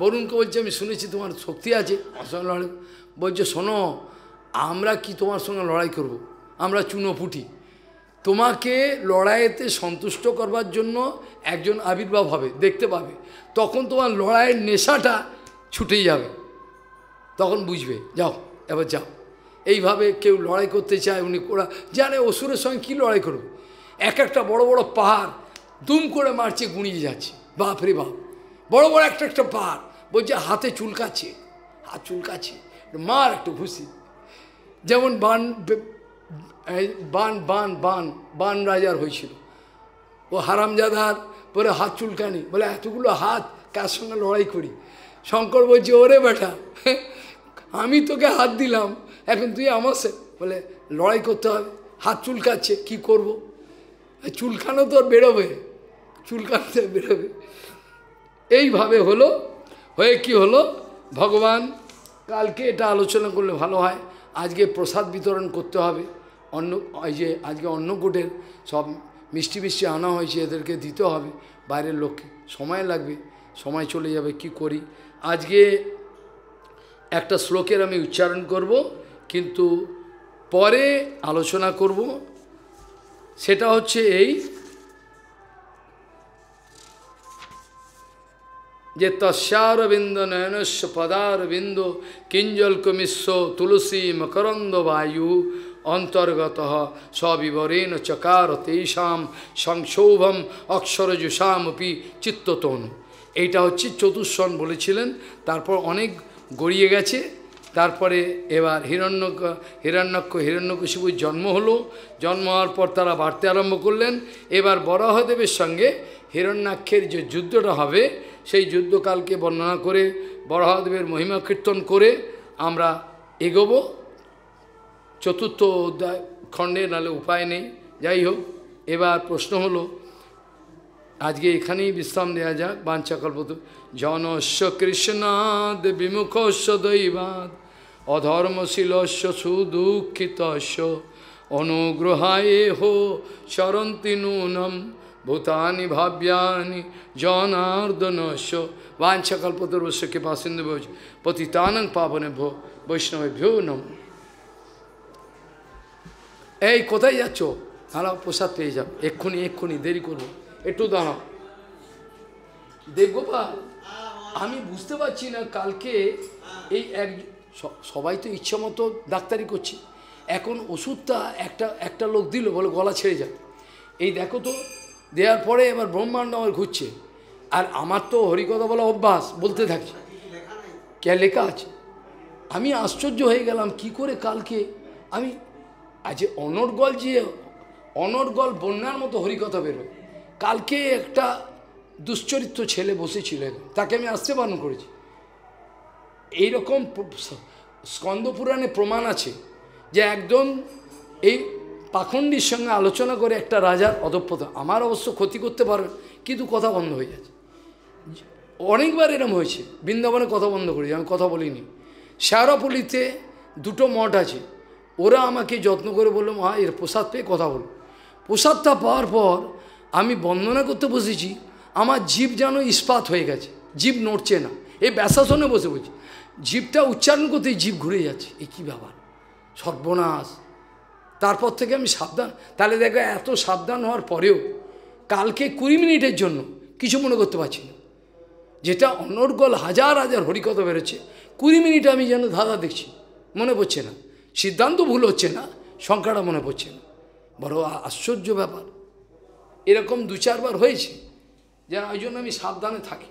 বরুণকে বলছে আমি শুনেছি তোমার শক্তি আছে আমার সঙ্গে লড়াই বলছে শোনো আমরা কি তোমার সঙ্গে লড়াই করব। আমরা চুনোপুটি তোমাকে লড়াইতে সন্তুষ্ট করবার জন্য একজন আবির্ভাব হবে দেখতে পাবে তখন তোমার লড়াইয়ের নেশাটা ছুটে যাবে তখন বুঝবে যাও এবার যাও এইভাবে কেউ লড়াই করতে চায় উনি ওরা জানে অসুরের সঙ্গে কী লড়াই করবে এক একটা বড় বড় পাহাড় দুম করে মারছে গুঁড়িয়ে যাচ্ছে বাপরে বাপ বড় বড় একটা একটা পাহাড় বলছে হাতে চুলকাছে হাত চুলকাছে মার একটু ঘুষি যেমন বান বান বান বান বান রাজার হয়েছিল ও হারামজাদার পরে হাত চুলকানি বলে এতগুলো হাত কার সঙ্গে লড়াই করি শঙ্কর বলছে ওরে বেটা আমি তোকে হাত দিলাম এখন তুই আমার সে বলে লড়াই করতে হবে হাত চুলকাচ্ছে কি করব চুলকানো তো বেরোবে চুলকানতে বেরোবে এইভাবে হলো হয়ে কি হলো ভগবান কালকে এটা আলোচনা করলে ভালো হয় আজকে প্রসাদ বিতরণ করতে হবে অন্য এই যে আজকে অন্নকূটের সব মিষ্টি মিষ্টি আনা হয়েছে এদেরকে দিতে হবে বাইরের লোককে সময় লাগবে সময় চলে যাবে কি করি আজকে একটা শ্লোকের আমি উচ্চারণ করব কিন্তু পরে আলোচনা করব সেটা হচ্ছে এই যে তস্যারবিন্দ নয়নস্য পদারবিন্দ কিঞ্জলকমিশ্ব তুলসী মকরন্দ বায়ু অন্তর্গত সবিবরেণ চকার তেষাম সংশোভম অক্ষরযুষামপি চিত্ততন এইটা হচ্ছে চতুষ্ষণ বলেছিলেন তারপর অনেক গড়িয়ে গেছে তারপরে এবার হিরণ্যক হিরণ্যক্ষ হিরণ্যকশিপুর জন্ম হলো জন্ম হওয়ার পর তারা বাড়তে আরম্ভ করলেন এবার বরাহদেবের সঙ্গে হিরণ্যাক্ষের যে যুদ্ধটা হবে সেই যুদ্ধকালকে বর্ণনা করে বরহাদেবের মহিমা কীর্তন করে আমরা এগোব চতুর্থ অধ্যায় খণ্ডে নালে উপায় নেই যাই হোক এবার প্রশ্ন হলো আজকে এখানেই বিশ্রাম দেওয়া যাক বাঞ্চাকল্প জনস্য কৃষ্ণাদ বিমুখস্য দৈবাদ অধর্মশীলস্য সুদুঃখিতস্য অনুগ্রহায় হো চরন্তি নূনম ভূতানি ভাব্যানি বাঞ্ছা কল্পতর কৃপা সিন্ধু ভোজ তানন পাবনে ভো বৈষ্ণবে ভ্যো নম এই কোথায় যাচ্ছ দাঁড়াও প্রসাদ পেয়ে যাও এক্ষুনি এক্ষুনি দেরি করবো একটু দাঁড়াও বা আমি বুঝতে পারছি না কালকে এই এক সবাই তো ইচ্ছা মতো ডাক্তারি করছি এখন ওষুধটা একটা একটা লোক দিল বলে গলা ছেড়ে যাবে এই দেখো তো দেওয়ার পরে এবার ব্রহ্মাণ্ড আমার ঘুরছে আর আমার তো হরিকথা বলা অভ্যাস বলতে থাকি কে লেখা আছে আমি আশ্চর্য হয়ে গেলাম কি করে কালকে আমি আজ অনর্গল যে অনর্গল বন্যার মতো হরিকথা বেরোয় কালকে একটা দুশ্চরিত্র ছেলে বসেছিলেন তাকে আমি আসতে বারণ করেছি এইরকম স্কন্দপুরাণে প্রমাণ আছে যে একজন এই পাখণ্ডির সঙ্গে আলোচনা করে একটা রাজার অধপতন আমার অবশ্য ক্ষতি করতে পারবে কিন্তু কথা বন্ধ হয়ে যাচ্ছে অনেকবার এরম হয়েছে বৃন্দাবনে কথা বন্ধ করি আমি কথা বলিনি শ্যারাপলিতে দুটো মঠ আছে ওরা আমাকে যত্ন করে বললো মা এর প্রসাদ পেয়ে কথা বলো প্রসাদটা পাওয়ার পর আমি বন্দনা করতে বসেছি আমার জীব যেন ইস্পাত হয়ে গেছে জীব নড়ছে না এই ব্যাসাসনে বসে বলছি জীবটা উচ্চারণ করতেই জীব ঘুরে যাচ্ছে এ কী ব্যাপার সর্বনাশ তারপর থেকে আমি সাবধান তাহলে দেখো এত সাবধান হওয়ার পরেও কালকে কুড়ি মিনিটের জন্য কিছু মনে করতে পারছি না যেটা অনর্গল হাজার হাজার হরিকথা বেরোচ্ছে কুড়ি মিনিট আমি যেন ধাঁধা দেখছি মনে পড়ছে না সিদ্ধান্ত ভুল হচ্ছে না সংখ্যাটা মনে পড়ছে না বড় আশ্চর্য ব্যাপার এরকম দু চারবার হয়েছে যেন ওই জন্য আমি সাবধানে থাকি